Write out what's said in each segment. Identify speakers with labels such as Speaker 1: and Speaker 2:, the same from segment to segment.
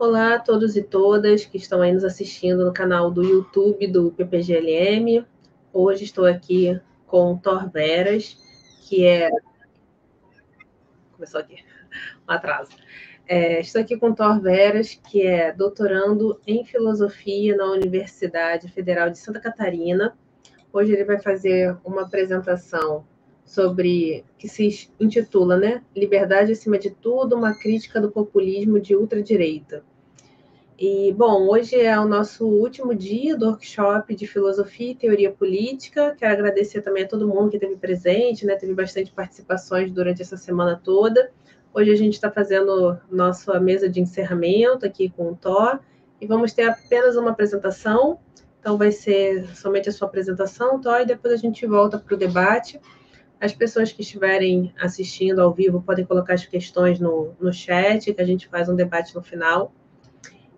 Speaker 1: Olá a todos e todas que estão aí nos assistindo no canal do YouTube do PPGLM. Hoje estou aqui com o Thor Veras, que é. Começou aqui, um atraso. É, estou aqui com o Thor Veras, que é doutorando em filosofia na Universidade Federal de Santa Catarina. Hoje ele vai fazer uma apresentação sobre que se intitula, né? Liberdade acima de tudo, uma crítica do populismo de ultradireita. E, bom, hoje é o nosso último dia do workshop de filosofia e teoria política. Quero agradecer também a todo mundo que esteve presente, né? Teve bastante participações durante essa semana toda. Hoje a gente está fazendo nossa mesa de encerramento aqui com o Thor e vamos ter apenas uma apresentação. Então, vai ser somente a sua apresentação, Thor, e depois a gente volta para o debate. As pessoas que estiverem assistindo ao vivo podem colocar as questões no, no chat, que a gente faz um debate no final.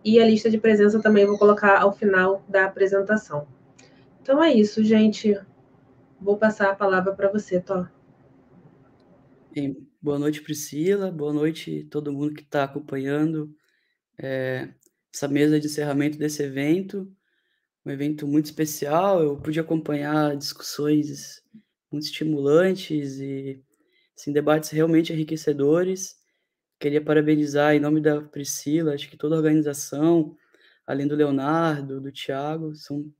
Speaker 1: E a lista de presença também vou colocar ao final da apresentação. Então é isso, gente. Vou passar a palavra para você,
Speaker 2: Thor. Bem, boa noite, Priscila. Boa noite todo mundo que está acompanhando é, essa mesa de encerramento desse evento. Um evento muito especial. Eu pude acompanhar discussões muito estimulantes e assim, debates realmente enriquecedores. Queria parabenizar em nome da Priscila, acho que toda a organização, além do Leonardo, do Tiago, são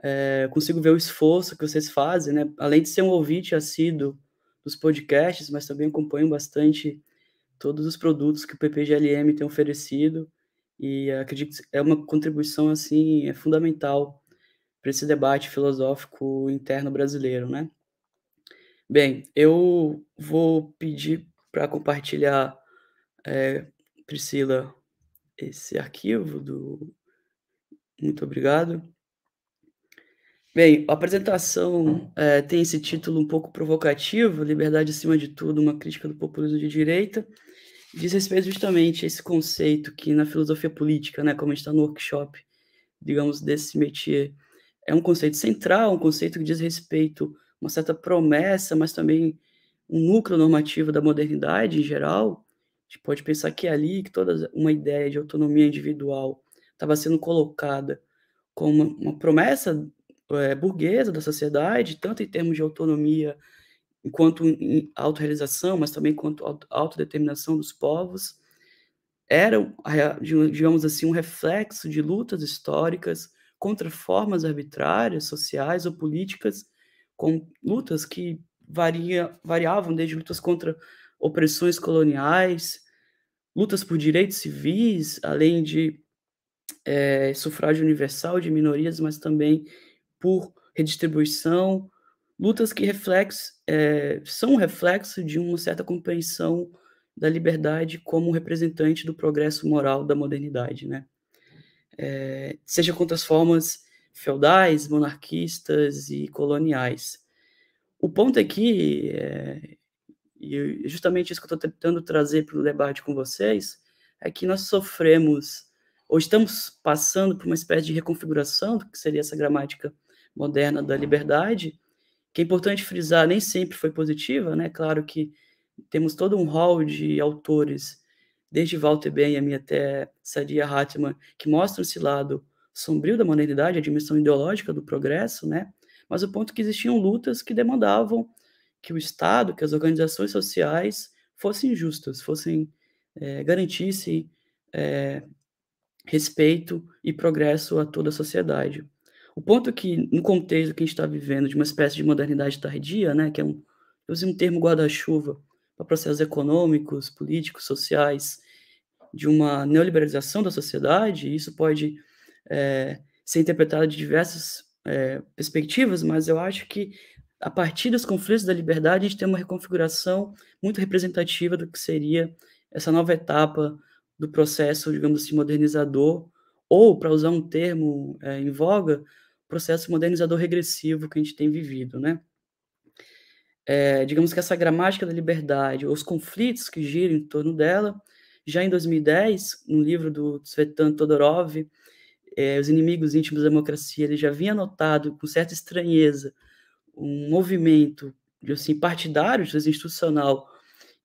Speaker 2: é, consigo ver o esforço que vocês fazem, né? Além de ser um ouvinte assíduo dos podcasts, mas também acompanho bastante todos os produtos que o PPGLM tem oferecido e acredito que é uma contribuição assim é fundamental para esse debate filosófico interno brasileiro, né? Bem, eu vou pedir para compartilhar é, Priscila, esse arquivo do. Muito obrigado. Bem, a apresentação é, tem esse título um pouco provocativo, Liberdade acima de tudo, uma crítica do populismo de direita, diz respeito justamente a esse conceito que na filosofia política, né, como a gente está no workshop, digamos, desse métier, é um conceito central, um conceito que diz respeito a uma certa promessa, mas também um núcleo normativo da modernidade em geral, gente pode pensar que é ali que toda uma ideia de autonomia individual estava sendo colocada como uma promessa é, burguesa da sociedade, tanto em termos de autonomia enquanto em autorrealização, mas também quanto autodeterminação dos povos, era, digamos assim, um reflexo de lutas históricas contra formas arbitrárias, sociais ou políticas, com lutas que varia, variavam desde lutas contra opressões coloniais, lutas por direitos civis, além de é, sufrágio universal de minorias, mas também por redistribuição, lutas que reflex, é, são reflexo de uma certa compreensão da liberdade como representante do progresso moral da modernidade, né? É, seja quantas formas feudais, monarquistas e coloniais. O ponto é é, e justamente isso que eu estou tentando trazer para o debate com vocês é que nós sofremos, ou estamos passando por uma espécie de reconfiguração do que seria essa gramática moderna da liberdade, que é importante frisar, nem sempre foi positiva, né? Claro que temos todo um hall de autores, desde Walter Benjamin até Sadia Hartmann, que mostram esse lado sombrio da modernidade, a dimensão ideológica do progresso, né? Mas o ponto é que existiam lutas que demandavam que o Estado, que as organizações sociais fossem justas, fossem é, garantissem é, respeito e progresso a toda a sociedade. O ponto é que, no contexto que a gente está vivendo de uma espécie de modernidade tardia, né, que é um, eu usei um termo guarda-chuva para processos econômicos, políticos, sociais, de uma neoliberalização da sociedade, e isso pode é, ser interpretado de diversas é, perspectivas, mas eu acho que a partir dos conflitos da liberdade, a gente tem uma reconfiguração muito representativa do que seria essa nova etapa do processo, digamos assim, modernizador, ou, para usar um termo é, em voga, processo modernizador regressivo que a gente tem vivido, né? É, digamos que essa gramática da liberdade, os conflitos que giram em torno dela, já em 2010, no livro do Svetan Todorov, é, Os Inimigos Íntimos da Democracia, ele já vinha notado com certa estranheza um movimento assim, partidário, institucional,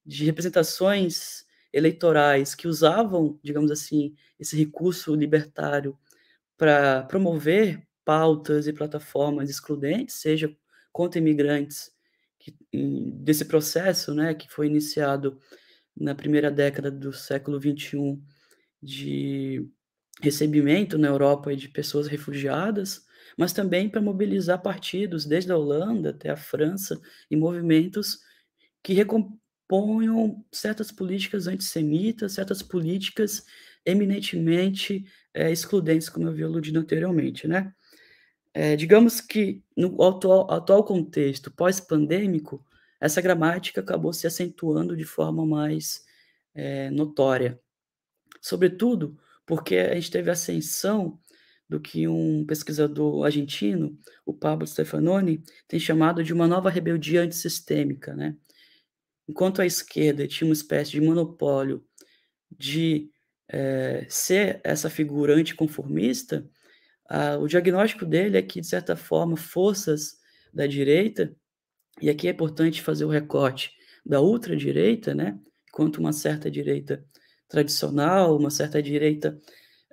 Speaker 2: de representações eleitorais que usavam, digamos assim, esse recurso libertário para promover pautas e plataformas excludentes, seja contra imigrantes que, desse processo, né, que foi iniciado na primeira década do século XXI de recebimento na Europa de pessoas refugiadas, mas também para mobilizar partidos, desde a Holanda até a França, e movimentos que recomponham certas políticas antissemitas, certas políticas eminentemente é, excludentes, como eu vi aludido anteriormente, né? É, digamos que no atual, atual contexto pós-pandêmico, essa gramática acabou se acentuando de forma mais é, notória. Sobretudo porque a gente teve ascensão do que um pesquisador argentino, o Pablo Stefanoni, tem chamado de uma nova rebeldia antissistêmica. Né? Enquanto a esquerda tinha uma espécie de monopólio de é, ser essa figura anticonformista, a, o diagnóstico dele é que, de certa forma, forças da direita, e aqui é importante fazer o recorte da ultradireita, né? enquanto uma certa direita tradicional, uma certa direita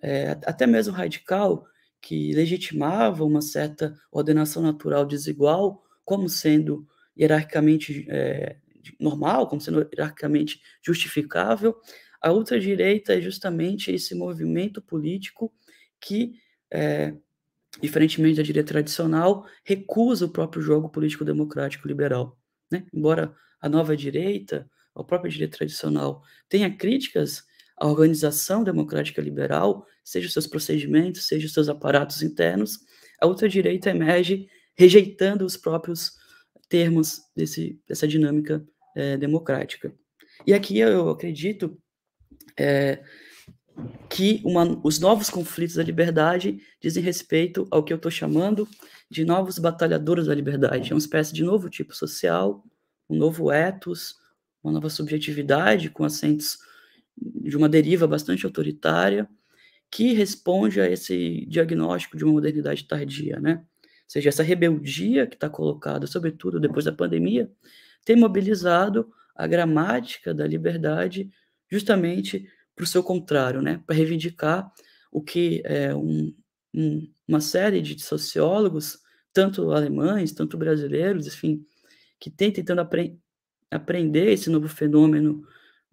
Speaker 2: é, até mesmo radical, que legitimava uma certa ordenação natural desigual como sendo hierarquicamente é, normal, como sendo hierarquicamente justificável. A ultradireita é justamente esse movimento político que, é, diferentemente da direita tradicional, recusa o próprio jogo político-democrático liberal. Né? Embora a nova direita, a própria direita tradicional, tenha críticas a organização democrática liberal, seja os seus procedimentos, seja os seus aparatos internos, a ultradireita emerge rejeitando os próprios termos desse, dessa dinâmica é, democrática. E aqui eu acredito é, que uma, os novos conflitos da liberdade dizem respeito ao que eu estou chamando de novos batalhadores da liberdade. É uma espécie de novo tipo social, um novo ethos, uma nova subjetividade com assentos de uma deriva bastante autoritária que responde a esse diagnóstico de uma modernidade tardia, né? Ou seja, essa rebeldia que está colocada, sobretudo depois da pandemia, tem mobilizado a gramática da liberdade justamente para o seu contrário, né? Para reivindicar o que é, um, um, uma série de sociólogos, tanto alemães, tanto brasileiros, enfim, que tem tentando apre aprender esse novo fenômeno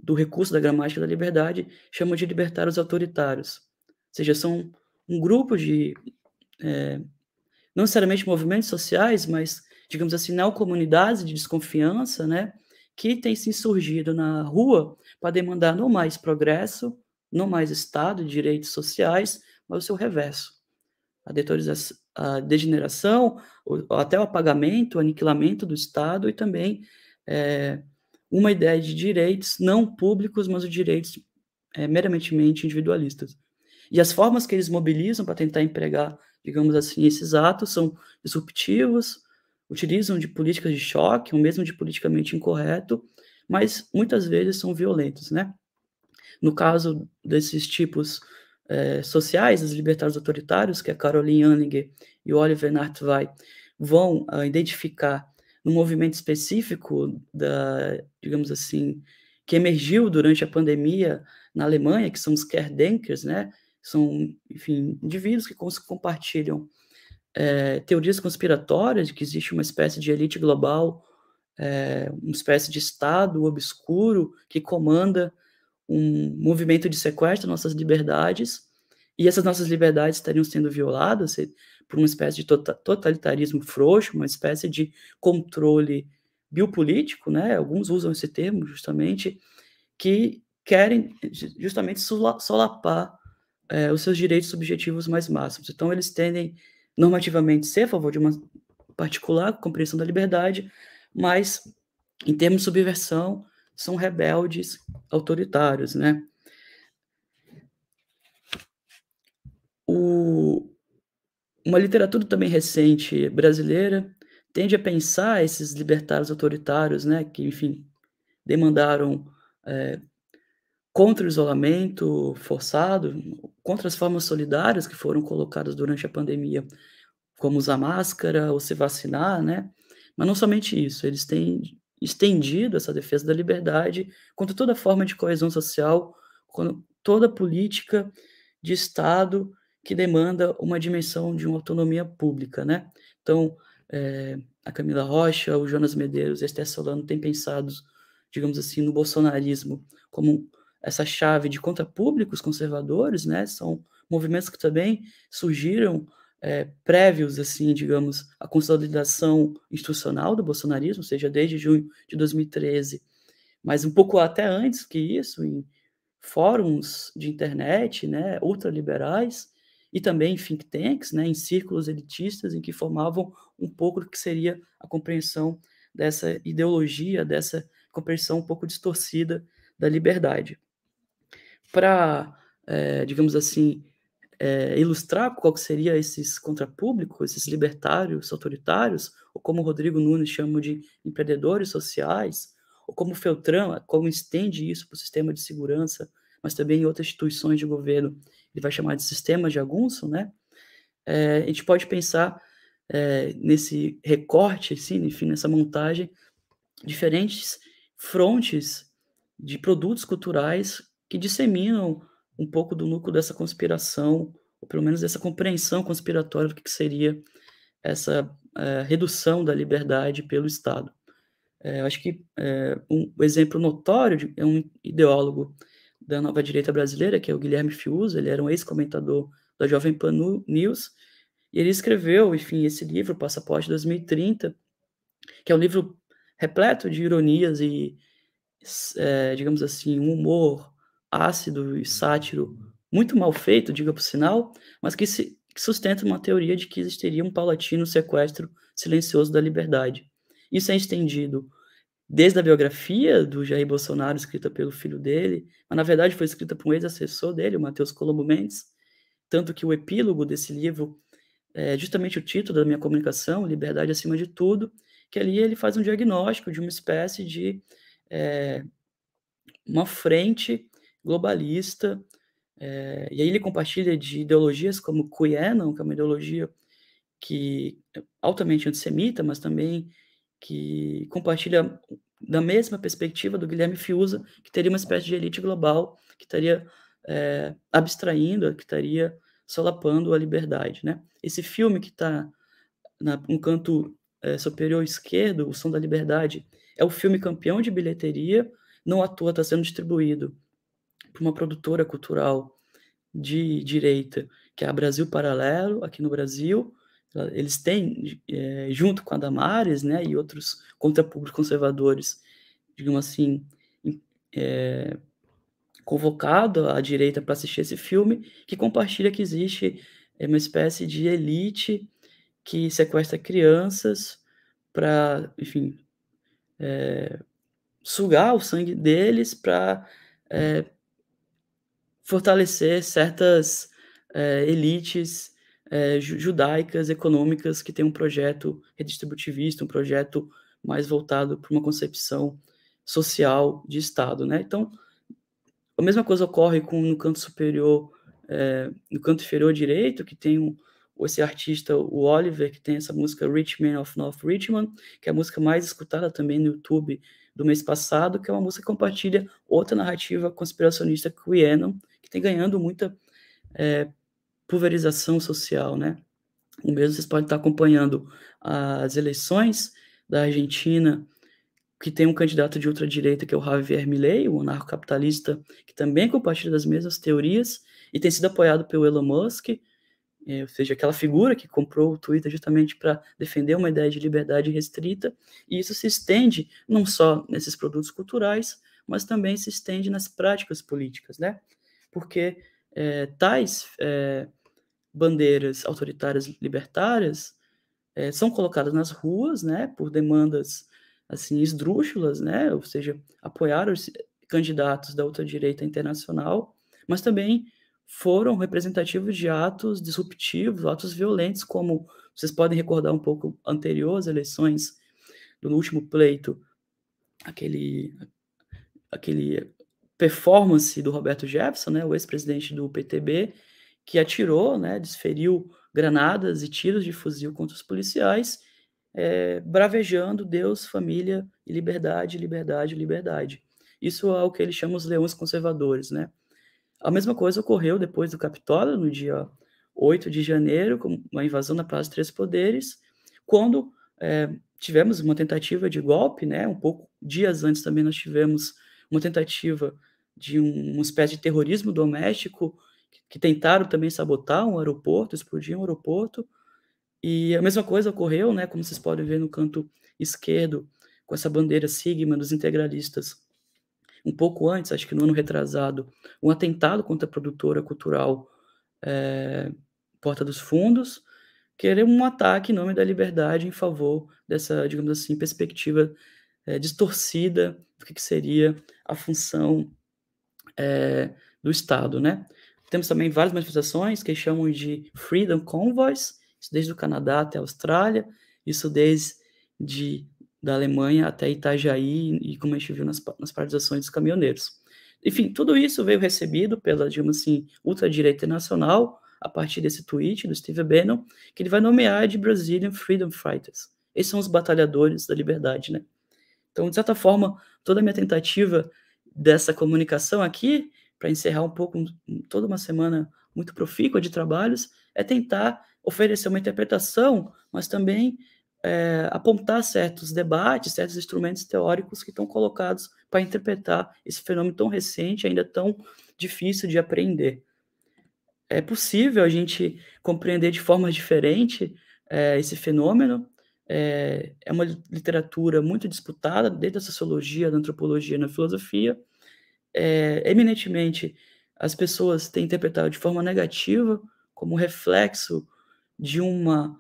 Speaker 2: do recurso da gramática da liberdade chamam de libertários autoritários. Ou seja, são um grupo de, é, não necessariamente movimentos sociais, mas, digamos assim, não comunidades de desconfiança, né, que têm se insurgido na rua para demandar não mais progresso, não mais Estado, direitos sociais, mas o seu reverso. A, a degeneração, até o apagamento, o aniquilamento do Estado e também é, uma ideia de direitos não públicos, mas os direitos é, meramente individualistas. E as formas que eles mobilizam para tentar empregar, digamos assim, esses atos são disruptivos, utilizam de políticas de choque, ou mesmo de politicamente incorreto, mas muitas vezes são violentos, né? No caso desses tipos é, sociais, os libertários autoritários, que é a Caroline Anninger e o Oliver Nartwey vão uh, identificar num movimento específico da, digamos assim, que emergiu durante a pandemia na Alemanha, que são os Kerdenkers, né? São, enfim, indivíduos que compartilham é, teorias conspiratórias de que existe uma espécie de elite global, é, uma espécie de Estado obscuro que comanda um movimento de sequestro nossas liberdades, e essas nossas liberdades estariam sendo violadas, por uma espécie de tota-, totalitarismo frouxo, uma espécie de controle biopolítico, né? Alguns usam esse termo justamente que querem justamente solapar é, os seus direitos subjetivos mais máximos. Então eles tendem normativamente ser a favor de uma particular compreensão da liberdade, mas em termos de subversão são rebeldes autoritários, né? O, uma literatura também recente brasileira tende a pensar esses libertários autoritários, né, que, enfim, demandaram é, contra o isolamento forçado, contra as formas solidárias que foram colocadas durante a pandemia, como usar máscara ou se vacinar, né? Mas não somente isso, eles têm estendido essa defesa da liberdade contra toda forma de coesão social, contra toda política de Estado que demanda uma dimensão de uma autonomia pública, né? Então, é, a Camila Rocha, o Jonas Medeiros a Esther Solano têm pensado, digamos assim, no bolsonarismo como essa chave de contrapúblicos conservadores, né? São movimentos que também surgiram é, prévios, assim, digamos, à consolidação institucional do bolsonarismo, ou seja, desde junho de 2013, mas um pouco até antes que isso, em fóruns de internet, né, ultraliberais, e também em think tanks, né, em círculos elitistas, em que formavam um pouco do que seria a compreensão dessa ideologia, dessa compreensão um pouco distorcida da liberdade. Para, é, digamos assim, é, ilustrar qual seria esses contrapúblicos, esses libertários autoritários, ou como o Rodrigo Nunes chama de empreendedores sociais, ou como Feltran, como estende isso para o sistema de segurança, mas também em outras instituições de governo ele vai chamar de sistema de Agunson, né? É, a gente pode pensar é, nesse recorte, assim, enfim, nessa montagem, diferentes frontes de produtos culturais que disseminam um pouco do núcleo dessa conspiração, ou pelo menos dessa compreensão conspiratória do que, que seria essa é, redução da liberdade pelo Estado. É, acho que é, um exemplo notório de, é um ideólogo da nova direita brasileira, que é o Guilherme Fiuza, ele era um ex-comentador da Jovem Pan News, e ele escreveu, enfim, esse livro, Passaporte 2030, que é um livro repleto de ironias e, é, digamos assim, um humor ácido e sátiro muito mal feito, diga por sinal, mas que, se, que sustenta uma teoria de que existiria um paulatino sequestro silencioso da liberdade. Isso é estendido desde a biografia do Jair Bolsonaro, escrita pelo filho dele, mas na verdade foi escrita por um ex-assessor dele, o Matheus Colombo Mendes, tanto que o epílogo desse livro é justamente o título da minha comunicação, Liberdade Acima de Tudo, que ali ele faz um diagnóstico de uma espécie de é, uma frente globalista, é, e aí ele compartilha de ideologias como Quenon, que é uma ideologia que é altamente antissemita, mas também que compartilha da mesma perspectiva do Guilherme Fiuza, que teria uma espécie de elite global que estaria é, abstraindo, que estaria solapando a liberdade. Né? Esse filme que está no canto é, superior esquerdo, O Som da Liberdade, é o filme campeão de bilheteria, não à toa está sendo distribuído por uma produtora cultural de direita, que é a Brasil Paralelo, aqui no Brasil, eles têm, é, junto com a Damares né, e outros contrapúblicos conservadores, digamos assim, é, convocado a direita para assistir esse filme, que compartilha que existe é, uma espécie de elite que sequestra crianças para, enfim, é, sugar o sangue deles para é, fortalecer certas é, elites é, judaicas, econômicas, que têm um projeto redistributivista, um projeto mais voltado para uma concepção social de Estado, né? Então, a mesma coisa ocorre com no canto superior, é, no canto inferior direito, que tem um, esse artista, o Oliver, que tem essa música "Rich Man of North Richmond, que é a música mais escutada também no YouTube do mês passado, que é uma música que compartilha outra narrativa conspiracionista que o Enon, que tem ganhando muita é, pulverização social, né? O mesmo vocês podem estar acompanhando as eleições da Argentina, que tem um candidato de ultradireita que é o Javier Milei, o anarcocapitalista que também compartilha das mesmas teorias e tem sido apoiado pelo Elon Musk, é, ou seja, aquela figura que comprou o Twitter justamente para defender uma ideia de liberdade restrita, e isso se estende não só nesses produtos culturais, mas também se estende nas práticas políticas, né? Porque é, tais é, bandeiras autoritárias libertárias é, são colocadas nas ruas, né, por demandas assim esdrúxulas, né, ou seja, apoiar os candidatos da ultradireita internacional, mas também foram representativos de atos disruptivos, atos violentos, como vocês podem recordar um pouco anterior às eleições do último pleito, aquele aquele performance do Roberto Jefferson, né, o ex-presidente do PTB, que atirou, né, desferiu granadas e tiros de fuzil contra os policiais, é, bravejando Deus, família e liberdade, liberdade, liberdade. Isso é o que ele chama os leões conservadores, né? A mesma coisa ocorreu depois do Capitólio, no dia 8 de janeiro, com uma invasão da Praça Três Poderes, quando é, tivemos uma tentativa de golpe, né? Um pouco dias antes também nós tivemos uma tentativa de um, uma espécie de terrorismo doméstico que tentaram também sabotar um aeroporto, explodir um aeroporto. E a mesma coisa ocorreu, né, como vocês podem ver no canto esquerdo, com essa bandeira sigma dos integralistas. Um pouco antes, acho que no ano retrasado, um atentado contra a produtora cultural é, Porta dos Fundos, que era um ataque em nome da liberdade em favor dessa, digamos assim, perspectiva é, distorcida do que, que, seria a função é, do Estado, né? Temos também várias manifestações que chamam de Freedom Convoys, isso desde o Canadá até a Austrália, isso desde de, da Alemanha até Itajaí e como a gente viu nas, nas paralisações dos caminhoneiros. Enfim, tudo isso veio recebido pela, digamos assim, ultradireita nacional, a partir desse tweet do Steve Bannon, que ele vai nomear de Brazilian Freedom Fighters. Esses são os batalhadores da liberdade, né? Então, de certa forma, toda a minha tentativa dessa comunicação aqui para encerrar um pouco hum, toda uma semana muito profícua de trabalhos, é tentar oferecer uma interpretação, mas também é, apontar certos debates, certos instrumentos teóricos que estão colocados para interpretar esse fenômeno tão recente, ainda tão difícil de aprender É possível a gente compreender de forma diferente é, esse fenômeno. É, é uma literatura muito disputada, desde a sociologia, da antropologia, na filosofia, é, eminentemente as pessoas têm interpretado de forma negativa, como reflexo de uma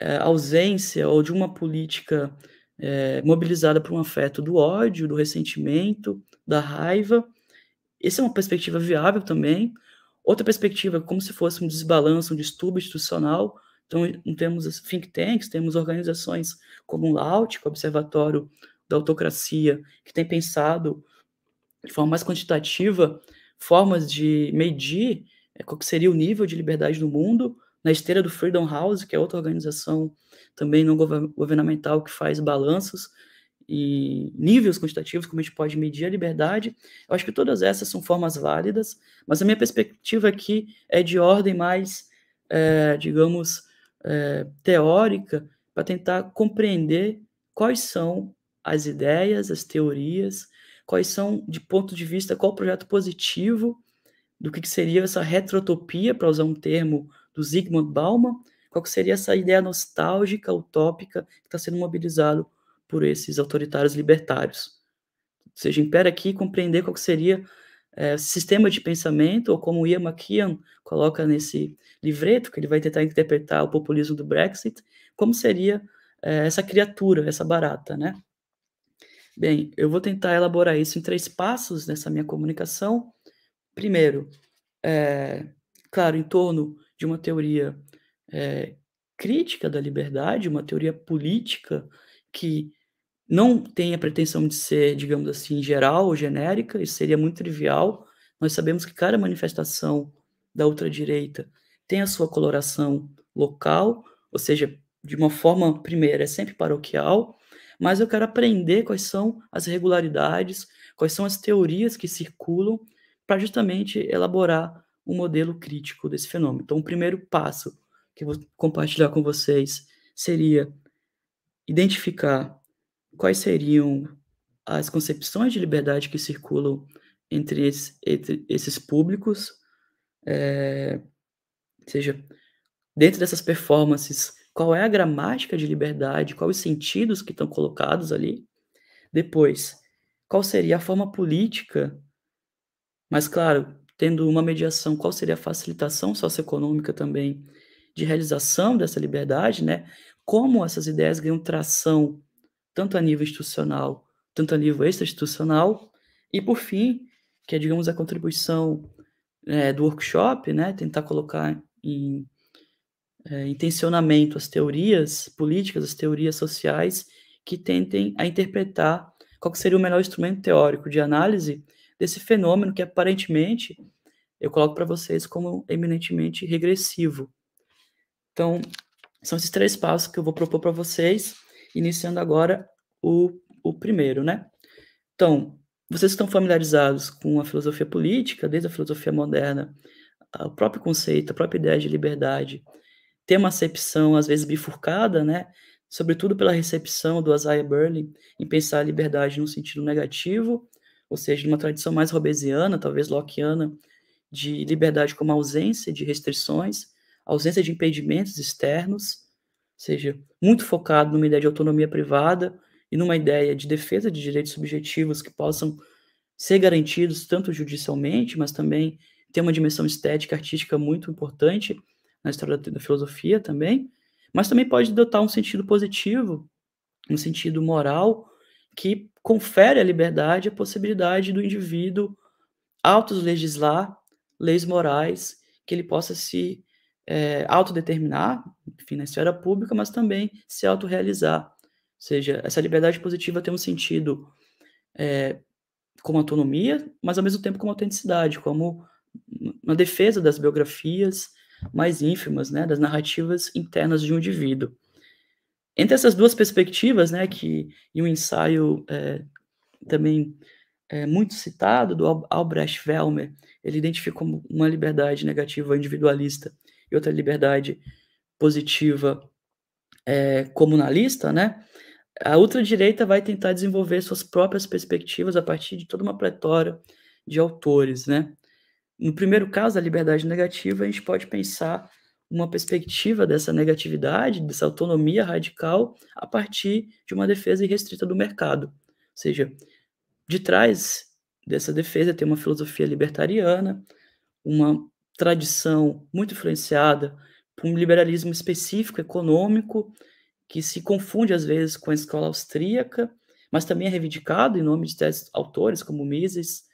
Speaker 2: é, ausência ou de uma política é, mobilizada por um afeto do ódio, do ressentimento, da raiva. Essa é uma perspectiva viável também. Outra perspectiva, como se fosse um desbalanço, um distúrbio institucional. Então, temos think tanks, temos organizações como o LAUT, que é o Observatório da Autocracia, que tem pensado de forma mais quantitativa, formas de medir é, qual seria o nível de liberdade no mundo, na esteira do Freedom House, que é outra organização também não governamental que faz balanços e níveis quantitativos, como a gente pode medir a liberdade. Eu acho que todas essas são formas válidas, mas a minha perspectiva aqui é de ordem mais, é, digamos, é, teórica, para tentar compreender quais são as ideias, as teorias quais são, de ponto de vista, qual o projeto positivo do que, que seria essa retrotopia, para usar um termo do Zygmunt Bauman, qual seria essa ideia nostálgica, utópica, que está sendo mobilizado por esses autoritários libertários. Ou seja, impera aqui compreender qual seria é, sistema de pensamento, ou como o Ian McKeon coloca nesse livreto, que ele vai tentar interpretar o populismo do Brexit, como seria é, essa criatura, essa barata, né? Bem, eu vou tentar elaborar isso em três passos nessa minha comunicação. Primeiro, é, claro, em torno de uma teoria é, crítica da liberdade, uma teoria política que não tem a pretensão de ser, digamos assim, geral ou genérica, isso seria muito trivial. Nós sabemos que cada manifestação da ultradireita tem a sua coloração local, ou seja, de uma forma, primeira, é sempre paroquial, mas eu quero aprender quais são as regularidades, quais são as teorias que circulam para justamente elaborar um modelo crítico desse fenômeno. Então, o primeiro passo que eu vou compartilhar com vocês seria identificar quais seriam as concepções de liberdade que circulam entre, esse, entre esses públicos, é, seja dentro dessas performances qual é a gramática de liberdade, quais os sentidos que estão colocados ali. Depois, qual seria a forma política, mas, claro, tendo uma mediação, qual seria a facilitação socioeconômica também de realização dessa liberdade, né? Como essas ideias ganham tração, tanto a nível institucional, tanto a nível extra-institucional, e, por fim, que é, digamos, a contribuição é, do workshop, né? Tentar colocar em é, intencionamento às teorias políticas, às teorias sociais, que tentem a interpretar qual seria o melhor instrumento teórico de análise desse fenômeno que aparentemente eu coloco para vocês como eminentemente regressivo. Então, são esses três passos que eu vou propor para vocês, iniciando agora o, o primeiro, né? Então, vocês estão familiarizados com a filosofia política, desde a filosofia moderna, o próprio conceito, a própria ideia de liberdade ter uma acepção, às vezes, bifurcada, né? sobretudo pela recepção do Isaiah Burley em pensar a liberdade num sentido negativo, ou seja, numa tradição mais robesiana, talvez lockeana, de liberdade como ausência de restrições, ausência de impedimentos externos, ou seja, muito focado numa ideia de autonomia privada e numa ideia de defesa de direitos subjetivos que possam ser garantidos tanto judicialmente, mas também ter uma dimensão estética artística muito importante na história da, filosofia também, mas também pode dotar um sentido positivo, um sentido moral, que confere à liberdade a possibilidade do indivíduo autoslegislar leis morais, que ele possa se é, autodeterminar, enfim, na esfera pública, mas também se autorrealizar. Ou seja, essa liberdade positiva tem um sentido é, como autonomia, mas ao mesmo tempo como autenticidade, como uma defesa das biografias, mais ínfimas, né, das narrativas internas de um indivíduo. Entre essas duas perspectivas, né, que e um ensaio é, também é, muito citado do Albrecht Wellmer, ele identificou uma liberdade negativa individualista e outra liberdade positiva é, comunalista, né? A ultradireita vai tentar desenvolver suas próprias perspectivas a partir de toda uma pletora de autores, né? No primeiro caso, a liberdade negativa, a gente pode pensar uma perspectiva dessa negatividade, dessa autonomia radical, a partir de uma defesa irrestrita do mercado. Ou seja, de trás dessa defesa tem uma filosofia libertariana, uma tradição muito influenciada por um liberalismo específico econômico, que se confunde às vezes com a escola austríaca, mas também é reivindicado em nome de autores como Mises,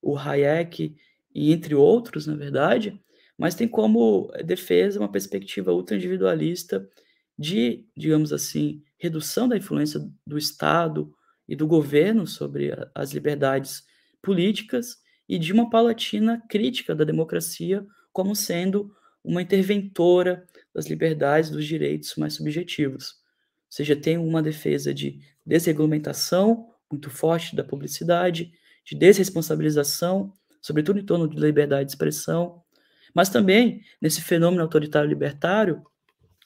Speaker 2: o Hayek e entre outros, na verdade, mas tem como defesa uma perspectiva ultra-individualista de, digamos assim, redução da influência do Estado e do governo sobre as liberdades políticas e de uma palatina crítica da democracia como sendo uma interventora das liberdades, dos direitos mais subjetivos. Ou seja, tem uma defesa de desregulamentação muito forte da publicidade, de desresponsabilização sobretudo em torno de liberdade de expressão, mas também nesse fenômeno autoritário libertário,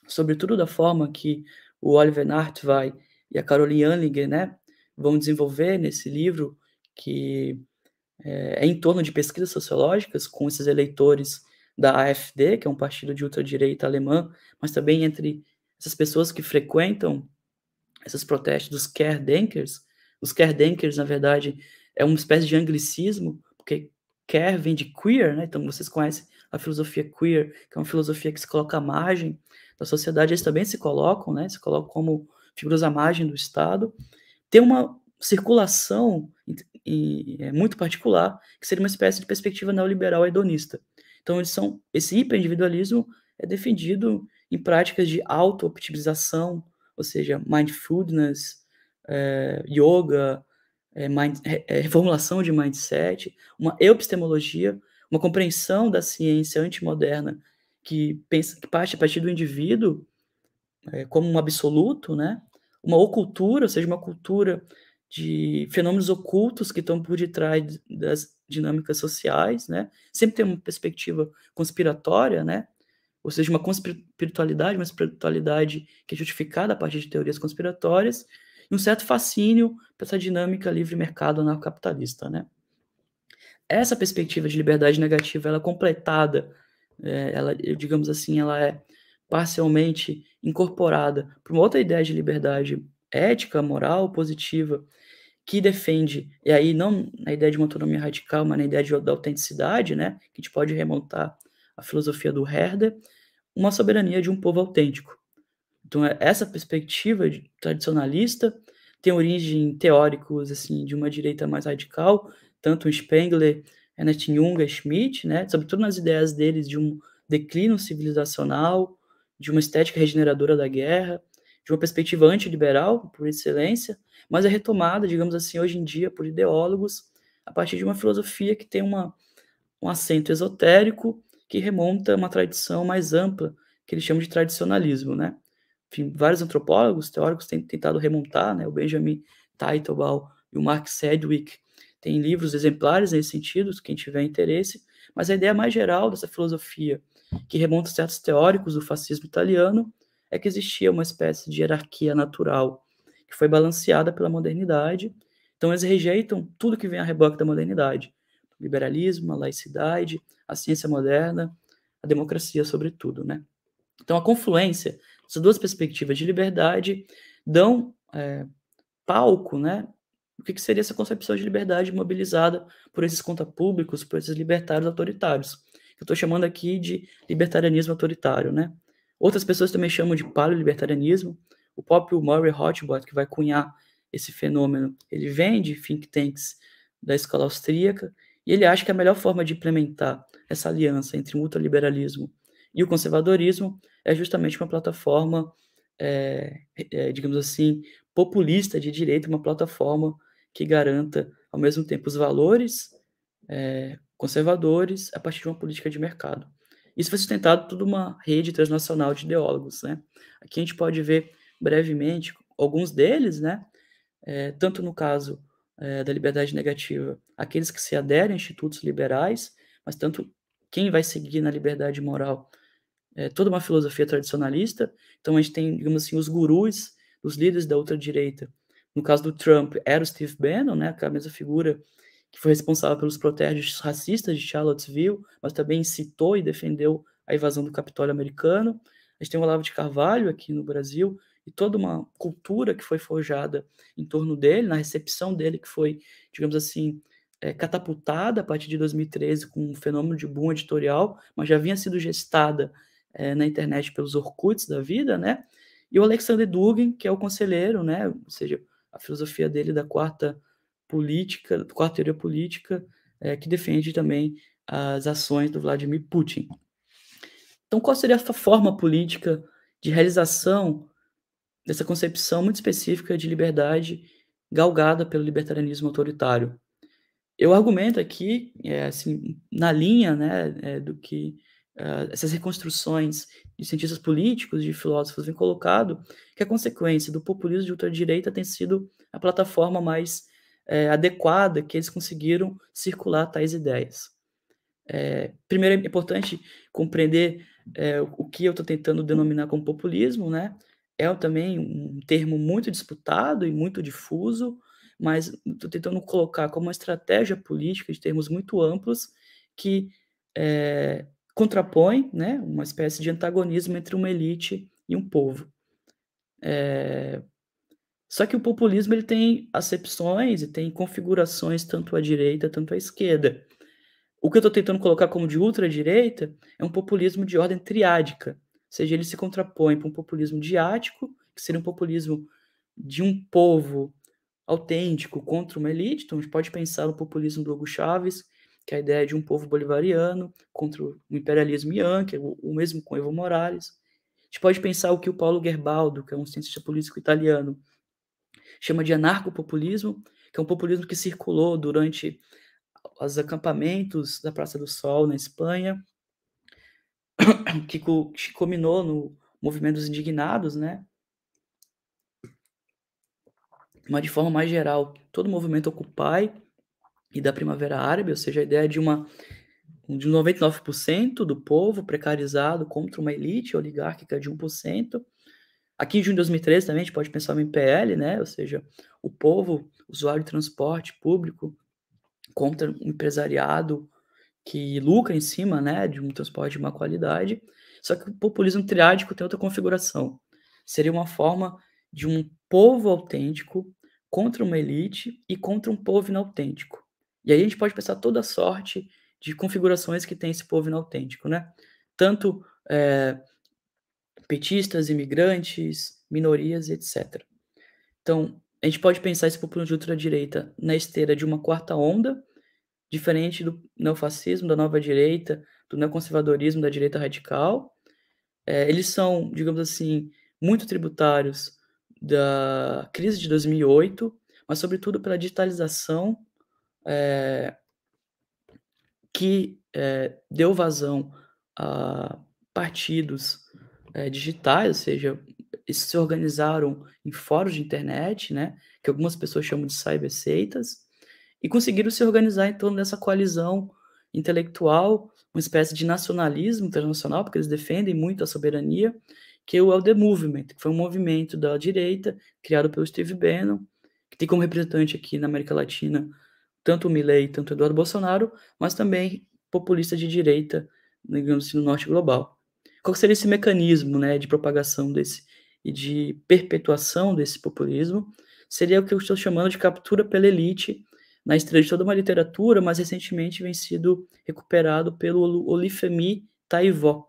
Speaker 2: sobretudo da forma que o Oliver Nart vai e a Caroline Anlinger, né, vão desenvolver nesse livro que é, é em torno de pesquisas sociológicas com esses eleitores da AfD, que é um partido de ultradireita alemã, mas também entre essas pessoas que frequentam esses protestos dos Kerdenkers. Os Kerdenkers, na verdade, é uma espécie de anglicismo, porque quer vem de queer, né? Então vocês conhecem a filosofia queer, que é uma filosofia que se coloca à margem da sociedade, eles também se colocam, né? Se colocam como figuras à margem do Estado. Tem uma circulação e, é, muito particular, que seria uma espécie de perspectiva neoliberal hedonista. Então, eles são, esse hiperindividualismo é defendido em práticas de auto-optimização, ou seja, mindfulness, é, yoga, é, mind, é, é, reformulação de mindset, uma epistemologia, uma compreensão da ciência antimoderna que, pensa, que parte a partir do indivíduo é, como um absoluto, né? uma ocultura, ou seja, uma cultura de fenômenos ocultos que estão por detrás das dinâmicas sociais, né? Sempre tem uma perspectiva conspiratória, né? Ou seja, uma conspiritualidade, uma espiritualidade que é justificada a partir de teorias conspiratórias, um certo fascínio para essa dinâmica livre mercado anarcocapitalista, né? Essa perspectiva de liberdade negativa, ela é completada, é, ela, digamos assim, ela é parcialmente incorporada para uma outra ideia de liberdade ética, moral, positiva, que defende, e aí não na ideia de uma autonomia radical, mas na ideia de, da autenticidade, né, que a gente pode remontar à filosofia do Herder, uma soberania de um povo autêntico. Então, é, essa perspectiva tradicionalista tem origem teóricos assim de uma direita mais radical, tanto Spengler, Ernest Junger, Schmidt, né, sobretudo nas ideias deles de um declínio civilizacional, de uma estética regeneradora da guerra, de uma perspectiva antiliberal, por excelência, mas é retomada, digamos assim, hoje em dia por ideólogos, a partir de uma filosofia que tem uma, um acento esotérico, que remonta a uma tradição mais ampla, que eles chamam de tradicionalismo, né? enfim, vários antropólogos, teóricos têm tentado remontar, né, o Benjamin Teitelbaum e o Mark Sedgwick têm livros exemplares nesse sentido, quem tiver interesse, mas a ideia mais geral dessa filosofia, que remonta a certos teóricos do fascismo italiano, é que existia uma espécie de hierarquia natural, que foi balanceada pela modernidade, então eles rejeitam tudo que vem a reboque da modernidade, o liberalismo, a laicidade, a ciência moderna, a democracia, sobretudo, né? Então, a confluência essas duas perspectivas de liberdade dão é, palco, né? O que, que seria essa concepção de liberdade mobilizada por esses públicos, por esses libertários autoritários? Eu estou chamando aqui de libertarianismo autoritário, né? Outras pessoas também chamam de paleolibertarianismo. O próprio Murray Rothbard, que vai cunhar esse fenômeno, ele vem de think tanks da escola austríaca e ele acha que a melhor forma de implementar essa aliança entre multilateralismo e o conservadorismo é justamente uma plataforma, é, é, digamos assim, populista de direita, uma plataforma que garanta, ao mesmo tempo, os valores é, conservadores a partir de uma política de mercado. Isso foi sustentado por uma rede transnacional de ideólogos. Né? Aqui a gente pode ver brevemente alguns deles, né? É, tanto no caso é, da liberdade negativa, aqueles que se aderem a institutos liberais, mas tanto quem vai seguir na liberdade moral é, toda uma filosofia tradicionalista. Então a gente tem, digamos assim, os gurus, os líderes da ultradireita. No caso do Trump, era o Steve Bannon, né, a mesma figura que foi responsável pelos protestos racistas de Charlottesville, mas também incitou e defendeu a invasão do Capitólio americano. A gente tem o Olavo de Carvalho aqui no Brasil e toda uma cultura que foi forjada em torno dele, na recepção dele que foi, digamos assim, é, catapultada a partir de 2013 com um fenômeno de boom editorial, mas já havia sido gestada é, na internet pelos Orkuts da vida, né? E o Alexander Dugin, que é o conselheiro, né? Ou seja, a filosofia dele da quarta política, da quarta teoria política, é, que defende também as ações do Vladimir Putin. Então, qual seria essa forma política de realização dessa concepção muito específica de liberdade galgada pelo libertarianismo autoritário? Eu argumento aqui, é, assim, na linha né, é, do que uh, essas reconstruções de cientistas políticos, de filósofos, vem colocado que a consequência do populismo de ultradireita tem sido a plataforma mais é, adequada que eles conseguiram circular tais ideias. É, primeiro, é importante compreender é, o que eu estou tentando denominar como populismo, né? É também um termo muito disputado e muito difuso, mas estou tentando colocar como uma estratégia política de termos muito amplos que é, contrapõe né, uma espécie de antagonismo entre uma elite e um povo. É... Só que o populismo ele tem acepções e tem configurações tanto à direita tanto à esquerda. O que eu estou tentando colocar como de ultradireita é um populismo de ordem triádica, ou seja, ele se contrapõe para um populismo diático, que seria um populismo de um povo autêntico contra uma elite. Então, a gente pode pensar no populismo do Hugo Chávez, que é a ideia de um povo bolivariano contra o imperialismo Yankee, é o, mesmo com Evo Morales. A gente pode pensar o que o Paulo Gerbaldo, que é um cientista político italiano, chama de anarcopopulismo, que é um populismo que circulou durante os acampamentos da Praça do Sol na Espanha, que, que culminou no movimento dos indignados, né? Mas de forma mais geral, todo o movimento Occupy e da Primavera Árabe, ou seja, a ideia é de uma de 99% do povo precarizado contra uma elite oligárquica de 1%. Aqui em junho de 2013 também a gente pode pensar no MPL, né? ou seja, o povo, usuário de transporte público, contra um empresariado que lucra em cima né, de um transporte de má qualidade. Só que o populismo triádico tem outra configuração. Seria uma forma de um povo autêntico contra uma elite e contra um povo inautêntico. E aí a gente pode pensar toda sorte de configurações que tem esse povo inautêntico, né? Tanto é, petistas, imigrantes, minorias, etc. Então, a gente pode pensar esse populismo de ultradireita na esteira de uma quarta onda, diferente do neofascismo, da nova direita, do neoconservadorismo, da direita radical. É, eles são, digamos assim, muito tributários da crise de 2008, mas sobretudo pela digitalização é, que é, deu vazão a partidos é, digitais, ou seja, se organizaram em fóruns de internet, né, que algumas pessoas chamam de cyberseitas, e conseguiram se organizar em torno dessa coalizão intelectual, uma espécie de nacionalismo internacional, porque eles defendem muito a soberania, que é o The Movement, que foi um movimento da direita criado pelo Steve Bannon, que tem como representante aqui na América Latina tanto o Milley, tanto o Eduardo Bolsonaro, mas também populista de direita, digamos assim, no norte global. Qual seria esse mecanismo né, de propagação desse e de perpetuação desse populismo? Seria o que eu estou chamando de captura pela elite, na estrela de toda uma literatura, mas recentemente vem sido recuperado pelo Olifemi Taivó,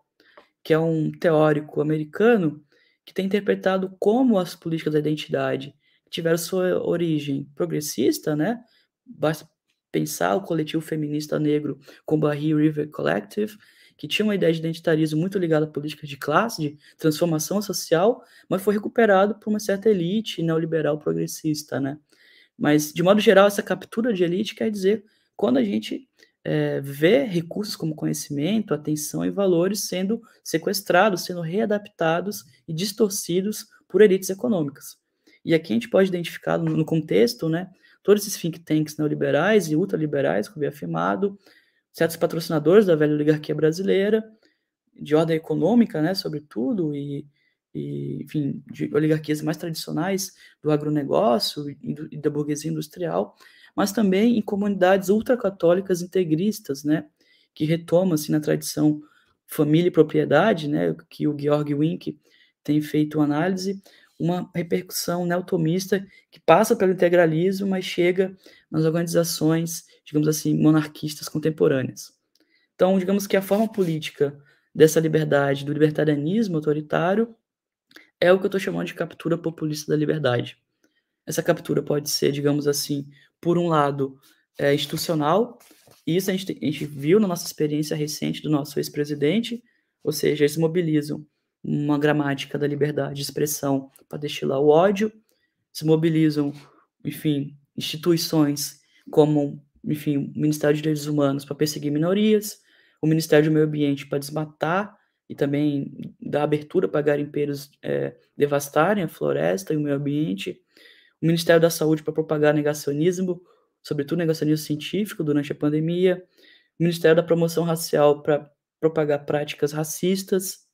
Speaker 2: que é um teórico americano que tem interpretado como as políticas da identidade tiveram sua origem progressista, né, Basta pensar o coletivo feminista negro Combahee River Collective, que tinha uma ideia de identitarismo muito ligada à política de classe, de transformação social, mas foi recuperado por uma certa elite neoliberal progressista, né? Mas, de modo geral, essa captura de elite quer dizer quando a gente é, vê recursos como conhecimento, atenção e valores sendo sequestrados, sendo readaptados e distorcidos por elites econômicas. E aqui a gente pode identificar, no contexto, né, todos esses think tanks neoliberais e ultraliberais, que eu havia afirmado, certos patrocinadores da velha oligarquia brasileira, de ordem econômica, né, sobretudo, e, e enfim, de oligarquias mais tradicionais do agronegócio e, do, e da burguesia industrial, mas também em comunidades ultracatólicas integristas, né, que retoma assim, na tradição família e propriedade, né, que o Georg Wink tem feito análise, uma repercussão neotomista né, que passa pelo integralismo, mas chega nas organizações, digamos assim, monarquistas contemporâneas. Então, digamos que a forma política dessa liberdade, do libertarianismo autoritário, é o que eu estou chamando de captura populista da liberdade. Essa captura pode ser, digamos assim, por um lado, é, institucional, isso a gente, a gente viu na nossa experiência recente do nosso ex-presidente, ou seja, eles mobilizam uma gramática da liberdade de expressão para destilar o ódio, se mobilizam, enfim, instituições como, enfim, o Ministério de Direitos Humanos para perseguir minorias, o Ministério do Meio Ambiente para desmatar e também dar abertura para garimpeiros é, devastarem a floresta e o meio ambiente, o Ministério da Saúde para propagar negacionismo, sobretudo negacionismo científico durante a pandemia, o Ministério da Promoção Racial para propagar práticas racistas,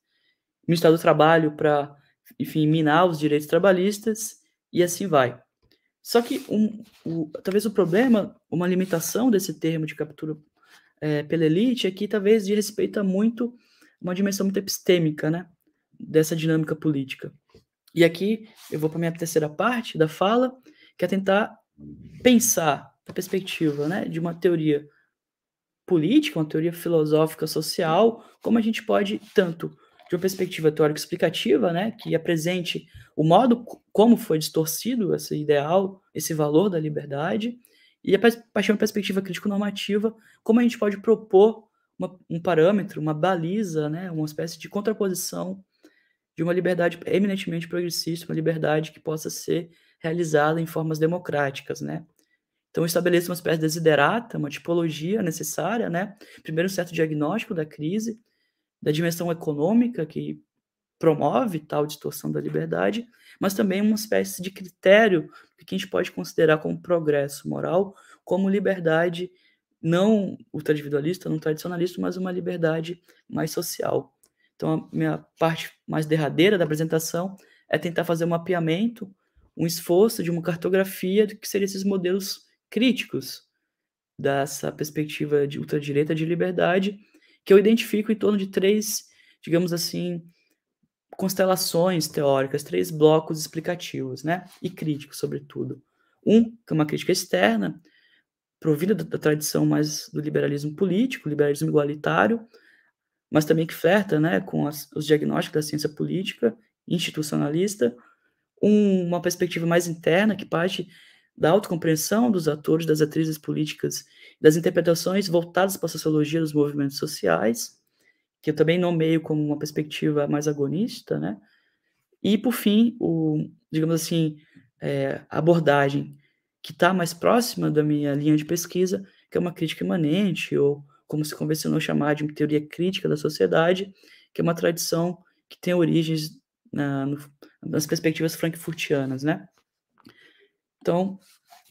Speaker 2: Ministério do Trabalho para, enfim, minar os direitos trabalhistas e assim vai. Só que um, o, talvez o problema, uma limitação desse termo de captura é, pela elite é que talvez de respeita muito uma dimensão muito epistêmica, né, dessa dinâmica política. E aqui eu vou para minha terceira parte da fala, que é tentar pensar a perspectiva, né, de uma teoria política, uma teoria filosófica social, como a gente pode tanto de uma perspectiva teórico-explicativa, né, que apresente o modo como foi distorcido esse ideal, esse valor da liberdade, e a partir de uma perspectiva crítico-normativa, como a gente pode propor uma, um parâmetro, uma baliza, né, uma espécie de contraposição de uma liberdade eminentemente progressista, uma liberdade que possa ser realizada em formas democráticas, né? Então estabeleça uma espécie de desiderata, uma tipologia necessária, né? Primeiro um certo diagnóstico da crise, da dimensão econômica que promove tal distorção da liberdade, mas também uma espécie de critério que a gente pode considerar como progresso moral, como liberdade não ultra-individualista, não tradicionalista, mas uma liberdade mais social. Então, a minha parte mais derradeira da apresentação é tentar fazer um mapeamento, um esforço de uma cartografia do que seriam esses modelos críticos dessa perspectiva de ultradireita de liberdade que eu identifico em torno de três, digamos assim, constelações teóricas, três blocos explicativos, né? E críticos, sobretudo. Um, que é uma crítica externa, provida da, tradição mais do liberalismo político, liberalismo igualitário, mas também que flerta né, com as, os diagnósticos da ciência política institucionalista, um, uma perspectiva mais interna que parte da autocompreensão dos atores, das atrizes políticas, das interpretações voltadas para a sociologia dos movimentos sociais, que eu também nomeio como uma perspectiva mais agonista, né? E, por fim, o, digamos assim, é, abordagem que está mais próxima da minha linha de pesquisa, que é uma crítica imanente, ou como se convencionou chamar de teoria crítica da sociedade, que é uma tradição que tem origens na, no, nas perspectivas frankfurtianas, né? Então,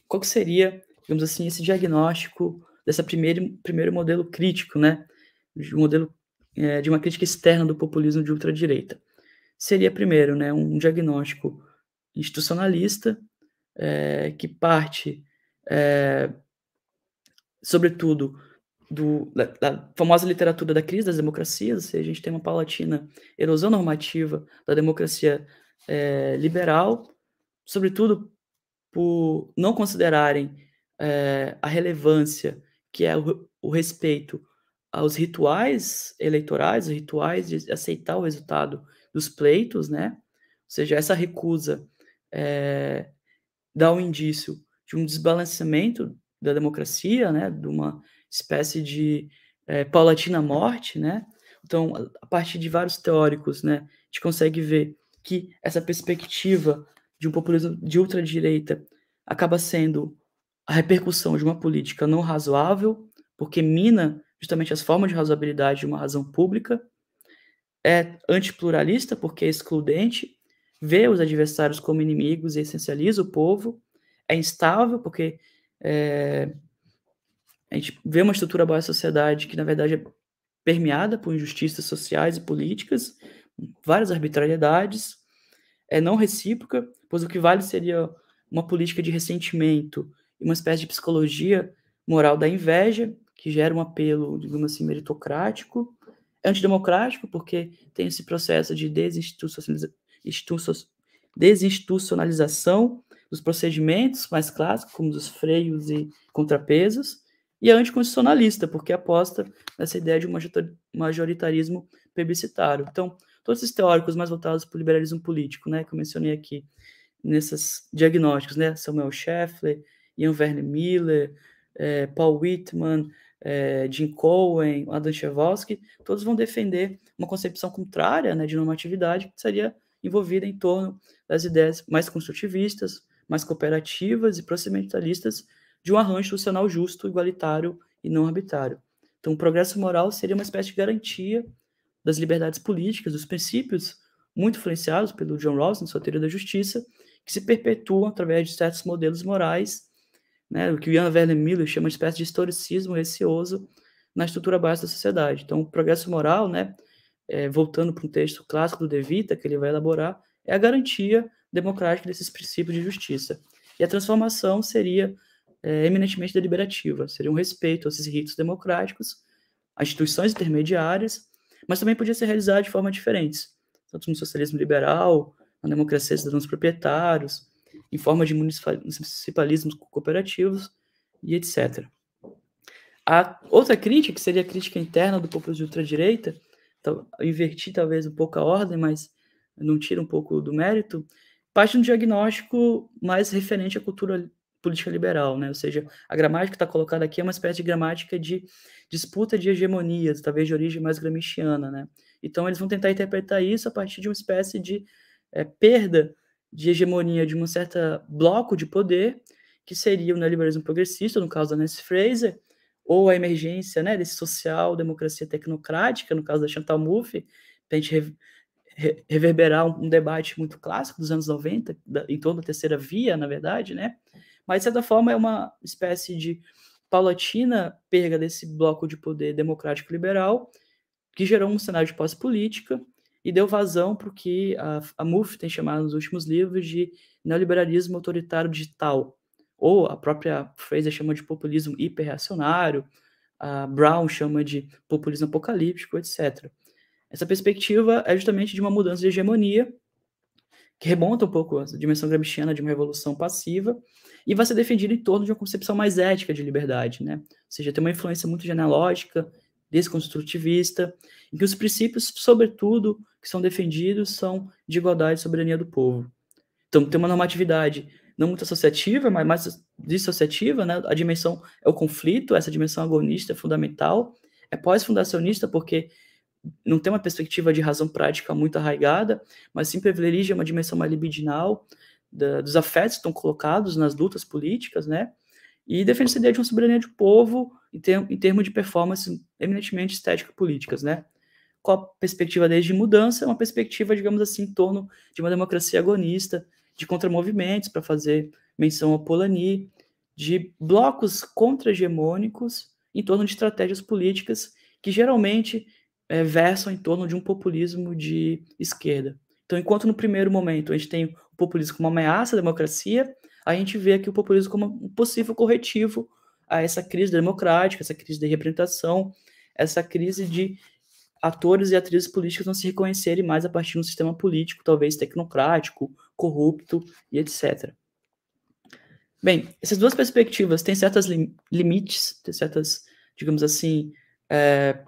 Speaker 2: qual que seria, digamos assim, esse diagnóstico desse primeiro, primeiro modelo crítico, né? De um modelo é, de uma crítica externa do populismo de ultradireita? Seria, primeiro, né, um diagnóstico institucionalista é, que parte, é, sobretudo, do, da, da, famosa literatura da crise das democracias, seja, a gente tem uma paulatina erosão normativa da democracia é, liberal, sobretudo por não considerarem é, a relevância que é o, o, respeito aos rituais eleitorais, os rituais de aceitar o resultado dos pleitos, né? Ou seja, essa recusa é, dá um indício de um desbalanceamento da democracia, né? De uma espécie de é, paulatina morte, né? Então, a partir de vários teóricos, né, a gente consegue ver que essa perspectiva de um populismo de ultradireita acaba sendo a repercussão de uma política não razoável, porque mina justamente as formas de razoabilidade de uma razão pública, é antipluralista, porque é excludente, vê os adversários como inimigos e essencializa o povo, é instável, porque é, a gente vê uma estrutura da sociedade que, na verdade, é permeada por injustiças sociais e políticas, várias arbitrariedades, é não recíproca, pois o que vale seria uma política de ressentimento e uma espécie de psicologia moral da inveja, que gera um apelo, digamos assim, meritocrático, antidemocrático, porque tem esse processo de desinstitucionalização dos procedimentos mais clássicos, como dos freios e contrapesos, e é anticonstitucionalista, porque aposta nessa ideia de um majoritarismo plebiscitário. Então, todos esses teóricos mais voltados para o liberalismo político, né, que eu mencionei aqui, nesses diagnósticos, né, Samuel Scheffler, Ian Verne Miller, é, Paul Whitman, é, Jim Cohen, Adam Chewalski, todos vão defender uma concepção contrária né, de normatividade que seria envolvida em torno das ideias mais construtivistas, mais cooperativas e procedimentalistas de um arranjo institucional justo, igualitário e não arbitrário. Então, o progresso moral seria uma espécie de garantia das liberdades políticas, dos princípios muito influenciados pelo John Rawls na sua teoria da justiça, que se perpetuam através de certos modelos morais, né, o que o Ian Werner Miller chama de espécie de historicismo receoso na estrutura básica da sociedade. Então, o progresso moral, né, é, voltando para um texto clássico do De Vita, que ele vai elaborar, é a garantia democrática desses princípios de justiça. E a transformação seria é, eminentemente deliberativa, seria um respeito a esses ritos democráticos, às instituições intermediárias mas também podia ser realizado de formas diferentes, tanto no socialismo liberal, na democracia dos cidadãos proprietários, em forma de municipalismos cooperativos e etc. A outra crítica, que seria a crítica interna do populismo de ultradireita, inverti talvez um pouco a ordem, mas não tira um pouco do mérito, parte de um diagnóstico mais referente à cultura política liberal, né? Ou seja, a gramática que está colocada aqui é uma espécie de gramática de disputa de hegemonias, talvez de origem mais gramichiana, né? Então eles vão tentar interpretar isso a partir de uma espécie de é, perda de hegemonia de um certo bloco de poder, que seria o neoliberalismo progressista, no caso da Nancy Fraser, ou a emergência né, desse social-democracia tecnocrática, no caso da Chantal Mouffe, para a gente re re reverberar um, um debate muito clássico dos anos 90, da, em torno da terceira via, na verdade, né? Mas, de certa forma, é uma espécie de paulatina perda desse bloco de poder democrático-liberal, que gerou um cenário de pós-política e deu vazão para o que a, a MUF tem chamado nos últimos livros de neoliberalismo autoritário digital, ou a própria Fraser chama de populismo hiperreacionário, a Brown chama de populismo apocalíptico, etc. Essa perspectiva é justamente de uma mudança de hegemonia, que remonta um pouco à dimensão gramsciana de uma revolução passiva, e vai ser defendido em torno de uma concepção mais ética de liberdade, né? Ou seja, tem uma influência muito genealógica, desconstrutivista, em que os princípios, sobretudo, que são defendidos são de igualdade e soberania do povo. Então, tem uma normatividade não muito associativa, mas mais dissociativa, né? A dimensão é o conflito, essa dimensão agonista é fundamental, é pós-fundacionista porque não tem uma perspectiva de razão prática muito arraigada, mas sim privilegia é uma dimensão mais libidinal, da, dos afetos que estão colocados nas lutas políticas, né? E defende essa ideia de uma soberania de povo em, ter, em termos de performances eminentemente estético-políticas, né? Qual a perspectiva desde mudança? É uma perspectiva, digamos assim, em torno de uma democracia agonista, de contramovimentos, para fazer menção ao Polanyi, de blocos contra-hegemônicos em torno de estratégias políticas que geralmente é, versam em torno de um populismo de esquerda. Então, enquanto no primeiro momento a gente tem o populismo como uma ameaça à democracia, a gente vê aqui o populismo como um possível corretivo a essa crise democrática, essa crise de representação, essa crise de atores e atrizes políticas não se reconhecerem mais a partir de um sistema político, talvez tecnocrático, corrupto e etc. Bem, essas duas perspectivas têm certas lim limites, têm certas, digamos assim, é, eh,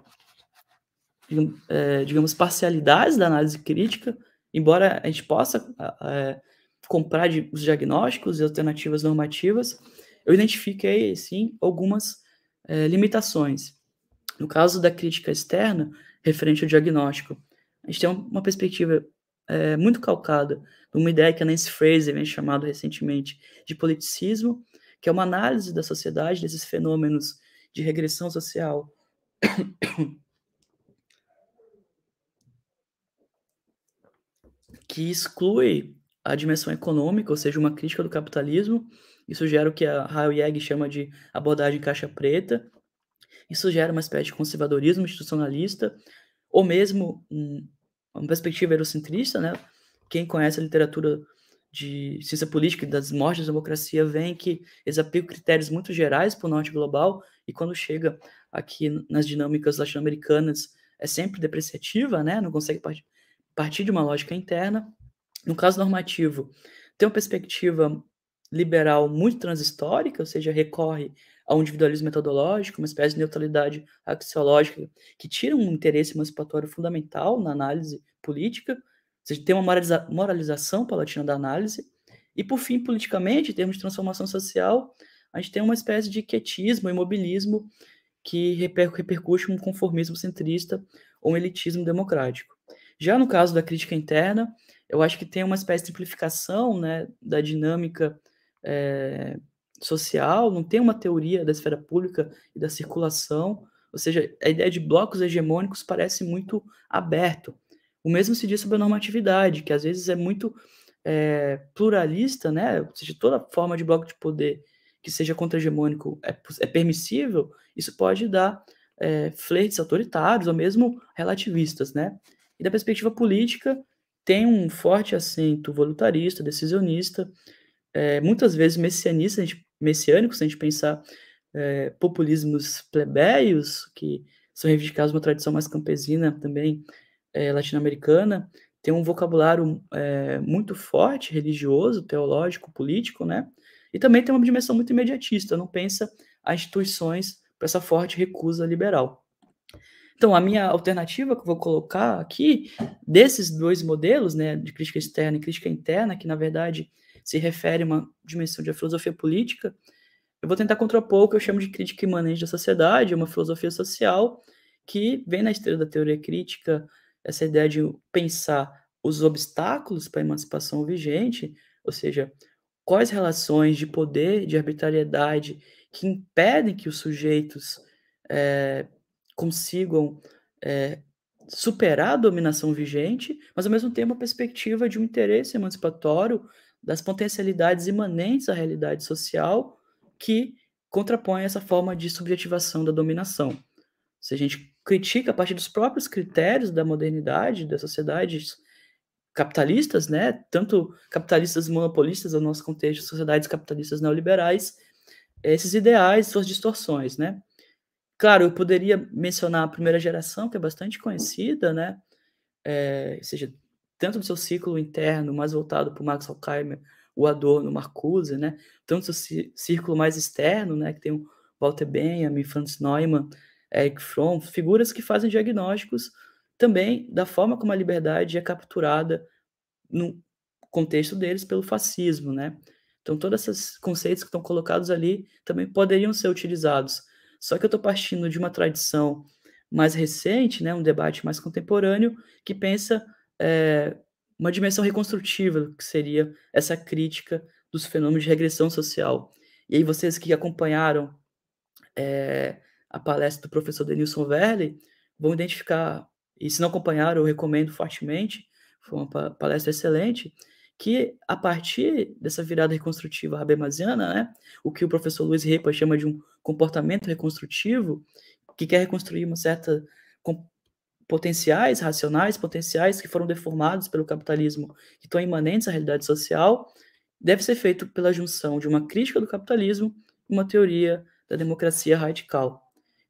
Speaker 2: digamos, é, eh, digamos, parcialidades da análise crítica, embora a gente possa é, comprar de, os diagnósticos e alternativas normativas, eu identifiquei, sim, algumas é, limitações. No caso da crítica externa, referente ao diagnóstico, a gente tem uma perspectiva é, muito calcada numa ideia que a Nancy Fraser vem chamando recentemente de politicismo, que é uma análise da sociedade, desses fenômenos de regressão social que exclui a dimensão econômica, ou seja, uma crítica do capitalismo. Isso gera o que a Hayek chama de abordagem caixa preta. Isso gera uma espécie de conservadorismo institucionalista, ou mesmo um, uma perspectiva eurocentrista, né? Quem conhece a literatura de ciência política e das mortes da democracia vem que eles aplicam critérios muito gerais para o norte global e quando chega aqui nas dinâmicas latino-americanas é sempre depreciativa, né? Não consegue partir de uma lógica interna. No caso normativo, tem uma perspectiva liberal muito transhistórica, ou seja, recorre a um individualismo metodológico, uma espécie de neutralidade axiológica que tira um interesse emancipatório fundamental na análise política, ou seja, tem uma moraliza moralização palatina da análise, e por fim, politicamente, em termos de transformação social, a gente tem uma espécie de quietismo, imobilismo, que reper repercute um conformismo centrista ou um elitismo democrático. Já no caso da crítica interna, eu acho que tem uma espécie de simplificação né, da dinâmica é, social, não tem uma teoria da esfera pública e da circulação, ou seja, a ideia de blocos hegemônicos parece muito aberto. O mesmo se diz sobre a normatividade, que às vezes é muito é, pluralista, né? ou seja, toda forma de bloco de poder que seja contra-hegemônico é, é, permissível, isso pode dar é, flertes autoritários ou mesmo relativistas, né? E da perspectiva política, tem um forte assento voluntarista, decisionista, é, muitas vezes messianista, messiânico, se a gente pensar é, populismos plebeios, que são reivindicados uma tradição mais campesina também é, latino-americana, tem um vocabulário muito forte, religioso, teológico, político, né? E também tem uma dimensão muito imediatista, não pensa as instituições para essa forte recusa liberal. Então, a minha alternativa que eu vou colocar aqui, desses dois modelos, né, de crítica externa e crítica interna, que na verdade se refere a uma dimensão de filosofia política, eu vou tentar contrapor o que eu chamo de crítica imanente da sociedade, uma filosofia social que vem na esteira da teoria crítica, essa ideia de pensar os obstáculos para a emancipação vigente, ou seja, quais relações de poder, de arbitrariedade que impedem que os sujeitos é, consigam é, superar a dominação vigente, mas ao mesmo tempo a perspectiva de um interesse emancipatório das potencialidades imanentes à realidade social que contrapõe essa forma de subjetivação da dominação. Se a gente critica a partir dos próprios critérios da modernidade, das sociedades capitalistas, né, tanto capitalistas monopolistas, no nosso contexto, sociedades capitalistas neoliberais, esses ideais, suas distorções, né? Claro, eu poderia mencionar a primeira geração, que é bastante conhecida, né? É, ou seja, tanto do seu círculo interno, mais voltado para o Max Horkheimer, o Adorno, o Marcuse, né? Tanto do seu círculo mais externo, né? Que tem o Walter Benjamin, Franz Neumann, Eric Fromm, figuras que fazem diagnósticos também da forma como a liberdade é capturada no contexto deles pelo fascismo, né? Então, todos esses conceitos que estão colocados ali também poderiam ser utilizados só que eu estou partindo de uma tradição mais recente, né, um debate mais contemporâneo, que pensa é, uma dimensão reconstrutiva, que seria essa crítica dos fenômenos de regressão social. E aí, vocês que acompanharam é, a palestra do professor Denilson Verley vão identificar, e se não acompanharam, eu recomendo fortemente, foi uma palestra excelente, que a partir dessa virada reconstrutiva habermasiana, né, o que o professor Luiz Repa chama de um comportamento reconstrutivo, que quer reconstruir uma certa potenciais racionais, potenciais que foram deformados pelo capitalismo, que estão imanentes à realidade social, deve ser feito pela junção de uma crítica do capitalismo e uma teoria da democracia radical.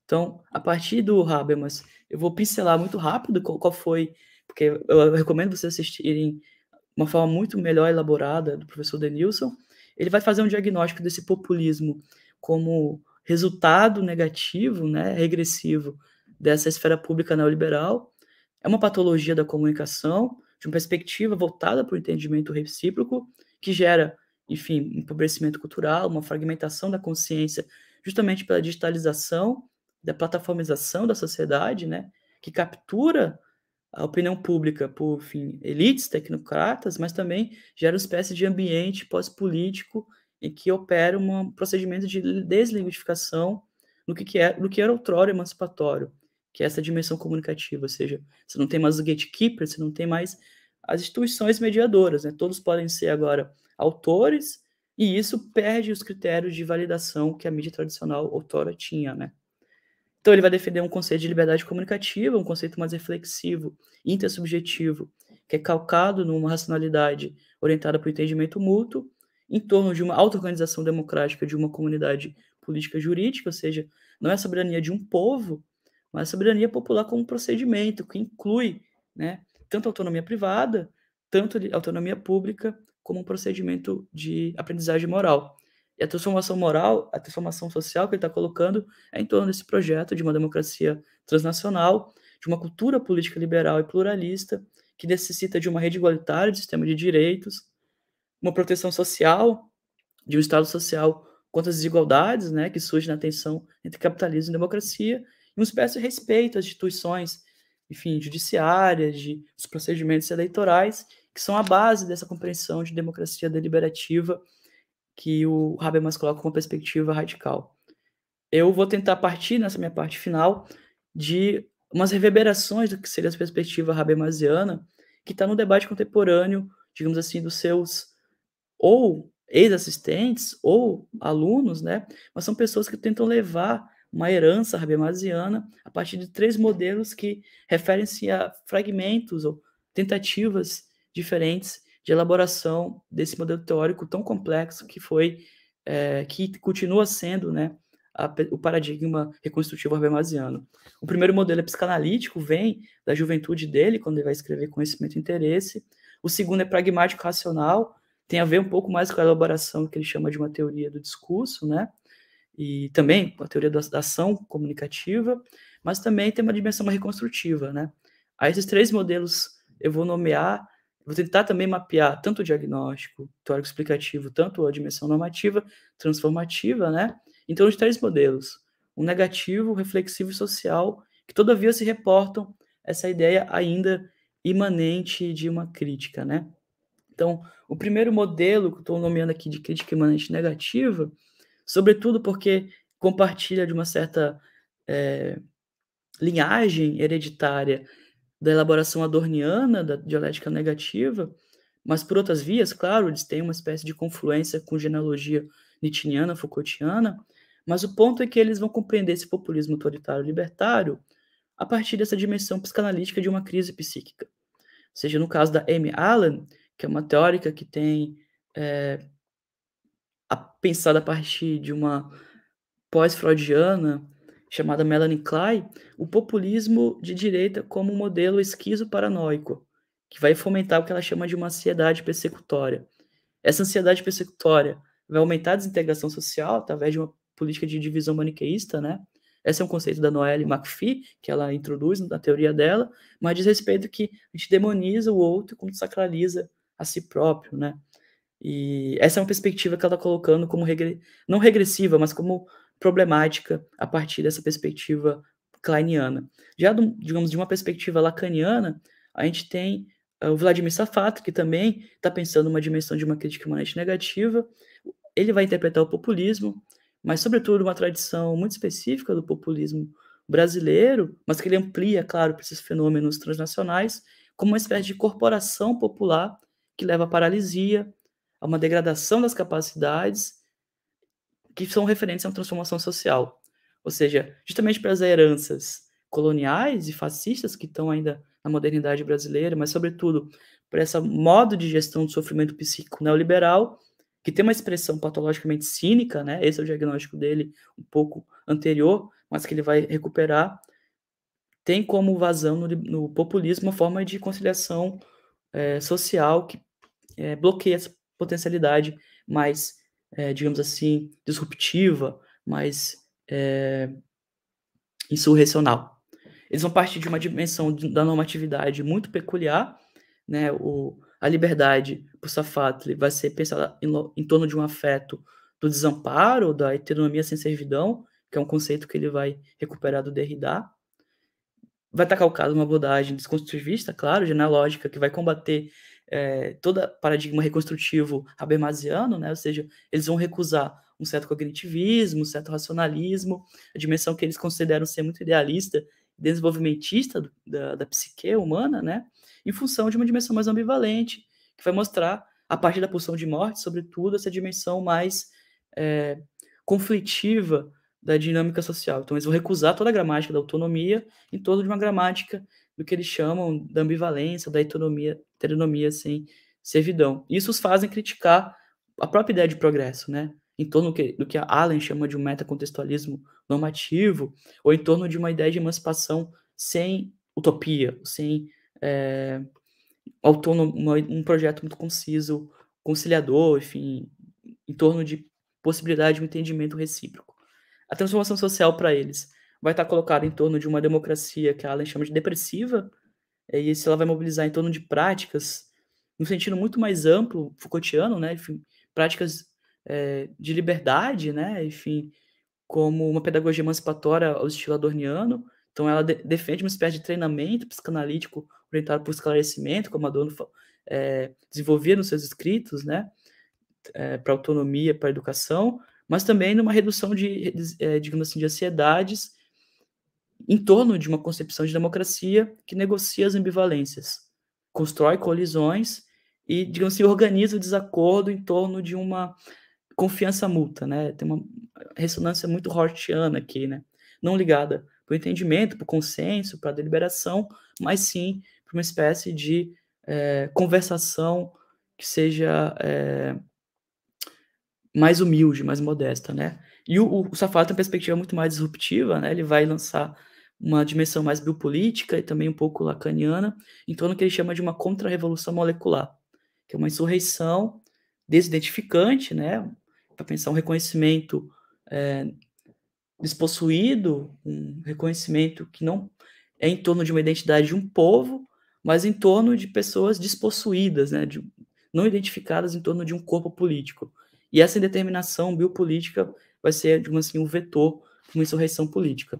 Speaker 2: Então, a partir do Habermas, eu vou pincelar muito rápido qual, qual foi, porque eu recomendo vocês assistirem uma forma muito melhor elaborada do professor Denilson. Ele vai fazer um diagnóstico desse populismo como resultado negativo, né, regressivo dessa esfera pública neoliberal, é uma patologia da comunicação, de uma perspectiva voltada para o entendimento recíproco, que gera, enfim, empobrecimento cultural, uma fragmentação da consciência, justamente pela digitalização, da plataformização da sociedade, né, que captura a opinião pública por, enfim, elites tecnocratas, mas também gera uma espécie de ambiente pós-político e que opera um procedimento de deslinguificação no que, que, é, no que era outrora emancipatório, que é essa dimensão comunicativa, ou seja, você não tem mais os gatekeepers, você não tem mais as instituições mediadoras, né? todos podem ser agora autores, e isso perde os critérios de validação que a mídia tradicional outrora tinha, né? Então ele vai defender um conceito de liberdade comunicativa, um conceito mais reflexivo, intersubjetivo, que é calcado numa racionalidade orientada para o entendimento mútuo, em torno de uma auto-organização democrática de uma comunidade política jurídica, ou seja, não é a soberania de um povo, mas a soberania popular como procedimento, que inclui né, tanto autonomia privada, tanto autonomia pública, como um procedimento de aprendizagem moral. E a transformação moral, a transformação social que ele está colocando é em torno desse projeto de uma democracia transnacional, de uma cultura política liberal e pluralista, que necessita de uma rede igualitária de sistema de direitos, uma proteção social, de um Estado social contra as desigualdades né, que surge na tensão entre capitalismo e democracia, e uma espécie de respeito às instituições, enfim, judiciárias, de, dos procedimentos eleitorais, que são a base dessa compreensão de democracia deliberativa que o Habermas coloca como perspectiva radical. Eu vou tentar partir nessa minha parte final de umas reverberações do que seria a perspectiva habermasiana, que está no debate contemporâneo, digamos assim, dos seus ou ex-assistentes, ou alunos, né? Mas são pessoas que tentam levar uma herança rabemaziana a partir de três modelos que referem-se a fragmentos ou tentativas diferentes de elaboração desse modelo teórico tão complexo que foi, é, que continua sendo, né, o paradigma reconstrutivo habermasiano. O primeiro modelo é psicanalítico, vem da juventude dele, quando ele vai escrever Conhecimento e Interesse. O segundo é pragmático-racional, tem a ver um pouco mais com a elaboração que ele chama de uma teoria do discurso, né? E também com a teoria da ação comunicativa, mas também tem uma dimensão reconstrutiva, né? Aí esses três modelos eu vou nomear, vou tentar também mapear tanto o diagnóstico, teórico explicativo, tanto a dimensão normativa, transformativa, né? Então, os três modelos, um negativo, reflexivo e social, que todavia se reportam essa ideia ainda imanente de uma crítica, né? Então, o primeiro modelo que estou nomeando aqui de crítica imanente negativa, sobretudo porque compartilha de uma certa é, linhagem hereditária da elaboração adorniana da dialética negativa, mas por outras vias, claro, eles têm uma espécie de confluência com genealogia nitiniana, Foucaultiana, mas o ponto é que eles vão compreender esse populismo autoritário libertário a partir dessa dimensão psicanalítica de uma crise psíquica. Ou seja, no caso da Amy Allen, que é uma teórica que tem é, a, pensada a partir de uma pós-freudiana chamada Melanie Klein, o populismo de direita como um modelo esquizo-paranoico, que vai fomentar o que ela chama de uma ansiedade persecutória. Essa ansiedade persecutória vai aumentar a desintegração social através de uma política de divisão maniqueísta, né? Esse é um conceito da Noelle McPhee, que ela introduz na teoria dela, mas diz respeito que a gente demoniza o outro, como sacraliza a si próprio, né? E essa é uma perspectiva que ela está colocando como regre... não regressiva, mas como problemática a partir dessa perspectiva kleiniana. Já, do, digamos, de uma perspectiva lacaniana, a gente tem uh, o Vladimir Safato, que também está pensando uma dimensão de uma crítica humanamente negativa. Ele vai interpretar o populismo, mas, sobretudo, uma tradição muito específica do populismo brasileiro, mas que ele amplia, claro, para esses fenômenos transnacionais, como uma espécie de corporação popular que leva à paralisia, a uma degradação das capacidades que são referentes a uma transformação social. Ou seja, justamente para as heranças coloniais e fascistas que estão ainda na modernidade brasileira, mas sobretudo para esse modo de gestão do sofrimento psíquico neoliberal, que tem uma expressão patologicamente cínica, né? Esse é o diagnóstico dele um pouco anterior, mas que ele vai recuperar, tem como vazão no, no populismo uma forma de conciliação é, social que é, bloqueia essa potencialidade mais, é, digamos assim, disruptiva, mais insurrecional. Eles vão partir de uma dimensão da normatividade muito peculiar, né? O, a liberdade, por Safatli, vai ser pensada em, em torno de um afeto do desamparo, da heteronomia sem servidão, que é um conceito que ele vai recuperar do Derrida, vai estar calcado uma abordagem desconstrutivista, claro, genealógica, que vai combater é, todo paradigma reconstrutivo habermasiano, né? ou seja, eles vão recusar um certo cognitivismo, um certo racionalismo, a dimensão que eles consideram ser muito idealista desenvolvimentista da, da, psique humana, né? em função de uma dimensão mais ambivalente, que vai mostrar, a partir da pulsão de morte, sobretudo, essa dimensão mais é, conflitiva da dinâmica social. Então, eles vão recusar toda a gramática da autonomia em torno de uma gramática do que eles chamam da ambivalência, da heteronomia, heteronomia sem assim, servidão. Isso os fazem criticar a própria ideia de progresso, né? em torno do que, do que a Allen chama de um metacontextualismo normativo, ou em torno de uma ideia de emancipação sem utopia, sem é, autônomo, um projeto muito conciso, conciliador, enfim, em torno de possibilidade de um entendimento recíproco. A transformação social para eles vai estar tá colocada em torno de uma democracia que a Allen chama de depressiva, eh, e isso ela vai mobilizar em torno de práticas, no sentido muito mais amplo, Foucaultiano, né? Enfim, práticas é, de liberdade, né? Enfim, como uma pedagogia emancipatória ao estilo adorniano. Então, ela de defende uma espécie de treinamento psicanalítico orientado por esclarecimento, como Adorno é, desenvolvia nos seus escritos, né? É, para autonomia, para educação, mas também numa redução de, é, digamos assim, de ansiedades em torno de uma concepção de democracia que negocia as ambivalências, constrói colisões e, digamos assim, organiza o desacordo em torno de uma confiança mútua, né? Tem uma ressonância muito hortiana aqui, né? Não ligada para o entendimento, para o consenso, para a deliberação, mas sim para uma espécie de é, conversação que seja é, mais humilde, mais modesta, né? E o, o tem uma perspectiva muito mais disruptiva, né? Ele vai lançar uma dimensão mais biopolítica e também um pouco lacaniana, em torno que ele chama de uma contra-revolução molecular, que é uma insurreição desidentificante, né? Para pensar um reconhecimento é, despossuído, um reconhecimento que não é em torno de uma identidade de um povo, mas em torno de pessoas despossuídas, né? De, não identificadas em torno de um corpo político. E essa indeterminação biopolítica vai ser, digamos assim, um vetor de uma insurreição política.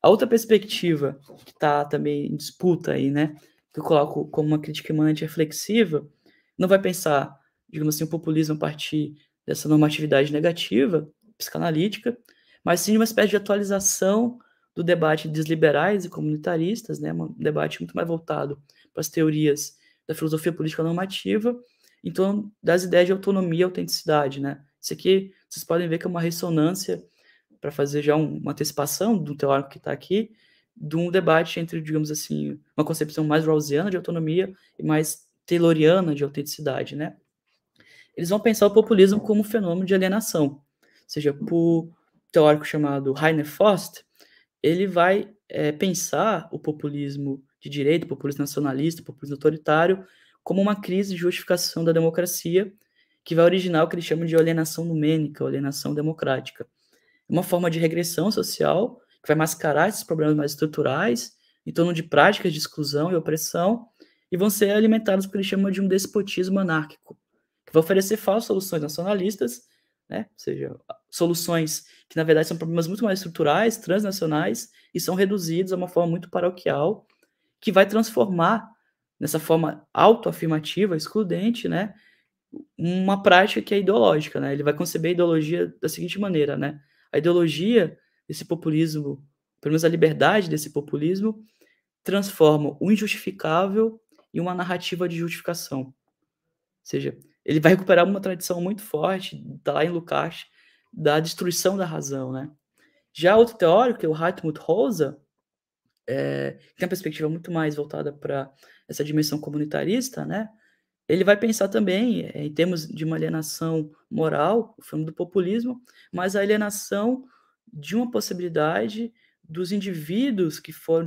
Speaker 2: A outra perspectiva que está também em disputa aí, né, que eu coloco como uma crítica emanante reflexiva, não vai pensar, digamos assim, o populismo a partir dessa normatividade negativa, psicanalítica, mas sim de uma espécie de atualização do debate dos liberais e comunitaristas, né, um debate muito mais voltado para as teorias da filosofia política normativa, então das ideias de autonomia e autenticidade, né? Isso aqui, vocês podem ver que é uma ressonância, para fazer já um, uma antecipação do teórico que está aqui, de um debate entre, digamos assim, uma concepção mais Rawlsiana de autonomia e mais Tayloriana de autenticidade, né? Eles vão pensar o populismo como um fenômeno de alienação, ou seja, o teórico chamado Heiner Faust, ele vai é, pensar o populismo de direita, populismo nacionalista, populismo autoritário, como uma crise de justificação da democracia, que vai originar o que eles chamam de alienação numênica, alienação democrática. É uma forma de regressão social que vai mascarar esses problemas mais estruturais em torno de práticas de exclusão e opressão e vão ser alimentados pelo que eles chamam de um despotismo anárquico, que vai oferecer falsas soluções nacionalistas, né? ou seja, soluções que na verdade são problemas muito mais estruturais, transnacionais e são reduzidos a uma forma muito paroquial, que vai transformar nessa forma autoafirmativa, excludente, né? Uma prática que é ideológica, né? Ele vai conceber a ideologia da seguinte maneira, né? A ideologia desse populismo, pelo menos a liberdade desse populismo, transforma o injustificável em uma narrativa de justificação. Ou seja, ele vai recuperar uma tradição muito forte, tá lá em Lukács, da destruição da razão, né? Já outro teórico, que é o Hartmut Rosa, é, tem uma perspectiva muito mais voltada para essa dimensão comunitarista, né? Ele vai pensar também é, em termos de uma alienação moral, o filme do populismo, mas a alienação de uma possibilidade dos indivíduos que foram,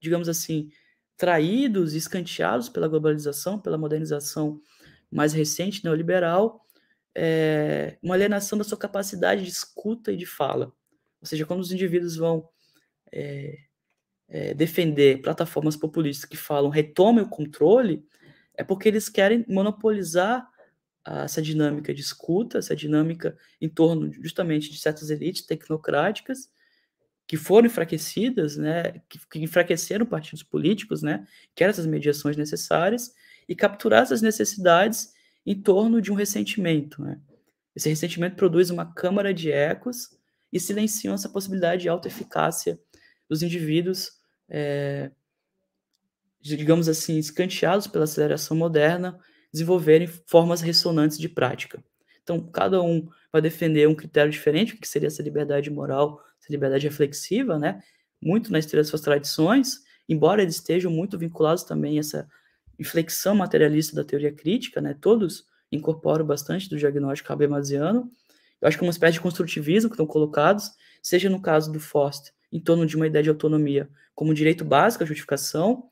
Speaker 2: digamos assim, traídos, e escanteados pela globalização, pela modernização mais recente neoliberal, é, uma alienação da sua capacidade de escuta e de fala. Ou seja, quando os indivíduos vão é, é, defender plataformas populistas que falam retome o controle, é porque eles querem monopolizar essa dinâmica de escuta, essa dinâmica em torno justamente de certas elites tecnocráticas que foram enfraquecidas, né, que, que enfraqueceram partidos políticos, né, que eram essas mediações necessárias, e capturar essas necessidades em torno de um ressentimento. Né. Esse ressentimento produz uma câmara de ecos e silenciam essa possibilidade de autoeficácia dos indivíduos é, digamos assim, escanteados pela aceleração moderna, desenvolverem formas ressonantes de prática. Então, cada um vai defender um critério diferente, que seria essa liberdade moral, essa liberdade reflexiva, né? muito na esteira das suas tradições, embora eles estejam muito vinculados também a essa inflexão materialista da teoria crítica, né? todos incorporam bastante do diagnóstico habermasiano. Eu acho que é uma espécie de construtivismo que estão colocados, seja no caso do Foster, em torno de uma ideia de autonomia como direito básico à justificação,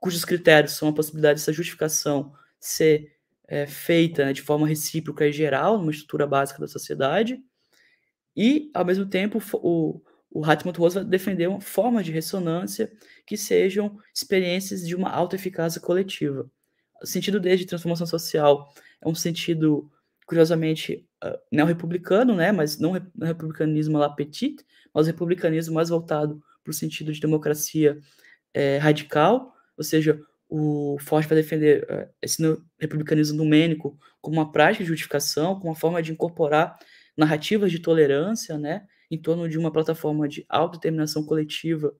Speaker 2: cujos critérios são a possibilidade dessa justificação ser é, feita né, de forma recíproca e geral, numa estrutura básica da sociedade, e, ao mesmo tempo, o, o Hartmut Roosevelt defendeu formas de ressonância que sejam experiências de uma alta eficácia coletiva. O sentido desde transformação social é um sentido, curiosamente, ah, não republicano, né, mas não republicanismo à la petite, mas republicanismo mais voltado para o sentido de democracia é, radical, ou seja, o forte vai defender eh, esse republicanismo numênico como uma prática de justificação, como uma forma de incorporar narrativas de tolerância, né, em torno de uma plataforma de autodeterminação coletiva,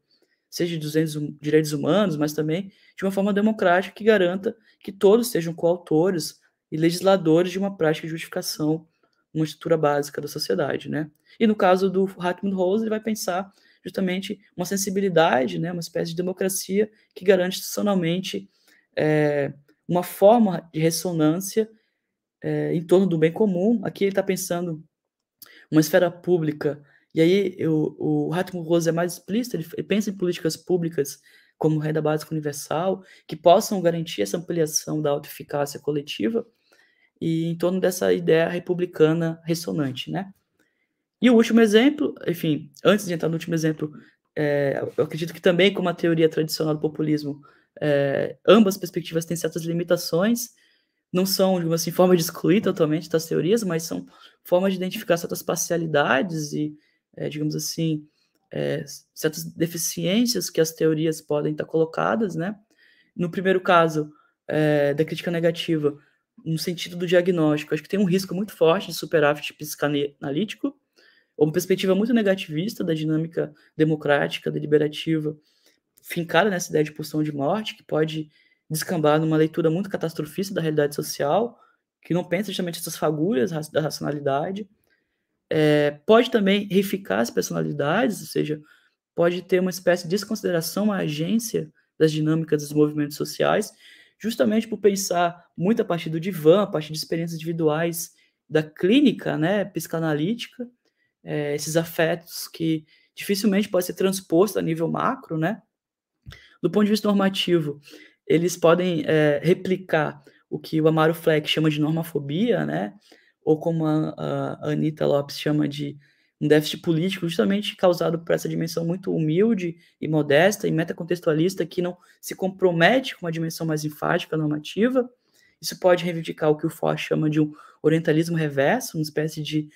Speaker 2: seja de hum, direitos humanos, mas também de uma forma democrática que garanta que todos sejam coautores e legisladores de uma prática de justificação uma estrutura básica da sociedade, né? E no caso do Hartmut Rose, ele vai pensar justamente uma sensibilidade, né, uma espécie de democracia que garante institucionalmente é, uma forma de ressonância é, em torno do bem comum. Aqui ele está pensando uma esfera pública, e aí eu, o Hartmut Rose é mais explícito, ele, ele pensa em políticas públicas como renda básica universal, que possam garantir essa ampliação da autoeficácia coletiva, e em torno dessa ideia republicana ressonante, né? E o último exemplo, enfim, antes de entrar no último exemplo, é, eu acredito que também como a teoria tradicional do populismo, é, ambas perspectivas têm certas limitações, não são, digamos assim, forma de excluir totalmente das teorias, mas são formas de identificar certas parcialidades e, é, digamos assim, é, certas deficiências que as teorias podem estar colocadas, né? No primeiro caso é, da crítica negativa, no sentido do diagnóstico. Acho que tem um risco muito forte de superávit psicanalítico, uma perspectiva muito negativista da dinâmica democrática, deliberativa, fincada nessa ideia de pulsão de morte, que pode descambar numa leitura muito catastrofista da realidade social, que não pensa justamente essas fagulhas da racionalidade. É, pode também reificar as personalidades, ou seja, pode ter uma espécie de desconsideração à agência das dinâmicas dos movimentos sociais, justamente por pensar muito a partir do divã, a partir de experiências individuais da clínica, né, psicanalítica, é, esses afetos que dificilmente podem ser transposto a nível macro, né? Do ponto de vista normativo, eles podem é, replicar o que o Amaro Fleck chama de normafobia, né? Ou como a, a Anitta Lopes chama de um déficit político justamente causado por essa dimensão muito humilde e modesta e metacontextualista que não se compromete com uma dimensão mais enfática, normativa. Isso pode reivindicar o que o Ford chama de um orientalismo reverso, uma espécie de,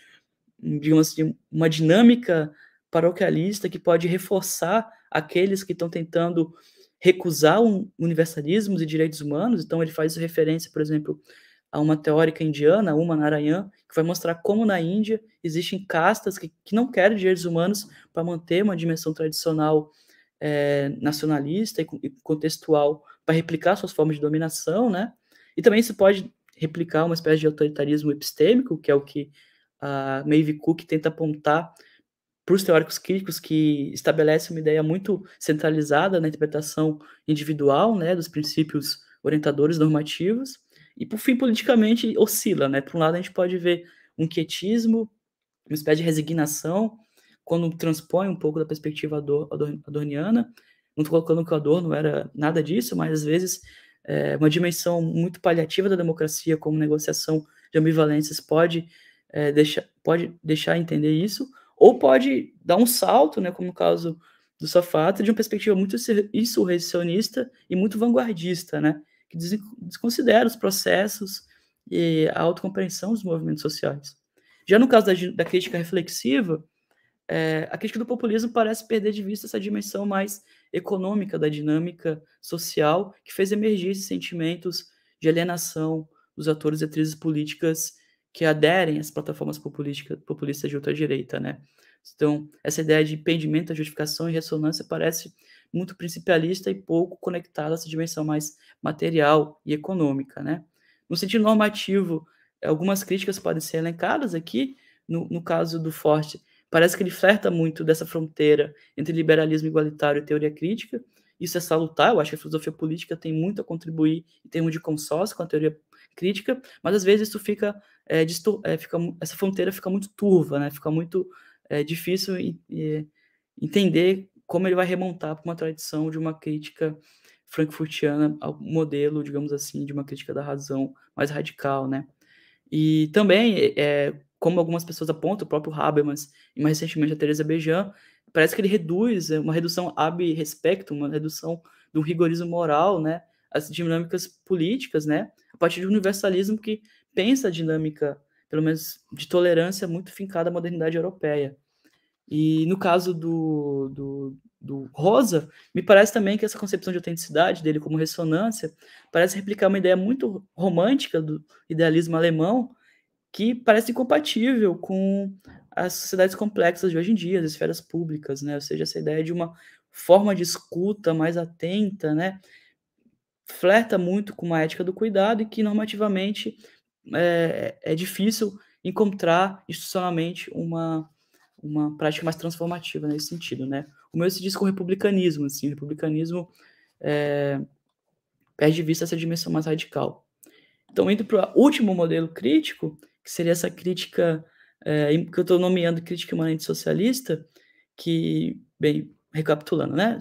Speaker 2: digamos assim, uma dinâmica paroquialista que pode reforçar aqueles que estão tentando recusar universalismos e direitos humanos. Então, ele faz referência, por exemplo, a uma teórica indiana, uma Narayan, que vai mostrar como na Índia existem castas que, que não querem direitos humanos para manter uma dimensão tradicional é, nacionalista e, e contextual para replicar suas formas de dominação, né? E também se pode replicar uma espécie de autoritarismo epistêmico, que é o que a Maeve Cook tenta apontar para os teóricos críticos que estabelece uma ideia muito centralizada na interpretação individual, né, dos princípios orientadores normativos. E por fim, politicamente, oscila, né? Por um lado, a gente pode ver um quietismo, uma espécie de resignação, quando transpõe um pouco da perspectiva ador, ador, adorniana, não estou colocando que o Adorno era nada disso, mas às vezes é, uma dimensão muito paliativa da democracia, como negociação de ambivalências, pode, é, deixar, pode deixar entender isso, ou pode dar um salto, né, como no caso do Safato, de uma perspectiva muito insurrecionista e muito vanguardista, né? que desconsidera os processos e a autocompreensão dos movimentos sociais. Já no caso da, da crítica reflexiva, é, a crítica do populismo parece perder de vista essa dimensão mais econômica da dinâmica social que fez emergir esses sentimentos de alienação dos atores e atrizes políticas que aderem às plataformas populistas de direita né? Então, essa ideia de pendimento justificação e ressonância parece muito principalista e pouco conectado a essa dimensão mais material e econômica, né? No sentido normativo, algumas críticas podem ser elencadas aqui, no, no caso do Forte, parece que ele flerta muito dessa fronteira entre liberalismo igualitário e teoria crítica, isso é salutar, eu acho que a filosofia política tem muito a contribuir em termos de consórcio com a teoria crítica, mas às vezes isso fica, é, é, fica essa fronteira fica muito turva, né? fica muito é, difícil entender como ele vai remontar para uma tradição de uma crítica frankfurtiana ao modelo, digamos assim, de uma crítica da razão mais radical, né? E também, é, como algumas pessoas apontam, o próprio Habermas e mais recentemente a Teresa Bejan, parece que ele reduz, eh, uma redução ab respecto, uma redução do rigorismo moral, né? As dinâmicas políticas, né? A partir do universalismo que pensa a dinâmica, pelo menos de tolerância, muito fincada à modernidade europeia. E no caso do, do, do, Rosa, me parece também que essa concepção de autenticidade dele como ressonância parece replicar uma ideia muito romântica do idealismo alemão que parece incompatível com as sociedades complexas de hoje em dia, as esferas públicas, né? Ou seja, essa ideia de uma forma de escuta mais atenta, né? Flerta muito com uma ética do cuidado e que normativamente é, é difícil encontrar institucionalmente uma uma prática mais transformativa nesse sentido, né? O meu se diz com o republicanismo, assim, o republicanismo é, perde de vista essa dimensão mais radical. Então, indo para o último modelo crítico, que seria essa crítica, é, que eu estou nomeando crítica imanente socialista, que, bem, recapitulando, né?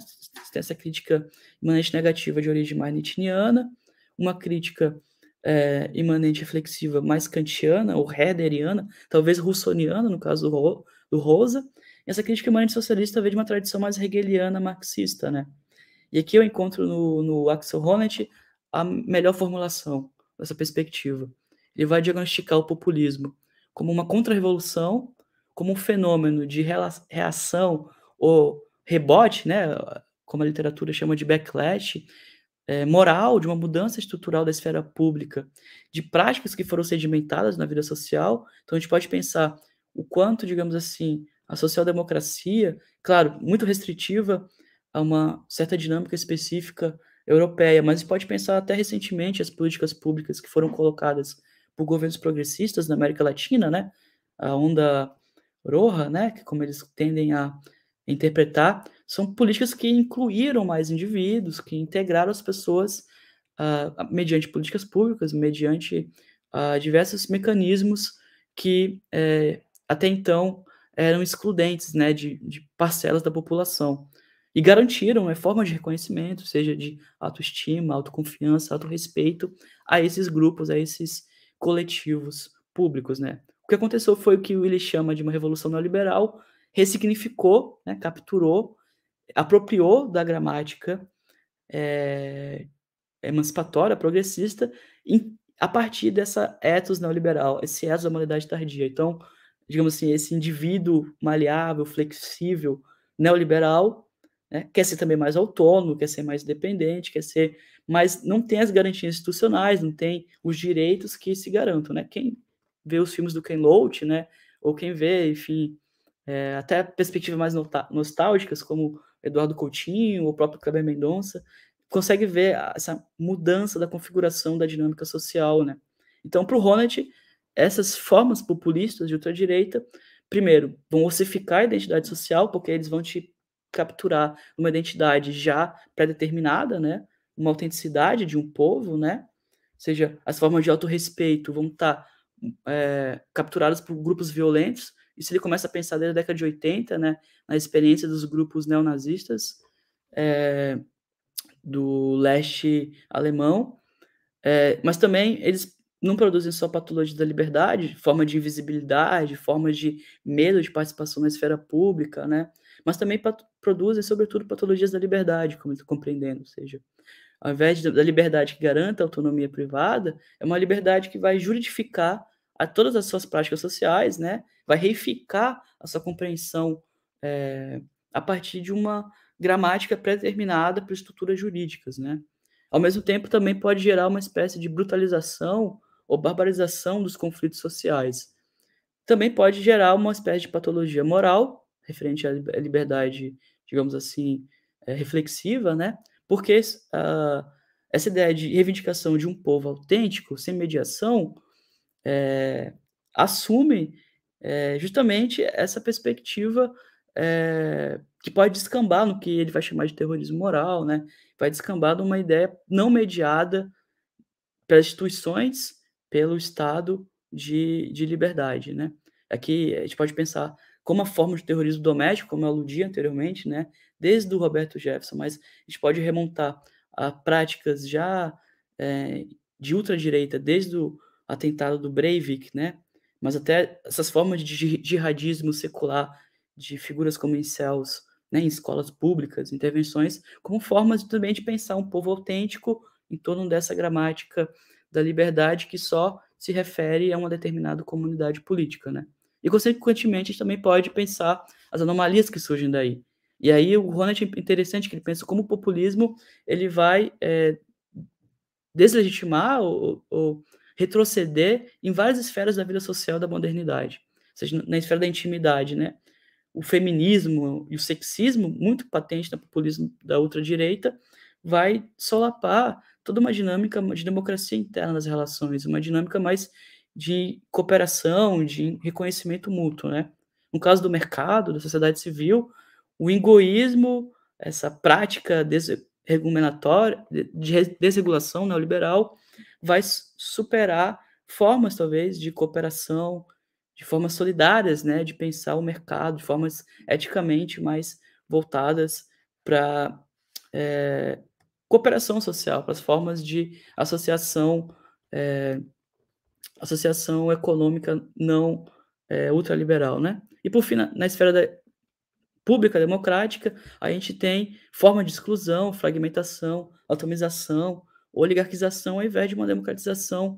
Speaker 2: Tem essa crítica imanente negativa de origem mais nietzscheana, uma crítica é, imanente reflexiva mais kantiana ou herderiana, talvez russoniana, no caso do do Rosa, e essa crítica humanista socialista veio de uma tradição mais hegeliana marxista, né? E aqui eu encontro no, no Axel Honneth a melhor formulação dessa perspectiva. Ele vai diagnosticar o populismo como uma contra-revolução, como um fenômeno de reação ou rebote, né? como a literatura chama de backlash, é, moral, de uma mudança estrutural da esfera pública, de práticas que foram sedimentadas na vida social. Então, a gente pode pensar o quanto, digamos assim, a social-democracia, claro, muito restritiva a uma certa dinâmica específica europeia, mas pode pensar até recentemente as políticas públicas que foram colocadas por governos progressistas na América Latina, né? A onda roja, né? Que como eles tendem a interpretar, são políticas que incluíram mais indivíduos, que integraram as pessoas uh, mediante políticas públicas, mediante uh, diversos mecanismos que uh, até então eram excludentes né, de, de parcelas da população e garantiram né, formas de reconhecimento, seja de autoestima, autoconfiança, autorrespeito a esses grupos, a esses coletivos públicos. Né? O que aconteceu foi o que ele chama de uma revolução neoliberal, ressignificou, né, capturou, apropriou da gramática é, emancipatória, progressista, em, a partir dessa ethos neoliberal, esse ethos da humanidade tardia. Então, digamos assim, esse indivíduo maleável, flexível, neoliberal, né? quer ser também mais autônomo, quer ser mais independente, quer ser, mas não tem as garantias institucionais, não tem os direitos que se garantam, né? Quem vê os filmes do Ken Loach, né? Ou quem vê, enfim, é, até perspectivas mais nostálgicas, como Eduardo Coutinho, o próprio Kleber Mendonça, consegue ver essa mudança da configuração da dinâmica social, né? Então, para o Ronald, essas formas populistas de ultradireita, primeiro, vão ossificar a identidade social, porque eles vão te capturar uma identidade já pré-determinada, né? Uma autenticidade de um povo, né? Ou seja, as formas de autorrespeito vão estar tá, é, capturadas por grupos violentos. E se ele começa a pensar desde a década de 80, né, na experiência dos grupos neonazistas é, do leste alemão, é, mas também eles não produzem só patologia da liberdade, forma de invisibilidade, forma de medo de participação na esfera pública, né? Mas também produzem, sobretudo, patologias da liberdade, como estou compreendendo, ou seja, ao invés da liberdade que garanta a autonomia privada, é uma liberdade que vai juridificar a todas as suas práticas sociais, né? Vai reificar a sua compreensão é, a partir de uma gramática pré-determinada por estruturas jurídicas, né? Ao mesmo tempo, também pode gerar uma espécie de brutalização ou barbarização dos conflitos sociais. Também pode gerar uma espécie de patologia moral, referente à liberdade, digamos assim, eh, reflexiva, né? Porque uh, essa ideia de reivindicação de um povo autêntico, sem mediação, é, assume é, justamente essa perspectiva é, que pode descambar no que ele vai chamar de terrorismo moral, né? Vai descambar de uma ideia não mediada pelas instituições pelo estado de, de liberdade, né? Aqui é a gente pode pensar como a forma de terrorismo doméstico, como eu aludi anteriormente, né? Desde o Roberto Jefferson, mas a gente pode remontar a práticas já é, de ultradireita, desde o atentado do Breivik, né? Mas até essas formas de jihadismo secular, de figuras como incels, né, em escolas públicas, intervenções, como formas também de pensar um povo autêntico em torno dessa gramática da liberdade que só se refere a uma determinada comunidade política, né? E, consequentemente, a gente também pode pensar as anomalias que surgem daí. E aí o Ronald é interessante que ele pensa como o populismo ele vai é, deslegitimar ou, ou, retroceder em várias esferas da vida social da modernidade, ou seja, na esfera da intimidade, né? O feminismo e o sexismo, muito patente no populismo da ultradireita, vai solapar toda uma dinâmica de democracia interna das relações, uma dinâmica mais de cooperação, de reconhecimento mútuo, né? No caso do mercado, da sociedade civil, o egoísmo, essa prática desregulatória, de desregulação neoliberal, vai superar formas, talvez, de cooperação, de formas solidárias, né? De pensar o mercado, de formas eticamente mais voltadas para é, eh, cooperação social, para as formas de associação, é, associação econômica não é, ultraliberal, né? E por fim, na, na esfera da, pública democrática, a gente tem forma de exclusão, fragmentação, atomização, oligarquização, ao invés de uma democratização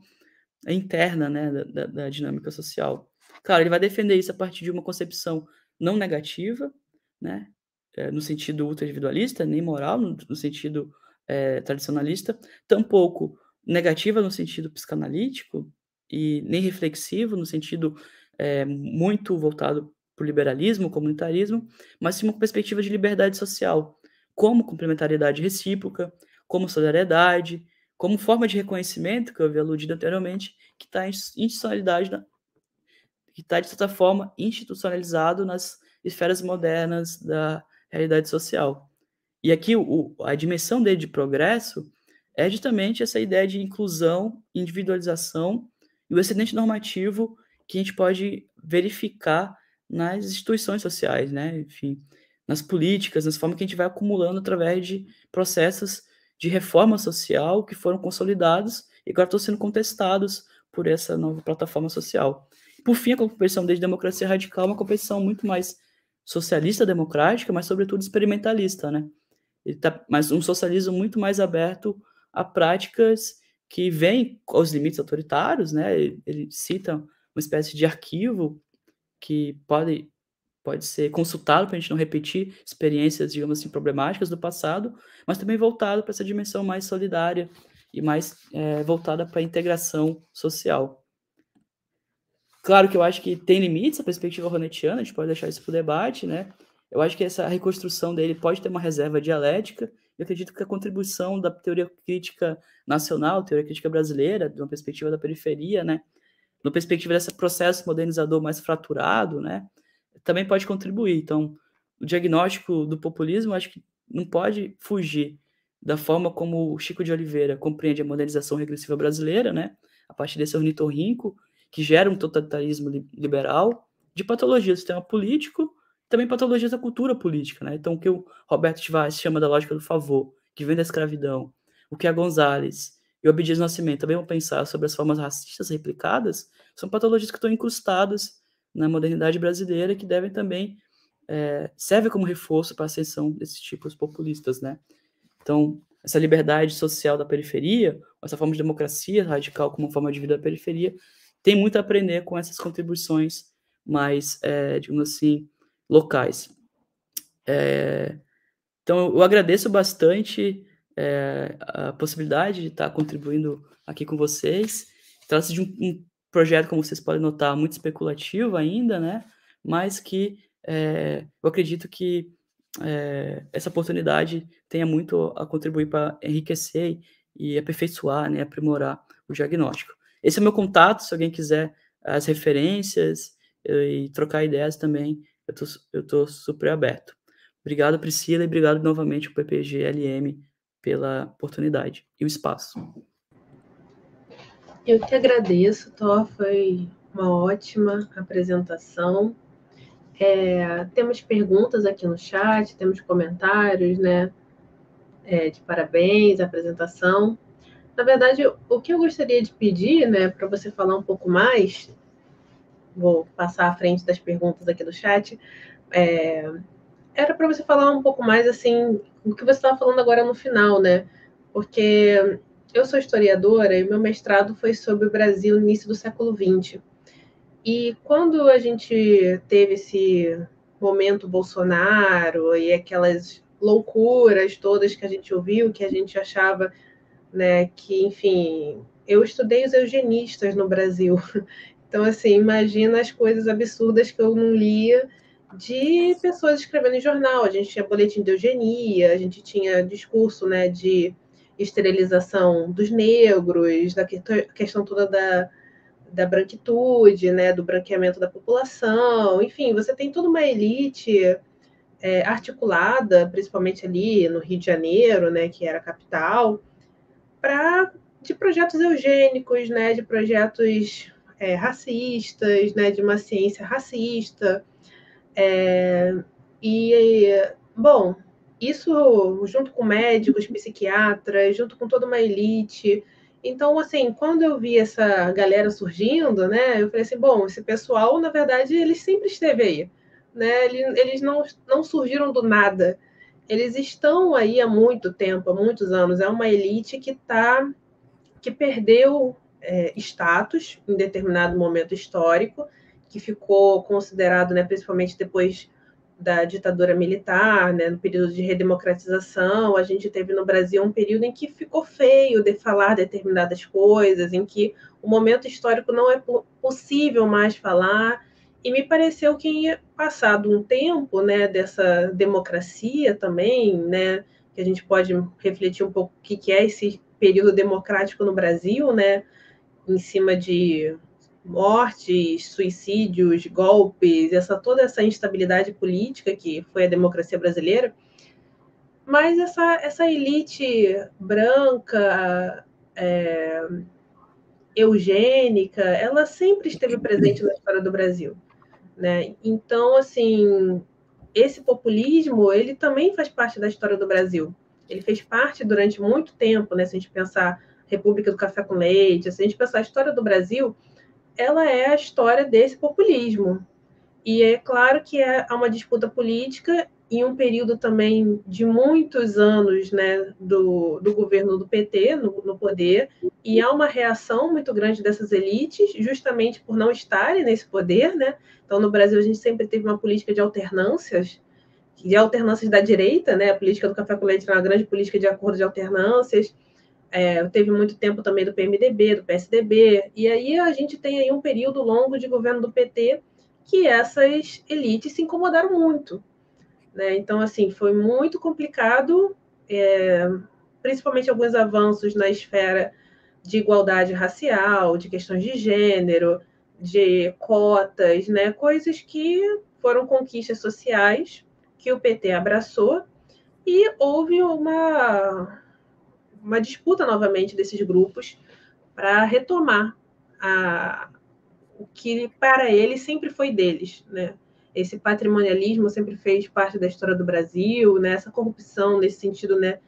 Speaker 2: interna né, da, da, da, dinâmica social. Claro, ele vai defender isso a partir de uma concepção não negativa, né, eh, no sentido ultra-individualista, nem moral, no, no sentido é, tradicionalista, tampouco negativa no sentido psicanalítico e nem reflexivo no sentido é, muito voltado para o liberalismo, comunitarismo, mas sim uma perspectiva de liberdade social, como complementariedade recíproca, como solidariedade, como forma de reconhecimento, que eu havia aludido anteriormente, que está institucionalidade na, que está, de certa forma, institucionalizado nas esferas modernas da realidade social. E aqui o, a dimensão dele de progresso é justamente essa ideia de inclusão, individualização e o excedente normativo que a gente pode verificar nas instituições sociais, né? Enfim, nas políticas, nas formas que a gente vai acumulando através de processos de reforma social que foram consolidados e agora estão sendo contestados por essa nova plataforma social. Por fim, a competição desde democracia radical é uma competição muito mais socialista democrática, mas sobretudo experimentalista, né? ele tá, mas um socialismo muito mais aberto a práticas que vêm aos limites autoritários, né? Ele, ele cita uma espécie de arquivo que pode, pode ser consultado para a gente não repetir experiências, digamos assim, problemáticas do passado, mas também voltado para essa dimensão mais solidária e mais é, voltada para a integração social. Claro que eu acho que tem limites a perspectiva ronetiana, a gente pode deixar isso para o debate, né? Eu acho que essa reconstrução dele pode ter uma reserva dialética, e acredito que a contribuição da teoria crítica nacional, teoria crítica brasileira, de uma perspectiva da periferia, né, na perspectiva desse processo modernizador mais fraturado, né, também pode contribuir. Então, o diagnóstico do populismo, acho que não pode fugir da forma como o Chico de Oliveira compreende a modernização regressiva brasileira, né, a partir desse ornitorrinco, que gera um totalitarismo liberal, de patologia do sistema político, também patologias da cultura política, né? Então, o que o Roberto Schwartz chama da lógica do favor, que vem da escravidão, o que a Gonzalez e o Abdias Nascimento também vão pensar sobre as formas racistas replicadas, são patologias que estão incrustadas na modernidade brasileira que devem também é, eh, serve como reforço para a ascensão desses tipos populistas, né? Então, essa liberdade social da periferia, essa forma de democracia radical como forma de vida da periferia, tem muito a aprender com essas contribuições mais, é, digamos assim, locais. É, então, eu agradeço bastante é, a possibilidade de estar contribuindo aqui com vocês. Trata-se de um, um, projeto, como vocês podem notar, muito especulativo ainda, né? Mas que é, eu acredito que é, essa oportunidade tenha muito a contribuir para enriquecer e aperfeiçoar, né, aprimorar o diagnóstico. Esse é o meu contato, se alguém quiser as referências eh, e trocar ideias também, eu tô, eu tô super aberto. Obrigado, Priscila, e obrigado novamente ao PPGLM pela oportunidade e o espaço.
Speaker 1: Eu que agradeço, Thor. Foi uma ótima apresentação. É, temos perguntas aqui no chat, temos comentários, né? É, de parabéns, apresentação. Na verdade, o que eu gostaria de pedir, né, para você falar um pouco mais, vou passar à frente das perguntas aqui do chat. É, era para você falar um pouco mais assim o que você estava falando agora no final, né? Porque eu sou historiadora e meu mestrado foi sobre o Brasil início do século XX. E quando a gente teve esse momento Bolsonaro e aquelas loucuras todas que a gente ouviu, que a gente achava, né, que enfim, eu estudei os eugenistas no Brasil. Então, assim, imagina as coisas absurdas que eu não lia de pessoas escrevendo em jornal. A gente tinha boletim de eugenia, a gente tinha discurso né, de esterilização dos negros, da questão toda da, da branquitude, né, do branqueamento da população. Enfim, você tem toda uma elite é, articulada, principalmente ali no Rio de Janeiro, né, que era a capital, para de projetos eugênicos, né, de projetos é, racistas, né, de uma ciência racista. É, e, bom, isso junto com médicos, psiquiatras, junto com toda uma elite. Então, assim, quando eu vi essa galera surgindo, né, eu falei assim, bom, esse pessoal, na verdade, ele sempre esteve aí, né? Eles não, não surgiram do nada. Eles estão aí há muito tempo, há muitos anos. É uma elite que tá que perdeu é, status em determinado momento histórico, que ficou considerado, né, principalmente depois da ditadura militar, né, no período de redemocratização, a gente teve no Brasil um período em que ficou feio de falar determinadas coisas, em que o momento histórico não é possível mais falar. E me pareceu que, passado um tempo né, dessa democracia também, né, que a gente pode refletir um pouco o que é esse período democrático no Brasil, né, em cima de mortes, suicídios, golpes, essa toda essa instabilidade política que foi a democracia brasileira, mas essa, essa elite branca, é, eugênica, ela sempre esteve presente na história do Brasil, né? Então, assim, esse populismo ele também faz parte da história do Brasil. Ele fez parte durante muito tempo, né? Se a gente pensar República do Café com Leite, assim, a gente pensar a história do Brasil, ela é a história desse populismo. E é claro que é, há uma disputa política em um período também de muitos anos né, do, do governo do PT no, no poder, e há uma reação muito grande dessas elites, justamente por não estarem nesse poder. Né? Então, no Brasil, a gente sempre teve uma política de alternâncias, de alternâncias da direita, né? a política do café com leite era uma grande política de acordo de alternâncias, é, teve muito tempo também do PMDB, do PSDB, e aí a gente tem aí um período longo de governo do PT que essas elites se incomodaram muito. Né? Então, assim, foi muito complicado, é, principalmente alguns avanços na esfera de igualdade racial, de questões de gênero, de cotas, né? coisas que foram conquistas sociais que o PT abraçou, e houve uma uma disputa novamente desses grupos para retomar a, o que para ele sempre foi deles, né? Esse patrimonialismo sempre fez parte da história do Brasil, né? Essa corrupção nesse sentido, né?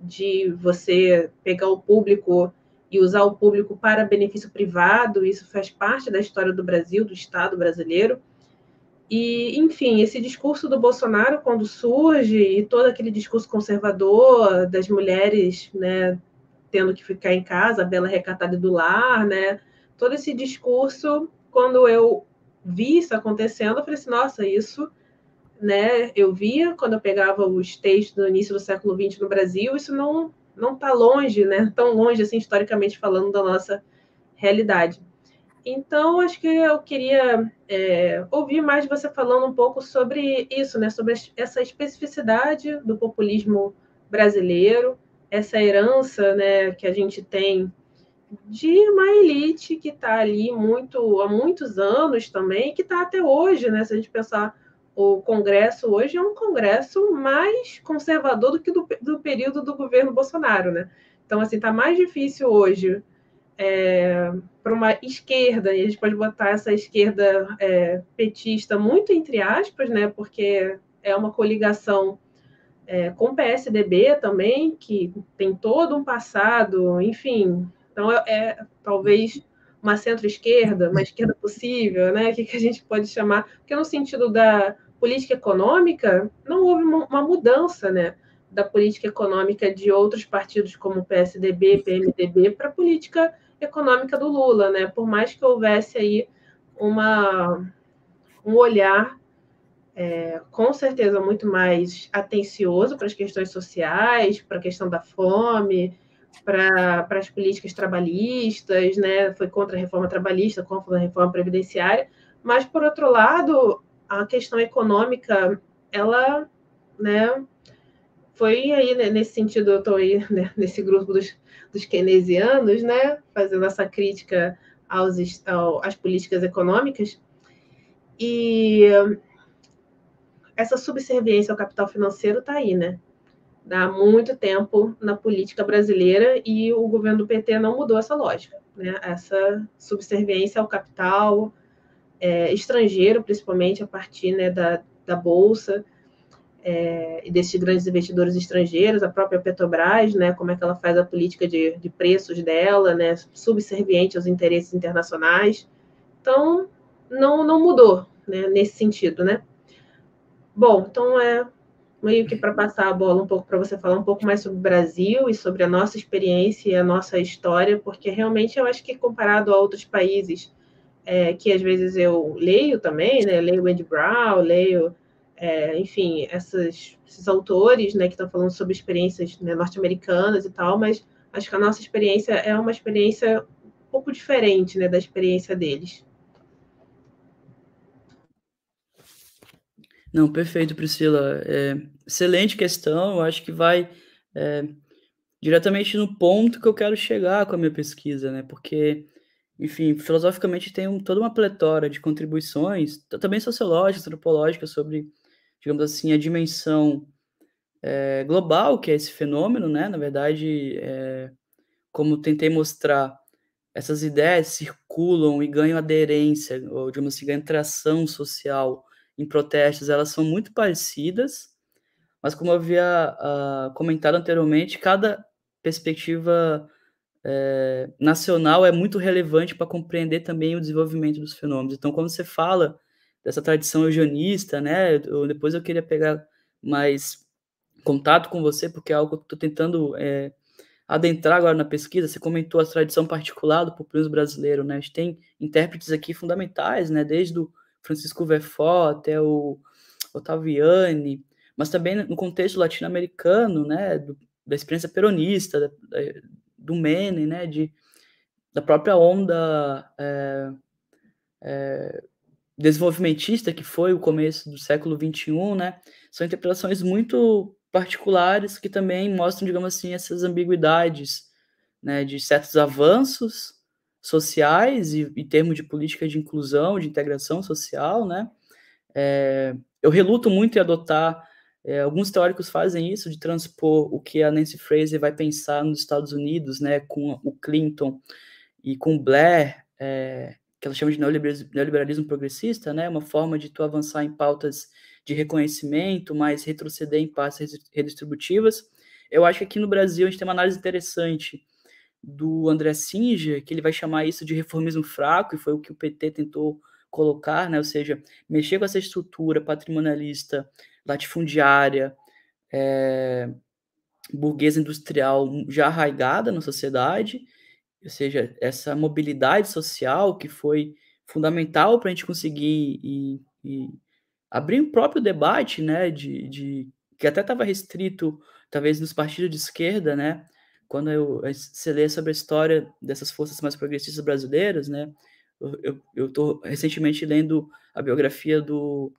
Speaker 1: De você pegar o público e usar o público para benefício privado, isso faz parte da história do Brasil, do Estado brasileiro. E, enfim, esse discurso do Bolsonaro, quando surge, e todo aquele discurso conservador das mulheres né, tendo que ficar em casa, a bela recatada do lar, né, todo esse discurso, quando eu vi isso acontecendo, eu falei assim: nossa, isso né, eu via quando eu pegava os textos do início do século XX no Brasil, isso não não está longe, né, tão longe assim historicamente falando da nossa realidade. Então, acho que eu queria é, ouvir mais você falando um pouco sobre isso, né? sobre essa especificidade do populismo brasileiro, essa herança né, que a gente tem de uma elite que está ali muito há muitos anos também, que está até hoje, né? Se a gente pensar o Congresso hoje é um Congresso mais conservador do que do, do período do governo Bolsonaro, né? Então, assim, está mais difícil hoje é, para uma esquerda, e a gente pode botar essa esquerda é, petista muito entre aspas, né, porque é uma coligação é, com o PSDB também, que tem todo um passado, enfim. Então, é, é talvez uma centro-esquerda, uma esquerda possível, né? O que, que a gente pode chamar? Porque no sentido da política econômica, não houve uma, uma mudança, né? Da política econômica de outros partidos como PSDB, PMDB, para a política econômica econômica do Lula, né? Por mais que houvesse aí uma, um olhar é, com certeza muito mais atencioso para as questões sociais, para a questão da fome, para, para as políticas trabalhistas, né? Foi contra a reforma trabalhista, contra a reforma previdenciária, mas por outro lado, a questão econômica, ela, né, foi aí, né, nesse sentido, eu estou aí né, nesse grupo dos, dos keynesianos, né, fazendo essa crítica aos, ao, às políticas econômicas. E essa subserviência ao capital financeiro está aí, né? Há muito tempo na política brasileira e o governo do PT não mudou essa lógica, né? Essa subserviência ao capital é, estrangeiro, principalmente a partir né, da, da Bolsa, é, e desses grandes investidores estrangeiros, a própria Petrobras, né, como é que ela faz a política de, de preços dela, né, subserviente aos interesses internacionais. Então, não, não mudou né, nesse sentido, né? Bom, então é meio que para passar a bola um pouco para você falar um pouco mais sobre o Brasil e sobre a nossa experiência e a nossa história, porque realmente eu acho que comparado a outros países é, que às vezes eu leio também, né? leio Andy Brown, leio é, enfim, essas, esses autores né, que estão falando sobre experiências né, norte-americanas e tal, mas acho que a nossa experiência é uma experiência um pouco diferente né, da experiência deles.
Speaker 2: Não, perfeito, Priscila. É, excelente questão. Eu acho que vai é, diretamente no ponto que eu quero chegar com a minha pesquisa, né? Porque, enfim, filosoficamente tem um, toda uma pletora de contribuições, também sociológicas, antropológicas, sobre digamos assim, a dimensão é, global que é esse fenômeno, né? Na verdade, é, como tentei mostrar, essas ideias circulam e ganham aderência, ou digamos assim, ganham tração social em protestos, elas são muito parecidas, mas como eu havia uh, comentado anteriormente, cada perspectiva é, nacional é muito relevante para compreender também o desenvolvimento dos fenômenos. Então, quando você fala dessa tradição eugenista, né? Eu, depois eu queria pegar mais contato com você, porque é algo que eu estou tentando é, adentrar agora na pesquisa. Você comentou a tradição particular do populismo brasileiro, né? A gente tem intérpretes aqui fundamentais, né? Desde o Francisco Verfó até o Ottaviani, mas também no contexto latino-americano, né? Do, da experiência peronista, da, da, do Mene, né? De, da própria onda é, é, desenvolvimentista que foi o começo do século XXI, né? São interpretações muito particulares que também mostram, digamos assim, essas ambiguidades, né? De certos avanços sociais e em termos de política de inclusão, de integração social, né? É, eu reluto muito em adotar, é, alguns teóricos fazem isso, de transpor o que a Nancy Fraser vai pensar nos Estados Unidos, né? Com o Clinton e com Blair, é, que ela chama de neoliberalismo progressista, né, uma forma de tu avançar em pautas de reconhecimento, mas retroceder em pautas redistributivas. Eu acho que aqui no Brasil a gente tem uma análise interessante do André Singer, que ele vai chamar isso de reformismo fraco, e foi o que o PT tentou colocar, né? ou seja, mexer com essa estrutura patrimonialista, latifundiária, é, burguesa industrial já arraigada na sociedade, ou seja, essa mobilidade social que foi fundamental para a gente conseguir e, e abrir um próprio debate, né, de, de que até estava restrito, talvez, nos partidos de esquerda, né, quando eu, se lê sobre a história dessas forças mais progressistas brasileiras, né, eu estou recentemente lendo a biografia do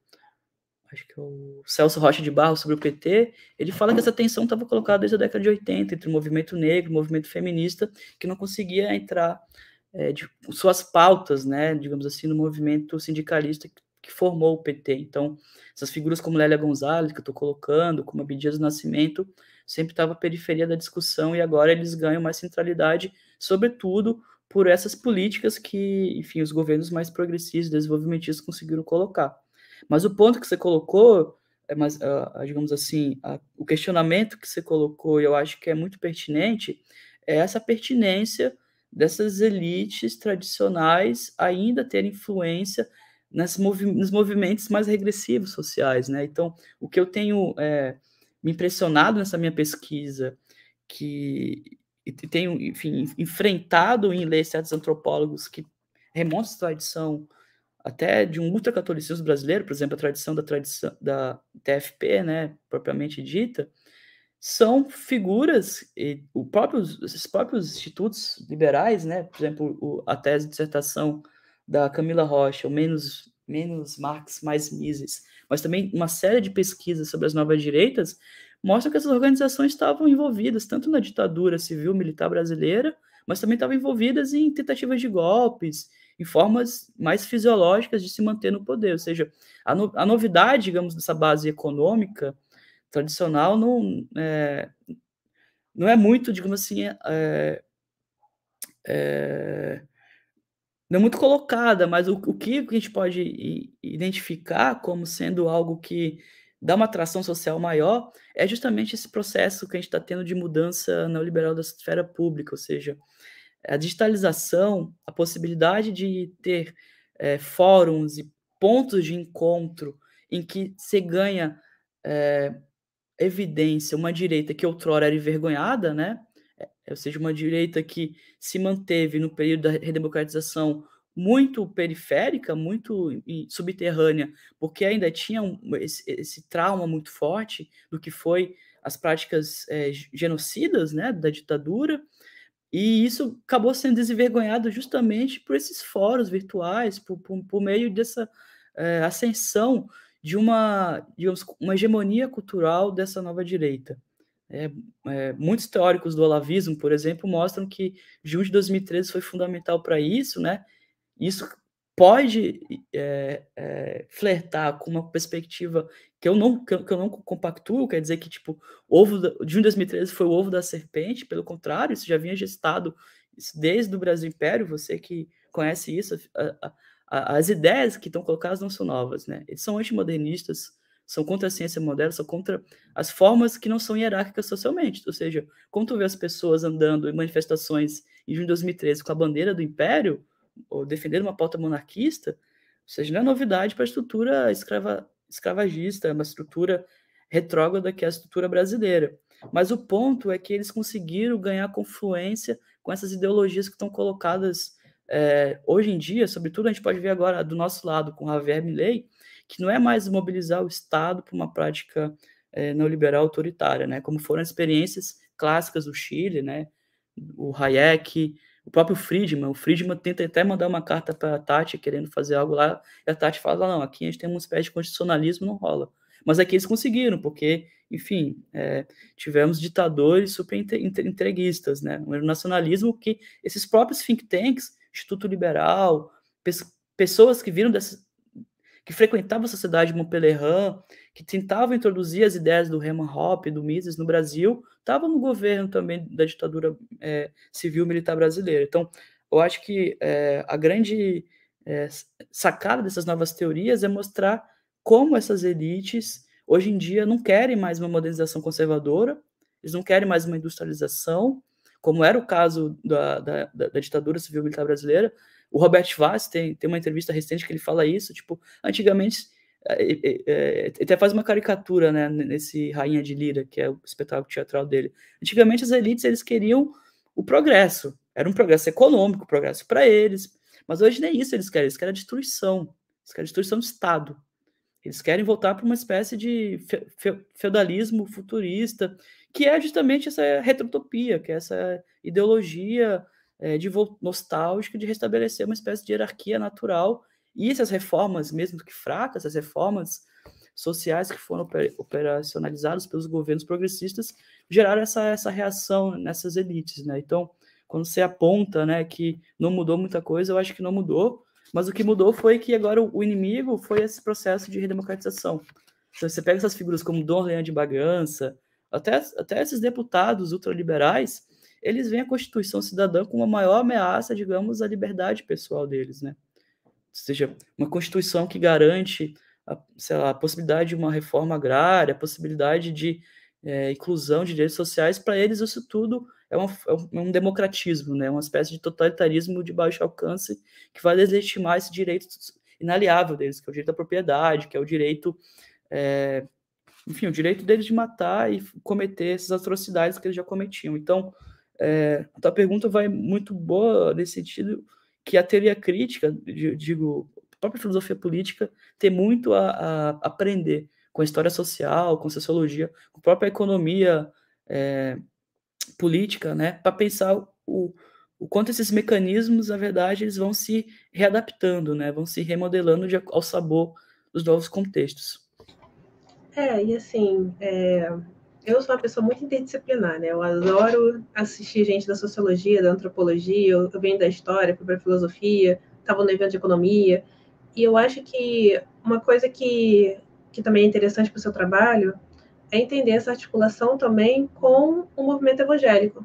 Speaker 2: acho que é o Celso Rocha de Barro sobre o PT, ele fala que essa tensão estava colocada desde a década de 80 entre o movimento negro, o movimento feminista, que não conseguia entrar é, de, suas pautas, né, digamos assim, no movimento sindicalista que, formou o PT. Então, essas figuras como Lélia Gonzalez, que eu estou colocando, como Abdias do Nascimento, sempre estava à periferia da discussão e agora eles ganham mais centralidade, sobretudo por essas políticas que, enfim, os governos mais progressistas, desenvolvimentistas conseguiram colocar. Mas o ponto que você colocou, é uh, digamos assim, o questionamento que você colocou, eu acho que é muito pertinente, é essa pertinência dessas elites tradicionais ainda ter influência nas movi nos movimentos mais regressivos sociais, né? Então, o que eu tenho é, me impressionado nessa minha pesquisa, que tenho, enfim, enfrentado em ler certos antropólogos que remontam essa tradição até de um ultracatolicismo brasileiro, por exemplo, a tradição da tradição da TFP, né, propriamente dita, são figuras e o próprios, próprios institutos liberais, né, por exemplo, o, a tese de dissertação da Camila Rocha, o menos menos Marx, mais Mises, mas também uma série de pesquisas sobre as novas direitas mostram que essas organizações estavam envolvidas tanto na ditadura civil militar brasileira, mas também estavam envolvidas em tentativas de golpes, em formas mais fisiológicas de se manter no poder. Ou seja, a, no, a novidade, digamos, dessa base econômica tradicional não é, não é muito, digamos assim, é, é, não é muito colocada, mas o, o que a gente pode identificar como sendo algo que dá uma atração social maior é justamente esse processo que a gente está tendo de mudança neoliberal da esfera pública, ou seja, a digitalização, a possibilidade de ter é, fóruns e pontos de encontro em que se ganha é, evidência uma direita que outrora era envergonhada, né? Eh, ou seja, uma direita que se manteve no período da redemocratização muito periférica, muito subterrânea, porque ainda tinha esse, esse, trauma muito forte do que foi as práticas é, genocidas né, da ditadura, e isso acabou sendo desenvergonhado justamente por esses fóruns virtuais, por, por, por meio dessa é, ascensão de uma, digamos, uma hegemonia cultural dessa nova direita. É, é, muitos teóricos do olavismo, por exemplo, mostram que junho de 2013 foi fundamental para isso, né? Isso pode é, é, flertar com uma perspectiva que eu não que eu, que eu, não compactuo, quer dizer que tipo ovo da, de 2013 foi o ovo da serpente, pelo contrário, isso já vinha gestado desde o Brasil Império, você que conhece isso, a, a, as ideias que estão colocadas não são novas, né? Eles são anti-modernistas, são contra a ciência moderna, são contra as formas que não são hierárquicas socialmente, ou seja, quando tu vê as pessoas andando em manifestações em junho de 2013 com a bandeira do Império, ou defender uma pauta monarquista, ou seja, não é novidade para a estrutura escrava, escravagista, é uma estrutura retrógrada que é a estrutura brasileira. Mas o ponto é que eles conseguiram ganhar confluência com essas ideologias que estão colocadas é, hoje em dia, sobretudo a gente pode ver agora do nosso lado com Javier Milley, que não é mais mobilizar o Estado para uma prática é, neoliberal autoritária, né? como foram as experiências clássicas do Chile, né? o Hayek, o próprio Friedman, o Friedman tenta até mandar uma carta para a Tati querendo fazer algo lá, e a Tati fala: não, aqui a gente tem uma espécie de constitucionalismo, não rola. Mas aqui eles conseguiram, porque, enfim, é, tivemos ditadores super entreguistas, né? Um nacionalismo que esses próprios think tanks, Instituto Liberal, pessoas que viram dessas, que frequentavam a sociedade Montpellier, que tentavam introduzir as ideias do Herman Hoppe, do Mises no Brasil, estavam no governo também da ditadura é, civil-militar brasileira. Então, eu acho que é, a grande é, sacada dessas novas teorias é mostrar como essas elites, hoje em dia, não querem mais uma modernização conservadora, eles não querem mais uma industrialização, como era o caso da, da, da ditadura civil-militar brasileira. O Robert Vaz tem, tem uma entrevista recente que ele fala isso, tipo, antigamente é, é, até faz uma caricatura né, nesse Rainha de Lira, que é o espetáculo teatral dele. Antigamente, as elites eles queriam o progresso, era um progresso econômico, progresso para eles, mas hoje nem isso eles querem, eles querem a destruição, eles querem a destruição do Estado. Eles querem voltar para uma espécie de fe fe feudalismo futurista, que é justamente essa retrotopia, que é essa ideologia é, de nostálgica de restabelecer uma espécie de hierarquia natural e essas reformas, mesmo que fracas, essas reformas sociais que foram operacionalizadas pelos governos progressistas geraram essa, essa reação nessas elites, né? Então, quando você aponta, né, que não mudou muita coisa, eu acho que não mudou, mas o que mudou foi que agora o inimigo foi esse processo de redemocratização. Então, você pega essas figuras como Dom Renan de Bagança, até, até esses deputados ultraliberais, eles veem a Constituição Cidadã como a maior ameaça, digamos, à liberdade pessoal deles, né? seja, uma Constituição que garante a, lá, a possibilidade de uma reforma agrária, a possibilidade de é, inclusão de direitos sociais, para eles isso tudo é, uma, é, é, um democratismo, né? uma espécie de totalitarismo de baixo alcance que vai legitimar esse direito inaliável deles, que é o direito à propriedade, que é o direito, é, enfim, o direito deles de matar e cometer essas atrocidades que eles já cometiam. Então, é, a tua pergunta vai muito boa nesse sentido, que a teoria crítica, digo, a própria filosofia política, tem muito a, a aprender com a história social, com sociologia, com a própria economia é, política, né, para pensar o, o quanto esses mecanismos, na verdade, eles vão se readaptando, né, vão se remodelando de, ao sabor dos novos contextos.
Speaker 1: É, e assim, é, eu sou uma pessoa muito interdisciplinar, né? Eu adoro assistir gente da sociologia, da antropologia, eu, eu venho da história, fui para filosofia, estava no evento de economia. E eu acho que uma coisa que, que também é interessante para o seu trabalho é entender essa articulação também com o movimento evangélico.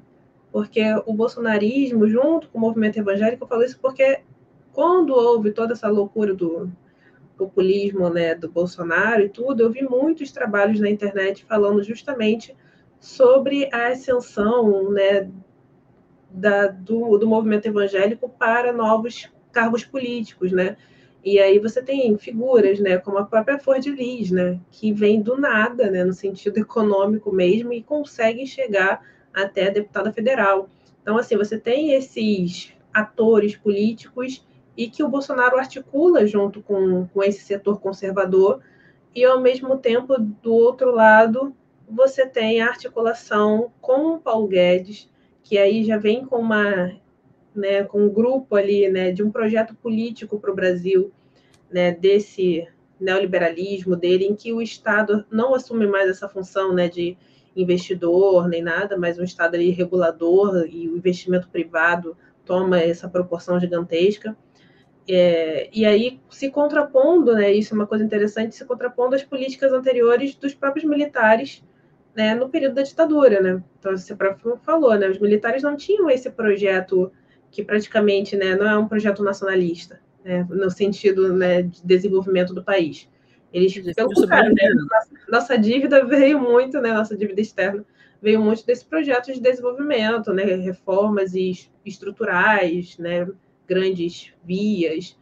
Speaker 1: Porque o bolsonarismo, junto com o movimento evangélico, eu falo isso porque quando houve toda essa loucura do, populismo né, do Bolsonaro e tudo, eu vi muitos trabalhos na internet falando justamente sobre a ascensão né, da, do, do movimento evangélico para novos cargos políticos, né? E aí você tem figuras, né, como a própria Ford Liz né, que vem do nada, né, no sentido econômico mesmo, e conseguem chegar até a deputada federal. Então, assim, você tem esses atores políticos e que o Bolsonaro articula junto com, com esse setor conservador, e ao mesmo tempo, do outro lado, você tem a articulação com o Paulo Guedes, que aí já vem com uma né, com um grupo ali né, de um projeto político para o Brasil, né, desse neoliberalismo dele, em que o Estado não assume mais essa função né, de investidor nem nada, mas um Estado ali regulador e o investimento privado toma essa proporção gigantesca. É, e aí, se contrapondo, né, isso é uma coisa interessante, se contrapondo às políticas anteriores dos próprios militares né, no período da ditadura. Né? Então, você próprio falou, né, os militares não tinham esse projeto que praticamente né, não é um projeto nacionalista, né, no sentido né, de desenvolvimento do país. Eles, pelo contrário, né, nossa, nossa, dívida veio muito, né, nossa dívida externa veio muito desse projeto de desenvolvimento, né, reformas estruturais, né, grandes vias.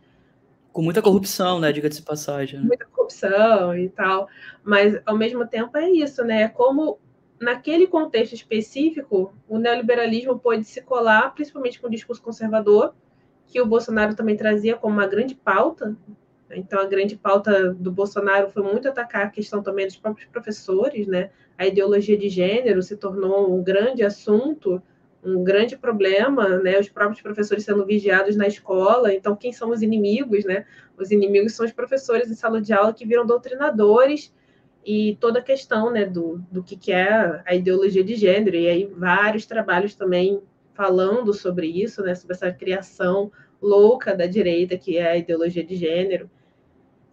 Speaker 2: Com muita corrupção, né? Diga-se de passagem. Né? Muita
Speaker 1: corrupção e tal. Mas, ao mesmo tempo, é isso, né? É como, naquele contexto específico, o neoliberalismo pôde se colar, principalmente com o discurso conservador, que o Bolsonaro também trazia como uma grande pauta. Então, a grande pauta do Bolsonaro foi muito atacar a questão também dos próprios professores, né? A ideologia de gênero se tornou um grande assunto um grande problema, né? Os próprios professores sendo vigiados na escola. Então, quem são os inimigos, né? Os inimigos são os professores em sala de aula que viram doutrinadores e toda a questão, né, do, do que, que é a ideologia de gênero. E aí, vários trabalhos também falando sobre isso, né? Sobre essa criação louca da direita que é a ideologia de gênero.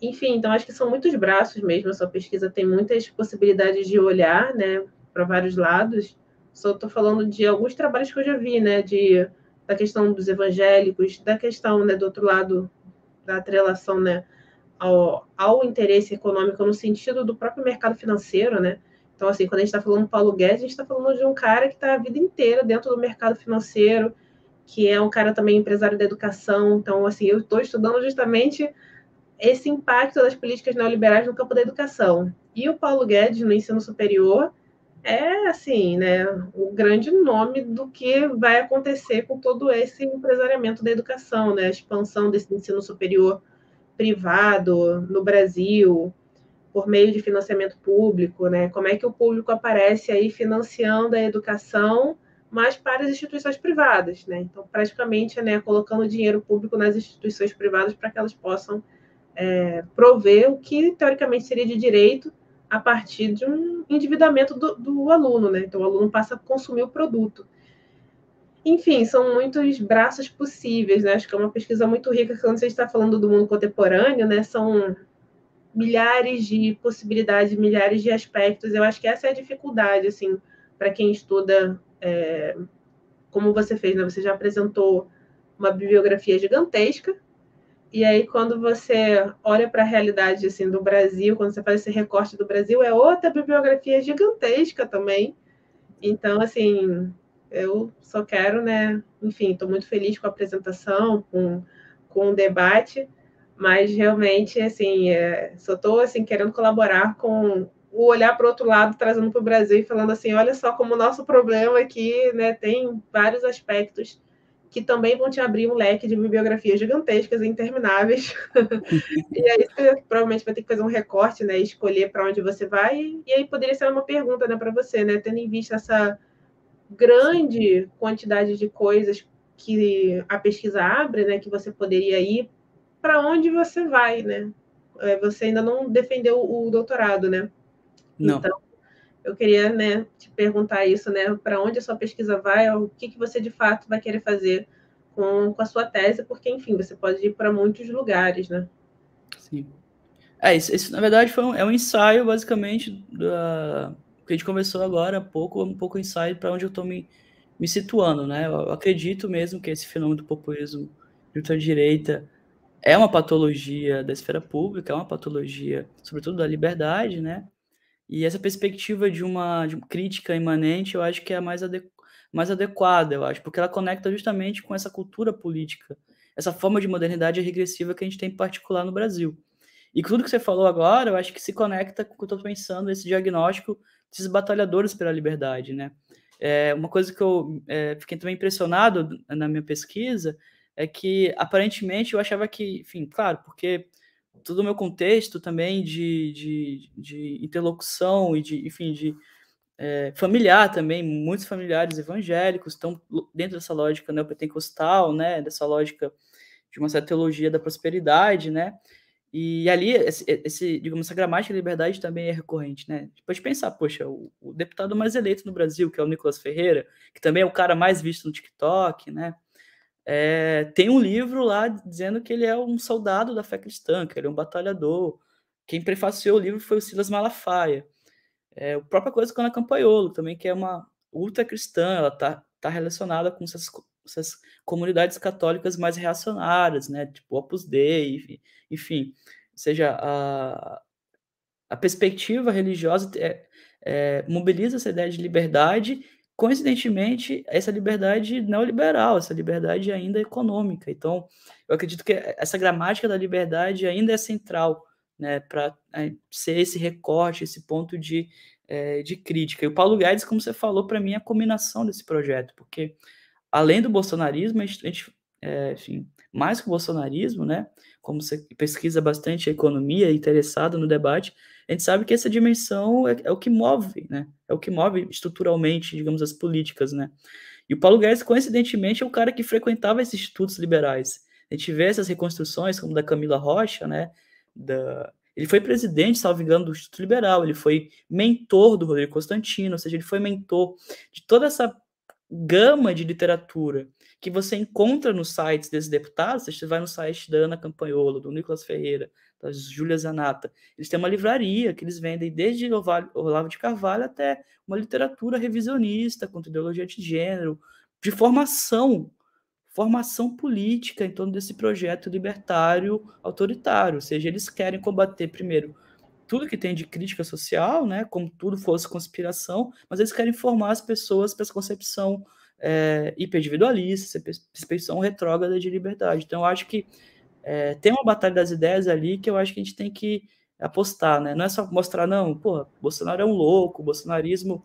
Speaker 1: Enfim, então acho que são muitos braços mesmo. A sua pesquisa tem muitas possibilidades de olhar, né, para vários lados só estou falando de alguns trabalhos que eu já vi, né? De, da questão dos evangélicos, da questão né, do outro lado, da atrelação né, ao, ao interesse econômico no sentido do próprio mercado financeiro, né? Então, assim, quando a gente está falando do Paulo Guedes, a gente está falando de um cara que está a vida inteira dentro do mercado financeiro, que é um cara também empresário da educação. Então, assim, eu estou estudando justamente esse impacto das políticas neoliberais no campo da educação. E o Paulo Guedes, no ensino superior, é assim, né, o grande nome do que vai acontecer com todo esse empresariamento da educação, né, a expansão desse ensino superior privado no Brasil por meio de financiamento público, né? Como é que o público aparece aí financiando a educação, mas para as instituições privadas, né? Então, praticamente, né, colocando dinheiro público nas instituições privadas para que elas possam é, prover o que teoricamente seria de direito a partir de um endividamento do, do aluno, né? Então, o aluno passa a consumir o produto. Enfim, são muitos braços possíveis, né? Acho que é uma pesquisa muito rica, quando você está falando do mundo contemporâneo, né? São milhares de possibilidades, milhares de aspectos. Eu acho que essa é a dificuldade, assim, para quem estuda, é, como você fez, né? Você já apresentou uma bibliografia gigantesca, e aí, quando você olha para a realidade assim, do Brasil, quando você faz esse recorte do Brasil, é outra bibliografia gigantesca também. Então, assim, eu só quero, né? Enfim, estou muito feliz com a apresentação, com, com o debate, mas realmente, assim, é, só estou assim, querendo colaborar com o olhar para o outro lado, trazendo para o Brasil e falando assim: olha só como o nosso problema aqui né, tem vários aspectos que também vão te abrir um leque de bibliografias gigantescas e intermináveis. e aí você provavelmente vai ter que fazer um recorte, né, escolher para onde você vai. E aí poderia ser uma pergunta, né, para você, né, tendo em vista essa grande quantidade de coisas que a pesquisa abre, né, que você poderia ir, para onde você vai, né? É, você ainda não defendeu o doutorado, né? Não. Então, eu queria né, te perguntar isso, né? Para onde a sua pesquisa vai, o que, que você de fato vai querer fazer com, com a sua tese, porque, enfim, você pode ir para muitos lugares, né?
Speaker 2: Sim. É, isso, isso na verdade foi um, é um ensaio, basicamente, da, que a gente conversou agora há pouco, um pouco ensaio para onde eu estou me, me situando, né? Eu acredito mesmo que esse fenômeno do populismo de ultradireita é uma patologia da esfera pública, é uma patologia, sobretudo, da liberdade, né? E essa perspectiva de uma, de uma crítica imanente, eu acho que é a mais, adequ mais adequada, eu acho, porque ela conecta justamente com essa cultura política, essa forma de modernidade regressiva que a gente tem em particular no Brasil. E tudo que você falou agora, eu acho que se conecta com o que eu estou pensando, esse diagnóstico desses batalhadores pela liberdade, né? É, uma coisa que eu é, fiquei também impressionado na minha pesquisa é que, aparentemente, eu achava que, enfim, claro, porque todo o meu contexto também de, de, de interlocução e de, enfim, de é, familiar também, muitos familiares evangélicos estão dentro dessa lógica neopentecostal, né, dessa lógica de uma certa teologia da prosperidade, né, e ali, esse, esse, digamos, essa gramática de liberdade também é recorrente, né? Pode pensar, poxa, o, o, deputado mais eleito no Brasil, que é o Nicolas Ferreira, que também é o cara mais visto no TikTok, né? é, tem um livro lá dizendo que ele é um soldado da fé cristã, que ele é um batalhador. Quem prefaciou o livro foi o Silas Malafaia. É, a própria coisa com a Ana Campaiolo, também, que é uma ultra cristã, ela está tá relacionada com essas, essas, comunidades católicas mais reacionárias, né? tipo Opus Dei, enfim. enfim. Ou seja, a, a perspectiva religiosa é, é, mobiliza essa ideia de liberdade coincidentemente, essa liberdade neoliberal, essa liberdade ainda econômica. Então, eu acredito que essa gramática da liberdade ainda é central né, para é, ser esse recorte, esse ponto de, é, de crítica. E o Paulo Guedes, como você falou, para mim é a combinação desse projeto, porque além do bolsonarismo, a gente, é, enfim, mais que o bolsonarismo, né, como você pesquisa bastante a economia, é interessado no debate, a gente sabe que essa dimensão é, é o que move, né? É o que move estruturalmente, digamos, as políticas, né? E o Paulo Guedes, coincidentemente, é o cara que frequentava esses institutos liberais. A gente vê essas reconstruções, como da Camila Rocha, né? Da... Ele foi presidente, salvo engano, do Instituto Liberal, ele foi mentor do Rodrigo Constantino, ou seja, ele foi mentor de toda essa gama de literatura que você encontra nos sites desses deputados, você vai no site da Ana Campanholo, do Nicolas Ferreira, da Júlia Zanata. Eles têm uma livraria que eles vendem desde Olavo de Carvalho até uma literatura revisionista contra ideologia de gênero, de formação, formação política em torno desse projeto libertário autoritário. Ou seja, eles querem combater primeiro tudo que tem de crítica social, né, como tudo fosse conspiração, mas eles querem formar as pessoas para essa concepção é, hiperindividualista, essa percepção retrógrada de liberdade. Então, eu acho que é, tem uma batalha das ideias ali que eu acho que a gente tem que apostar, né? Não é só mostrar, não, porra, Bolsonaro é um louco, bolsonarismo.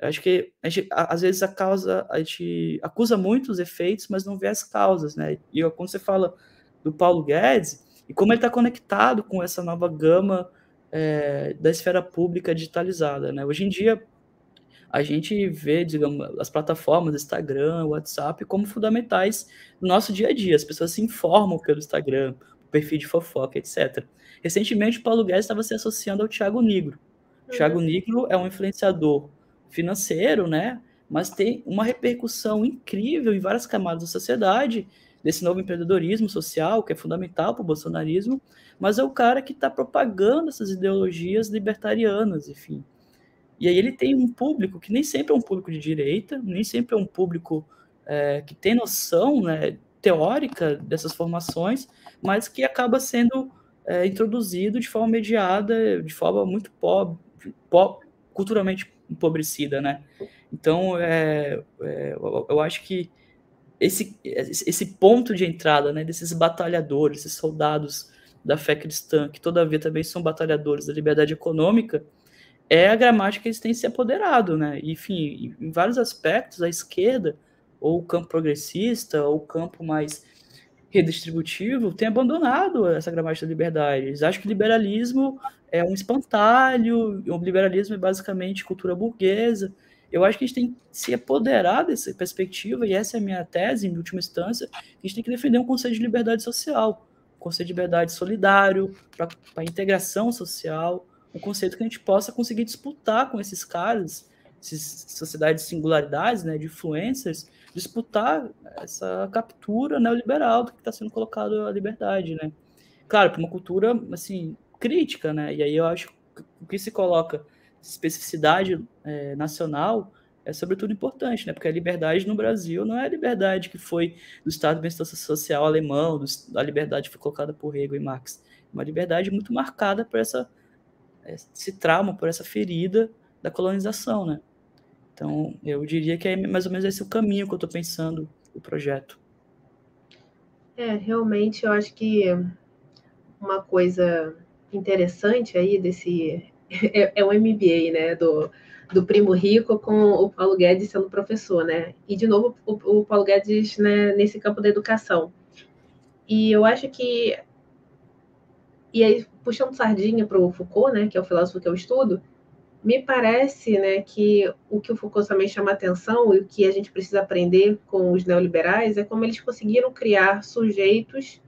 Speaker 2: Acho que a gente, às vezes a causa, a gente acusa muito os efeitos, mas não vê as causas, né? E quando você fala do Paulo Guedes, e como ele está conectado com essa nova gama é, da esfera pública digitalizada, né? Hoje em dia, a gente vê, digamos, as plataformas, Instagram, WhatsApp, como fundamentais no nosso dia a dia. As pessoas se informam pelo Instagram, perfil de fofoca, etc. Recentemente, o Paulo Guedes estava se associando ao Thiago Negro. Tiago uhum. Thiago Negro é um influenciador financeiro, né? Mas tem uma repercussão incrível em várias camadas da sociedade desse novo empreendedorismo social, que é fundamental para o bolsonarismo, mas é o cara que está propagando essas ideologias libertarianas, enfim. E aí ele tem um público que nem sempre é um público de direita, nem sempre é um público é, que tem noção né, teórica dessas formações, mas que acaba sendo é, introduzido de forma mediada, de forma muito pobre, pobre culturalmente empobrecida, né? Então, é, é, eu acho que esse, esse ponto de entrada né, desses batalhadores, esses soldados da fé cristã, que todavia também são batalhadores da liberdade econômica, é a gramática que eles têm se apoderado, né? Enfim, em vários aspectos, a esquerda, ou o campo progressista, ou o campo mais redistributivo, tem abandonado essa gramática da liberdade. Eles acham que o liberalismo é um espantalho, o liberalismo é basicamente cultura burguesa. Eu acho que a gente tem que se apoderar dessa perspectiva, e essa é a minha tese, em última instância, a gente tem que defender um conceito de liberdade social, um conceito de liberdade solidário, para a integração social, um conceito que a gente possa conseguir disputar com esses caras, essas sociedades de singularidades, né, de influencers, disputar essa captura neoliberal do que está sendo colocado a liberdade, né? Claro, para uma cultura, assim, crítica, né? E aí eu acho que o que se coloca especificidade é, nacional é sobretudo importante, né? Porque a liberdade no Brasil não é a liberdade que foi do Estado de Bem-Estar Social alemão, do, a liberdade que foi colocada por Hegel e Marx. É uma liberdade muito marcada por essa esse é, trauma, por essa ferida da colonização, né? Então, eu diria que é mais ou menos esse o caminho que eu estou pensando o projeto.
Speaker 1: É, realmente, eu acho que uma coisa interessante aí desse é, é o MBA, né, do, do primo rico com o Paulo Guedes sendo professor, né? E de novo o, o Paulo Guedes né, nesse campo da educação. E eu acho que e aí, puxando sardinha para o Foucault, né, que é o filósofo que eu estudo, me parece né, que o que o Foucault também chama atenção e o que a gente precisa aprender com os neoliberais é como eles conseguiram criar sujeitos,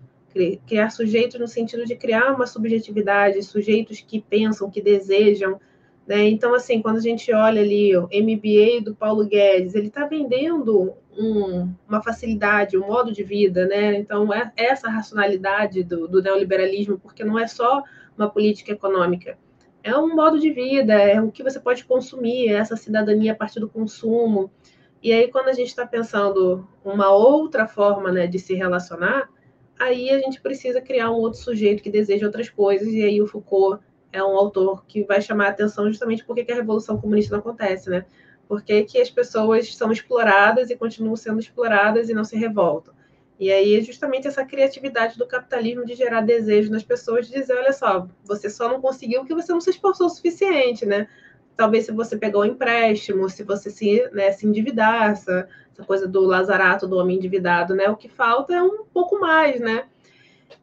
Speaker 1: criar sujeitos no sentido de criar uma subjetividade, sujeitos que pensam, que desejam, né? Então, assim, quando a gente olha ali o MBA do Paulo Guedes, ele está vendendo um, uma facilidade, um modo de vida, né? Então, é, é essa racionalidade do, do neoliberalismo, porque não é só uma política econômica, é um modo de vida, é o que você pode consumir, é essa cidadania a partir do consumo. E aí, quando a gente está pensando uma outra forma né, de se relacionar, aí a gente precisa criar um outro sujeito que deseja outras coisas, e aí o Foucault é um autor que vai chamar a atenção justamente porque que a Revolução Comunista não acontece, né? Porque que as pessoas são exploradas e continuam sendo exploradas e não se revoltam. E aí é justamente essa criatividade do capitalismo de gerar desejo nas pessoas, de dizer, olha só, você só não conseguiu porque você não se esforçou o suficiente, né? Talvez se você pegou um empréstimo, se você se, né, se endividar, essa, essa coisa do lazarato, do homem endividado, né? O que falta é um pouco mais, né?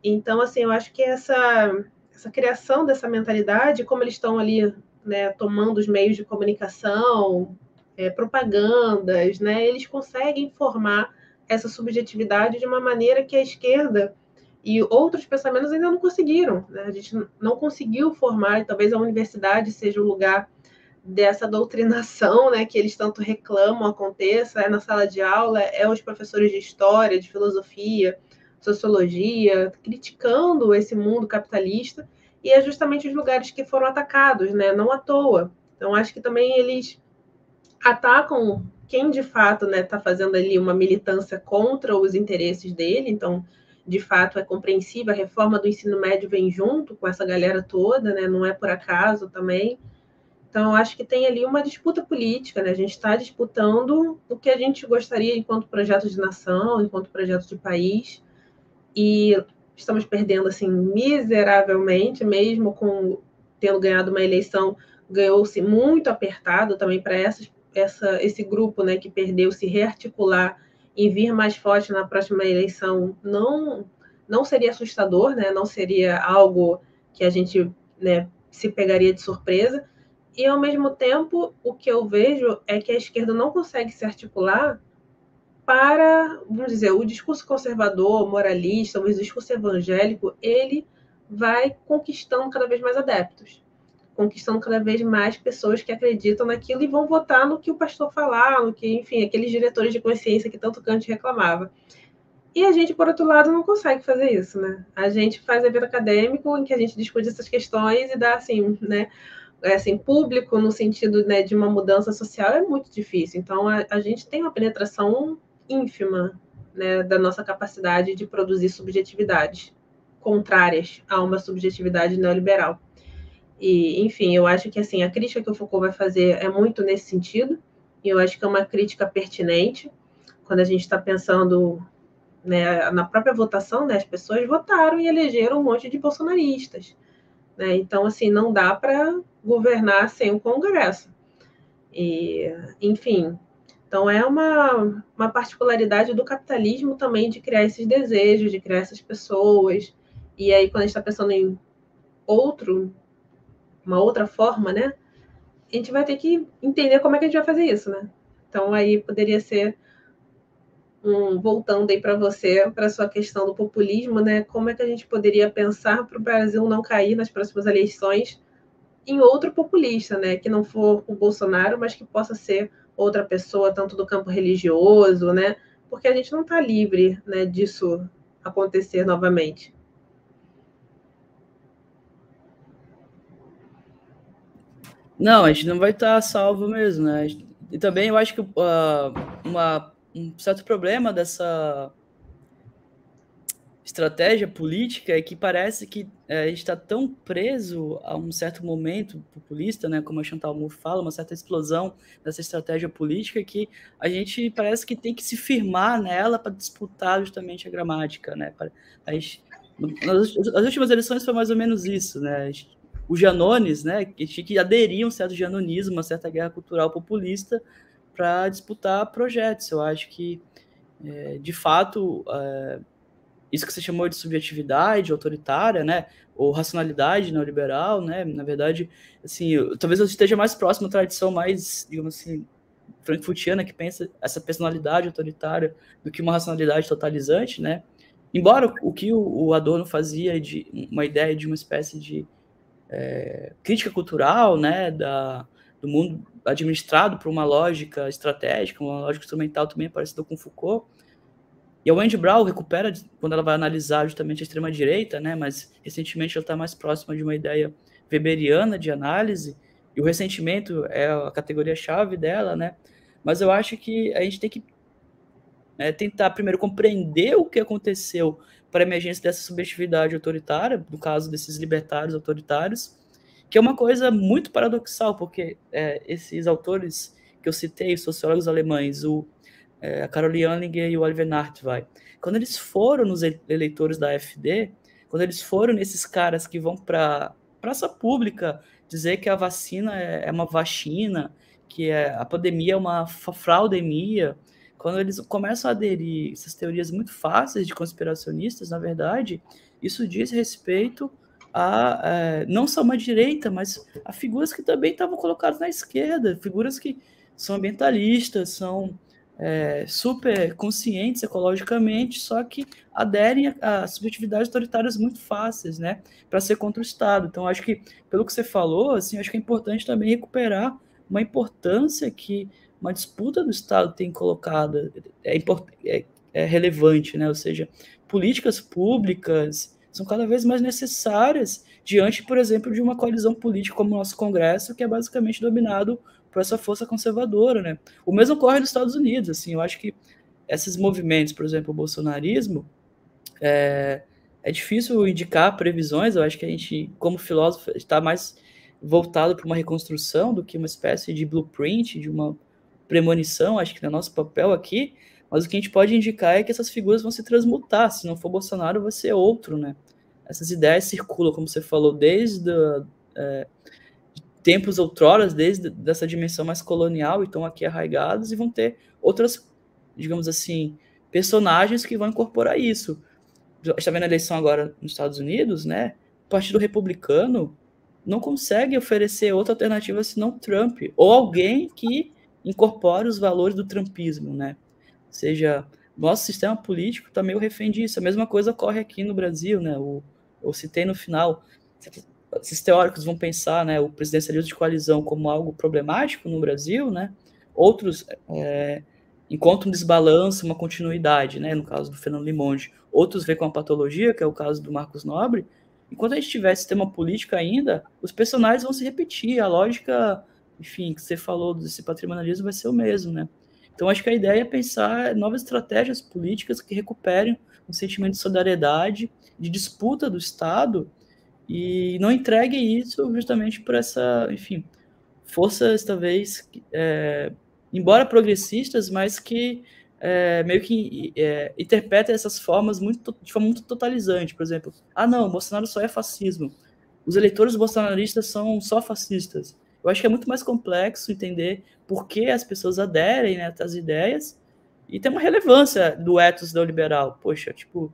Speaker 1: Então, assim, eu acho que essa essa criação dessa mentalidade, como eles estão ali né, tomando os meios de comunicação, é, propagandas, né, eles conseguem formar essa subjetividade de uma maneira que a esquerda e outros pensamentos ainda não conseguiram. Né? A gente não conseguiu formar, talvez a universidade seja o lugar dessa doutrinação né, que eles tanto reclamam aconteça, é na sala de aula, é os professores de história, de filosofia, sociologia, criticando esse mundo capitalista, e é justamente os lugares que foram atacados, né? não à toa. Então, acho que também eles atacam quem de fato está né, tá fazendo ali uma militância contra os interesses dele, então, de fato, é compreensível, a reforma do ensino médio vem junto com essa galera toda, né? não é por acaso também. Então, acho que tem ali uma disputa política, né? A gente está disputando o que a gente gostaria enquanto projeto de nação, enquanto projeto de país e estamos perdendo assim miseravelmente, mesmo com tendo ganhado uma eleição, ganhou-se muito apertado também para essa, esse grupo né, que perdeu se rearticular e vir mais forte na próxima eleição não não seria assustador, né? não seria algo que a gente né, se pegaria de surpresa. E, ao mesmo tempo, o que eu vejo é que a esquerda não consegue se articular para, vamos dizer, o discurso conservador, moralista, o discurso evangélico, ele vai conquistando cada vez mais adeptos, conquistando cada vez mais pessoas que acreditam naquilo e vão votar no que o pastor falar, no que, enfim, aqueles diretores de consciência que tanto Kant reclamava. E a gente, por outro lado, não consegue fazer isso, né? A gente faz evento acadêmico em que a gente discute essas questões e dá, assim, né, é, assim, público no sentido né, de uma mudança social é muito difícil. Então, a, a gente tem uma penetração ínfima né, da nossa capacidade de produzir subjetividades contrárias a uma subjetividade neoliberal. E, enfim, eu acho que assim a crítica que o Foucault vai fazer é muito nesse sentido, e eu acho que é uma crítica pertinente quando a gente está pensando né, na própria votação, né, as pessoas votaram e elegeram um monte de bolsonaristas. Né? Então, assim, não dá para governar sem o Congresso. E, enfim, então, é uma, uma particularidade do capitalismo também de criar esses desejos, de criar essas pessoas. E aí, quando a gente está pensando em outro, uma outra forma, né? A gente vai ter que entender como é que a gente vai fazer isso, né? Então, aí poderia ser um, voltando aí para você, para sua questão do populismo, né? Como é que a gente poderia pensar para o Brasil não cair nas próximas eleições em outro populista, né? Que não for o Bolsonaro, mas que possa ser outra pessoa, tanto do campo religioso, né? Porque a gente não está livre né, disso acontecer novamente.
Speaker 2: Não, a gente não vai estar tá salvo mesmo, né? E também eu acho que uh, uma, um certo problema dessa estratégia política é que parece que é, a gente está tão preso a um certo momento populista, né, como a Chantal Mouffe fala, uma certa explosão dessa estratégia política que a gente parece que tem que se firmar nela para disputar justamente a gramática, né? Pra, a gente, nas, as últimas eleições foi mais ou menos isso, né? Os Janones, né, que tinha que aderir a um certo janonismo, uma certa guerra cultural populista para disputar projetos. Eu acho que é, de fato, é, isso que você chamou de subjetividade autoritária, né, ou racionalidade neoliberal, né, na verdade, assim, eu, talvez eu esteja mais próximo à tradição mais, digamos assim, frankfurtiana que pensa essa personalidade autoritária do que uma racionalidade totalizante, né, embora o que o, Adorno fazia de uma ideia de uma espécie de é, crítica cultural, né, da, do mundo administrado por uma lógica estratégica, uma lógica instrumental também parecida com Foucault, e a Wendy Brown recupera quando ela vai analisar justamente a extrema-direita, né? mas recentemente ela está mais próxima de uma ideia weberiana de análise, e o ressentimento é a categoria-chave dela, né? mas eu acho que a gente tem que é, tentar primeiro compreender o que aconteceu para a emergência dessa subjetividade autoritária, no caso desses libertários autoritários, que é uma coisa muito paradoxal, porque é, esses autores que eu citei, sociólogos alemães, o é, a Caroline Anlinger e o Oliver Nart vai. Quando eles foram nos eleitores da AfD, quando eles foram nesses caras que vão para praça pública dizer que a vacina é, é uma vacina, que é, a pandemia é uma fraudemia, quando eles começam a aderir essas teorias muito fáceis de conspiracionistas, na verdade, isso diz respeito a é, não só uma direita, mas a figuras que também estavam colocadas na esquerda, figuras que são ambientalistas, são é, super conscientes ecologicamente, só que aderem a, a subjetividades autoritárias muito fáceis, né, para ser contra o Estado. Então, acho que, pelo que você falou, assim, acho que é importante também recuperar uma importância que uma disputa do Estado tem colocado, é, é, é relevante, né, ou seja, políticas públicas são cada vez mais necessárias diante, por exemplo, de uma coalizão política como o nosso Congresso, que é basicamente dominado por essa força conservadora, né? O mesmo ocorre nos Estados Unidos, assim, eu acho que esses movimentos, por exemplo, o bolsonarismo, é, é difícil indicar previsões, eu acho que a gente, como filósofo, está mais voltado para uma reconstrução do que uma espécie de blueprint, de uma premonição, acho que é nosso papel aqui, mas o que a gente pode indicar é que essas figuras vão se transmutar, se não for Bolsonaro, vai ser outro, né? Essas ideias circulam, como você falou, desde a, eh, é, tempos outroras, desde dessa dimensão mais colonial, e estão aqui arraigados, e vão ter outras, digamos assim, personagens que vão incorporar isso. Está vendo a eleição agora nos Estados Unidos, né? O Partido Republicano não consegue oferecer outra alternativa senão Trump, ou alguém que incorpore os valores do trumpismo, né? Ou seja, nosso sistema político está meio refém disso. A mesma coisa ocorre aqui no Brasil, né? O, eu citei no final, esses teóricos vão pensar né, o presidencialismo de coalizão como algo problemático no Brasil, né? outros é, encontram um desbalanço, uma continuidade, né? no caso do Fernando Limonde, outros veem com a patologia, que é o caso do Marcos Nobre. Enquanto a gente tiver sistema político ainda, os personagens vão se repetir, a lógica, enfim, que você falou desse patrimonialismo vai ser o mesmo, né? Então acho que a ideia é pensar novas estratégias políticas que recuperem um sentimento de solidariedade, de disputa do Estado, e não entregue isso justamente por essa, enfim, forças talvez, é, embora progressistas, mas que é, meio que é, interpreta essas formas muito, de forma muito totalizante. Por exemplo, ah, não, Bolsonaro só é fascismo. Os eleitores bolsonaristas são só fascistas. Eu acho que é muito mais complexo entender por que as pessoas aderem né, essas ideias e tem uma relevância do ethos neoliberal. Poxa, tipo,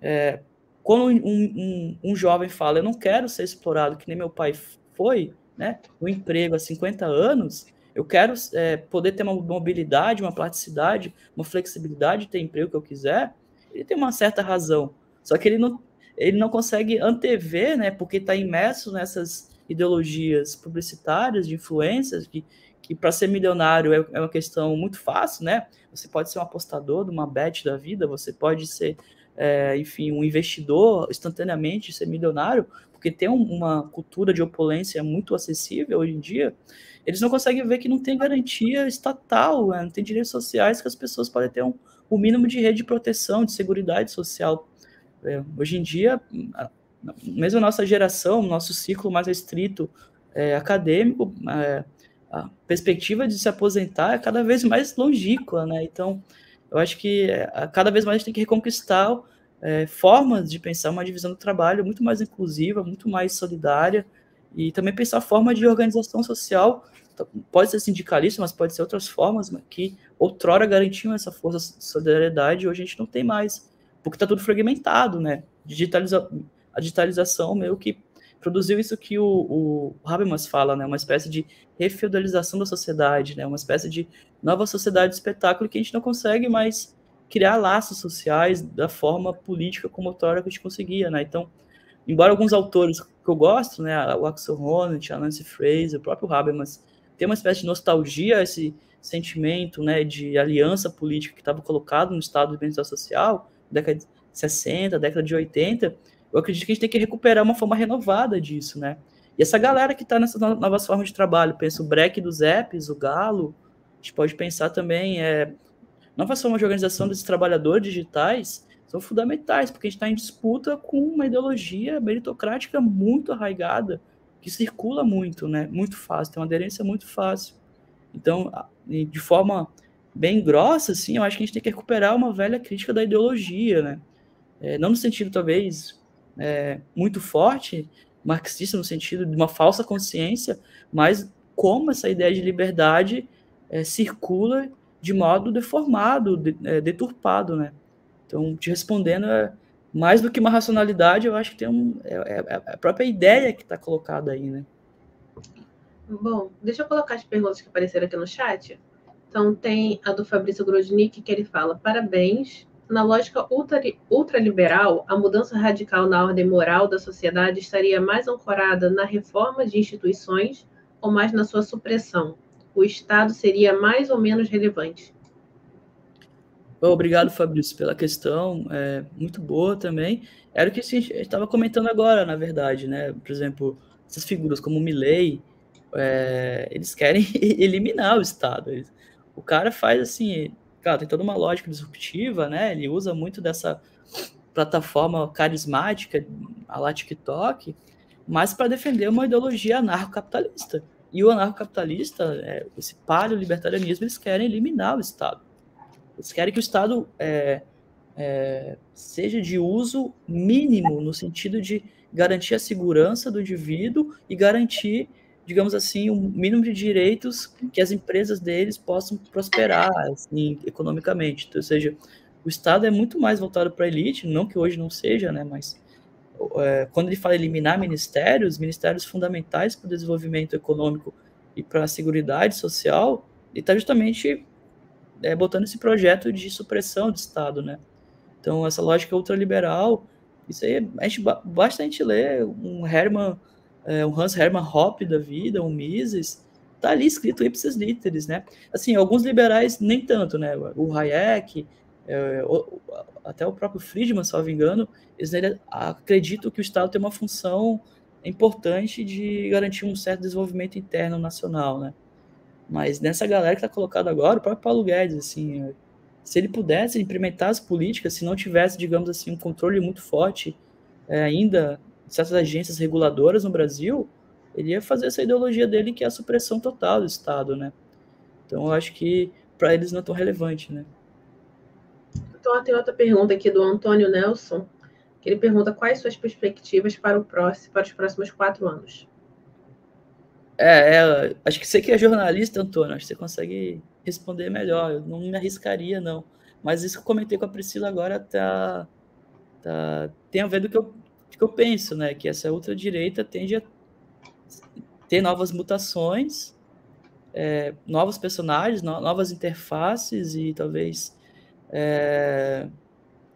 Speaker 2: é, quando um, um, um jovem fala, eu não quero ser explorado que nem meu pai foi, né? Um emprego há 50 anos, eu quero é, poder ter uma mobilidade, uma praticidade, uma flexibilidade, ter emprego que eu quiser, ele tem uma certa razão. Só que ele não, ele não consegue antever, né, porque está imerso nessas ideologias publicitárias, de influências, que, que para ser milionário é, é, uma questão muito fácil, né? Você pode ser um apostador de uma bet da vida, você pode ser é, enfim, um investidor instantaneamente ser milionário, porque tem uma cultura de opulência muito acessível hoje em dia, eles não conseguem ver que não tem garantia estatal, né? não tem direitos sociais que as pessoas podem ter um, o um mínimo de rede de proteção, de segurança social. É, hoje em dia, a, mesmo a nossa geração, nosso ciclo mais restrito é, acadêmico, é, a perspectiva de se aposentar é cada vez mais longínqua, né? Então, eu acho que é, cada vez mais a gente tem que reconquistar é, formas de pensar uma divisão do trabalho muito mais inclusiva, muito mais solidária, e também pensar forma de organização social, então, pode ser sindicalista, mas pode ser outras formas que outrora garantiam essa força de solidariedade, hoje a gente não tem mais, porque está tudo fragmentado, né? Digitaliza a digitalização meio que produziu isso que o, o Habermas fala, né, uma espécie de refeudalização da sociedade, né, uma espécie de nova sociedade de espetáculo que a gente não consegue mais criar laços sociais da forma política como outrora que a gente conseguia, né? Então, embora alguns autores que eu gosto, né, o Axel Honneth, a Nancy Fraser, o próprio Habermas, tem uma espécie de nostalgia esse sentimento, né, de aliança política que estava colocado no estado de bem-estar social, década de 60, década de 80, eu acredito que a gente tem que recuperar uma forma renovada disso, né? E essa galera que está nessas novas formas de trabalho, penso o Break, dos apps, o Galo, a gente pode pensar também é, novas formas de organização desses trabalhadores digitais são fundamentais, porque a gente está em disputa com uma ideologia meritocrática muito arraigada, que circula muito, né? Muito fácil, tem uma aderência muito fácil. Então, de forma bem grossa, assim, eu acho que a gente tem que recuperar uma velha crítica da ideologia, né? É, não no sentido, talvez, é, muito forte, marxista no sentido de uma falsa consciência, mas como essa ideia de liberdade é, circula de modo deformado, de, é, deturpado, né? Então, te respondendo, é, mais do que uma racionalidade, eu acho que tem um, é, é, é a própria ideia que está colocada aí, né?
Speaker 1: Bom, deixa eu colocar as perguntas que apareceram aqui no chat. Então, tem a do Fabrício Grosnick, que ele fala, parabéns, na lógica ultraliberal, a mudança radical na ordem moral da sociedade estaria mais ancorada na reforma de instituições ou mais na sua supressão. O Estado seria mais ou menos relevante.
Speaker 2: Bom, obrigado, Fabrício, pela questão. É muito boa também. Era o que a gente estava comentando agora, na verdade, né? Por exemplo, essas figuras como o Milley, é, eles querem eliminar o Estado. O cara faz assim, claro, tem toda uma lógica disruptiva, né? Ele usa muito dessa plataforma carismática, a lá TikTok, mas para defender uma ideologia anarcocapitalista. E o anarcocapitalista, é, esse paleolibertarianismo, eles querem eliminar o Estado. Eles querem que o Estado é, é, seja de uso mínimo, no sentido de garantir a segurança do indivíduo e garantir digamos assim, o um mínimo de direitos que as empresas deles possam prosperar assim, economicamente. Então, ou seja, o Estado é muito mais voltado para a elite, não que hoje não seja, né, mas é, quando ele fala eliminar ministérios, ministérios fundamentais para o desenvolvimento econômico e para a seguridade social, ele está justamente é, botando esse projeto de supressão de Estado, né? Então, essa lógica ultraliberal, isso aí, a gente, basta a gente ler um Herman é, um Hans Hermann Hoppe da vida, um Mises, tá ali escrito ipsis literis, né? Assim, alguns liberais nem tanto, né? O Hayek, é, o, até o próprio Friedman, me engano, eles né, acreditam que o Estado tem uma função importante de garantir um certo desenvolvimento interno nacional, né? Mas nessa galera que está colocada agora, o próprio Paulo Guedes, assim, se ele pudesse implementar as políticas, se não tivesse, digamos assim, um controle muito forte é, ainda certas agências reguladoras no Brasil, ele ia fazer essa ideologia dele que é a supressão total do Estado, né? Então eu acho que para eles não é tão relevante, né?
Speaker 1: Então tem outra pergunta aqui do Antônio Nelson, que ele pergunta quais suas perspectivas para o próximo, para os próximos quatro anos.
Speaker 2: É, é, acho que você que é jornalista, Antônio, acho que você consegue responder melhor. Eu não me arriscaria, não. Mas isso que eu comentei com a Priscila agora tá, tá tem a ver do que eu que eu penso, né? Que essa ultradireita tende a ter novas mutações, é, novos personagens, no, novas interfaces e talvez é,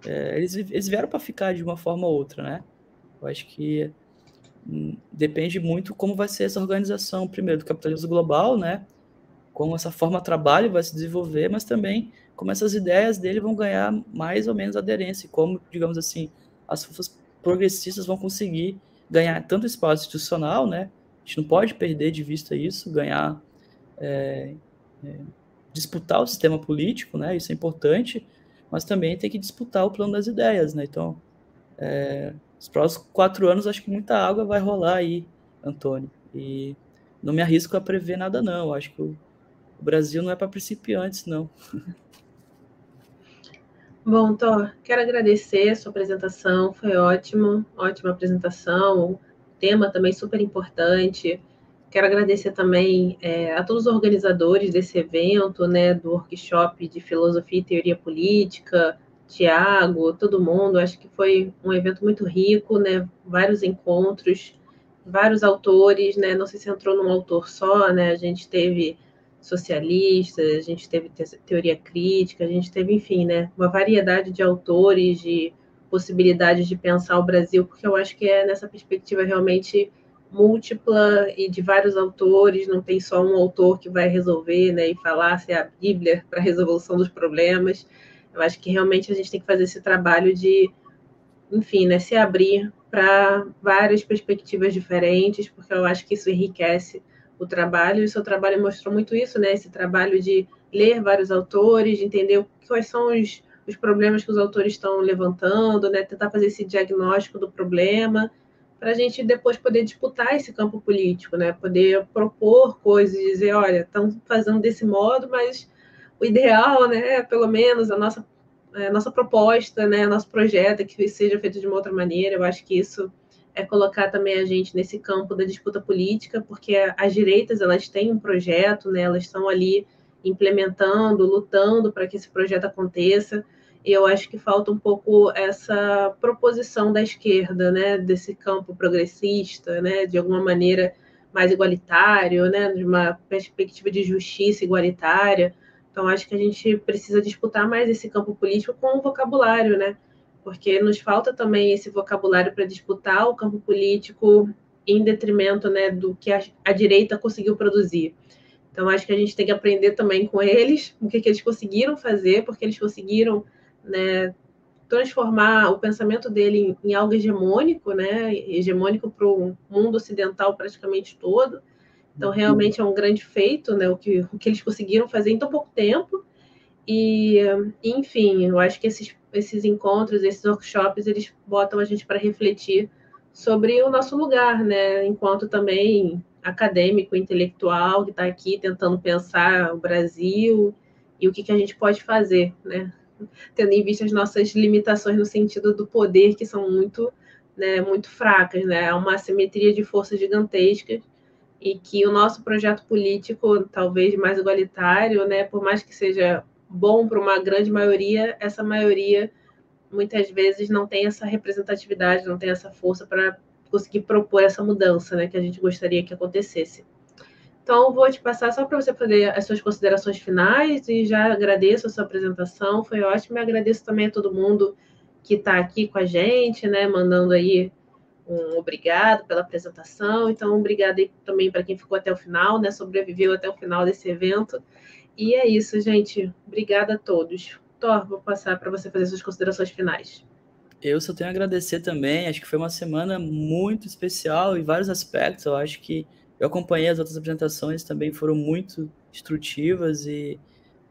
Speaker 2: é, eles, eles vieram para ficar de uma forma ou outra, né? Eu acho que hum, depende muito como vai ser essa organização, primeiro, do capitalismo global, né? Como essa forma de trabalho vai se desenvolver, mas também como essas ideias dele vão ganhar mais ou menos aderência, como, digamos assim, as forças progressistas vão conseguir ganhar tanto espaço institucional, né? A gente não pode perder de vista isso, ganhar, é, é, disputar o sistema político, né? Isso é importante, mas também tem que disputar o plano das ideias, né? Então, é, os próximos quatro anos, acho que muita água vai rolar aí, Antônio. E não me arrisco a prever nada, não. Acho que o Brasil não é para principiantes, não.
Speaker 1: Bom, Thor, quero agradecer a sua apresentação, foi ótimo, ótima apresentação, tema também super importante. Quero agradecer também é, a todos os organizadores desse evento, né, do workshop de filosofia e teoria política, Tiago, todo mundo. Acho que foi um evento muito rico, né, vários encontros, vários autores, né. Não sei se entrou num autor só, né. A gente teve socialistas, a gente teve teoria crítica, a gente teve, enfim, né, uma variedade de autores, de possibilidades de pensar o Brasil, porque eu acho que é nessa perspectiva realmente múltipla e de vários autores, não tem só um autor que vai resolver né, e falar se é a Bíblia para a resolução dos problemas. Eu acho que realmente a gente tem que fazer esse trabalho de, enfim, né, se abrir para várias perspectivas diferentes, porque eu acho que isso enriquece o trabalho, e o seu trabalho mostrou muito isso, né? Esse trabalho de ler vários autores, de entender quais são os, os problemas que os autores estão levantando, né? Tentar fazer esse diagnóstico do problema, para a gente depois poder disputar esse campo político, né? Poder propor coisas, dizer, olha, estão fazendo desse modo, mas o ideal, né? É pelo menos a nossa a é, nossa proposta, né, nosso projeto é que seja feito de uma outra maneira. Eu acho que isso é colocar também a gente nesse campo da disputa política, porque as direitas elas têm um projeto, né? Elas estão ali implementando, lutando para que esse projeto aconteça. E eu acho que falta um pouco essa proposição da esquerda, né? Desse campo progressista, né? De alguma maneira mais igualitário, né? De uma perspectiva de justiça igualitária. Então acho que a gente precisa disputar mais esse campo político com o vocabulário, né? porque nos falta também esse vocabulário para disputar o campo político em detrimento né, do que a, a, direita conseguiu produzir. Então, acho que a gente tem que aprender também com eles o que, que eles conseguiram fazer, porque eles conseguiram né, transformar o pensamento dele em, em algo hegemônico, né, hegemônico para o mundo ocidental praticamente todo. Então, realmente é um grande feito né, o, que, o que eles conseguiram fazer em tão pouco tempo e, enfim, eu acho que esses, esses encontros, esses workshops, eles botam a gente para refletir sobre o nosso lugar, né? Enquanto também acadêmico, intelectual, que está aqui tentando pensar o Brasil e o que, que a gente pode fazer, né? Tendo em vista as nossas limitações no sentido do poder, que são muito, né, muito fracas, né? É uma assimetria de forças gigantescas e que o nosso projeto político, talvez mais igualitário, né, por mais que seja bom para uma grande maioria, essa maioria muitas vezes não tem essa representatividade, não tem essa força para conseguir propor essa mudança né, que a gente gostaria que acontecesse. Então, vou te passar só para você fazer as suas considerações finais e já agradeço a sua apresentação, foi ótimo, e agradeço também a todo mundo que está aqui com a gente, né, mandando aí um obrigado pela apresentação. Então, obrigado também para quem ficou até o final, né, sobreviveu até o final desse evento. E é isso, gente. Obrigada a todos. Thor, vou passar para você fazer suas considerações finais.
Speaker 2: Eu só tenho a agradecer também. Acho que foi uma semana muito especial em vários aspectos. Eu acho que eu acompanhei as outras apresentações também, foram muito instrutivas. E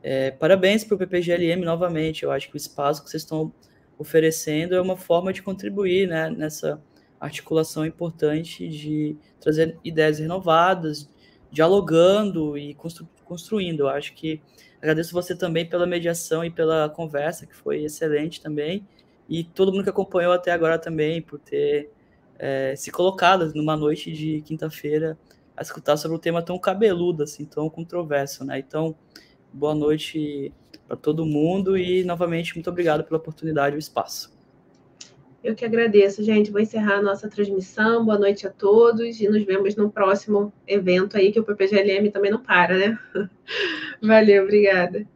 Speaker 2: é, parabéns para o PPGLM novamente. Eu acho que o espaço que vocês estão oferecendo é uma forma de contribuir né, nessa articulação importante de trazer ideias renovadas, dialogando e construindo construindo. Eu acho que agradeço você também pela mediação e pela conversa, que foi excelente também. E todo mundo que acompanhou até agora também, por ter é, se colocado numa noite de quinta-feira a escutar sobre um tema tão cabeludo, assim, tão controverso, né? Então, boa noite para todo mundo e, novamente, muito obrigado pela oportunidade e o espaço.
Speaker 1: Eu que agradeço, gente. Vou encerrar a nossa transmissão. Boa noite a todos e nos vemos no próximo evento aí, que o PPGLM também não para, né? Valeu, obrigada.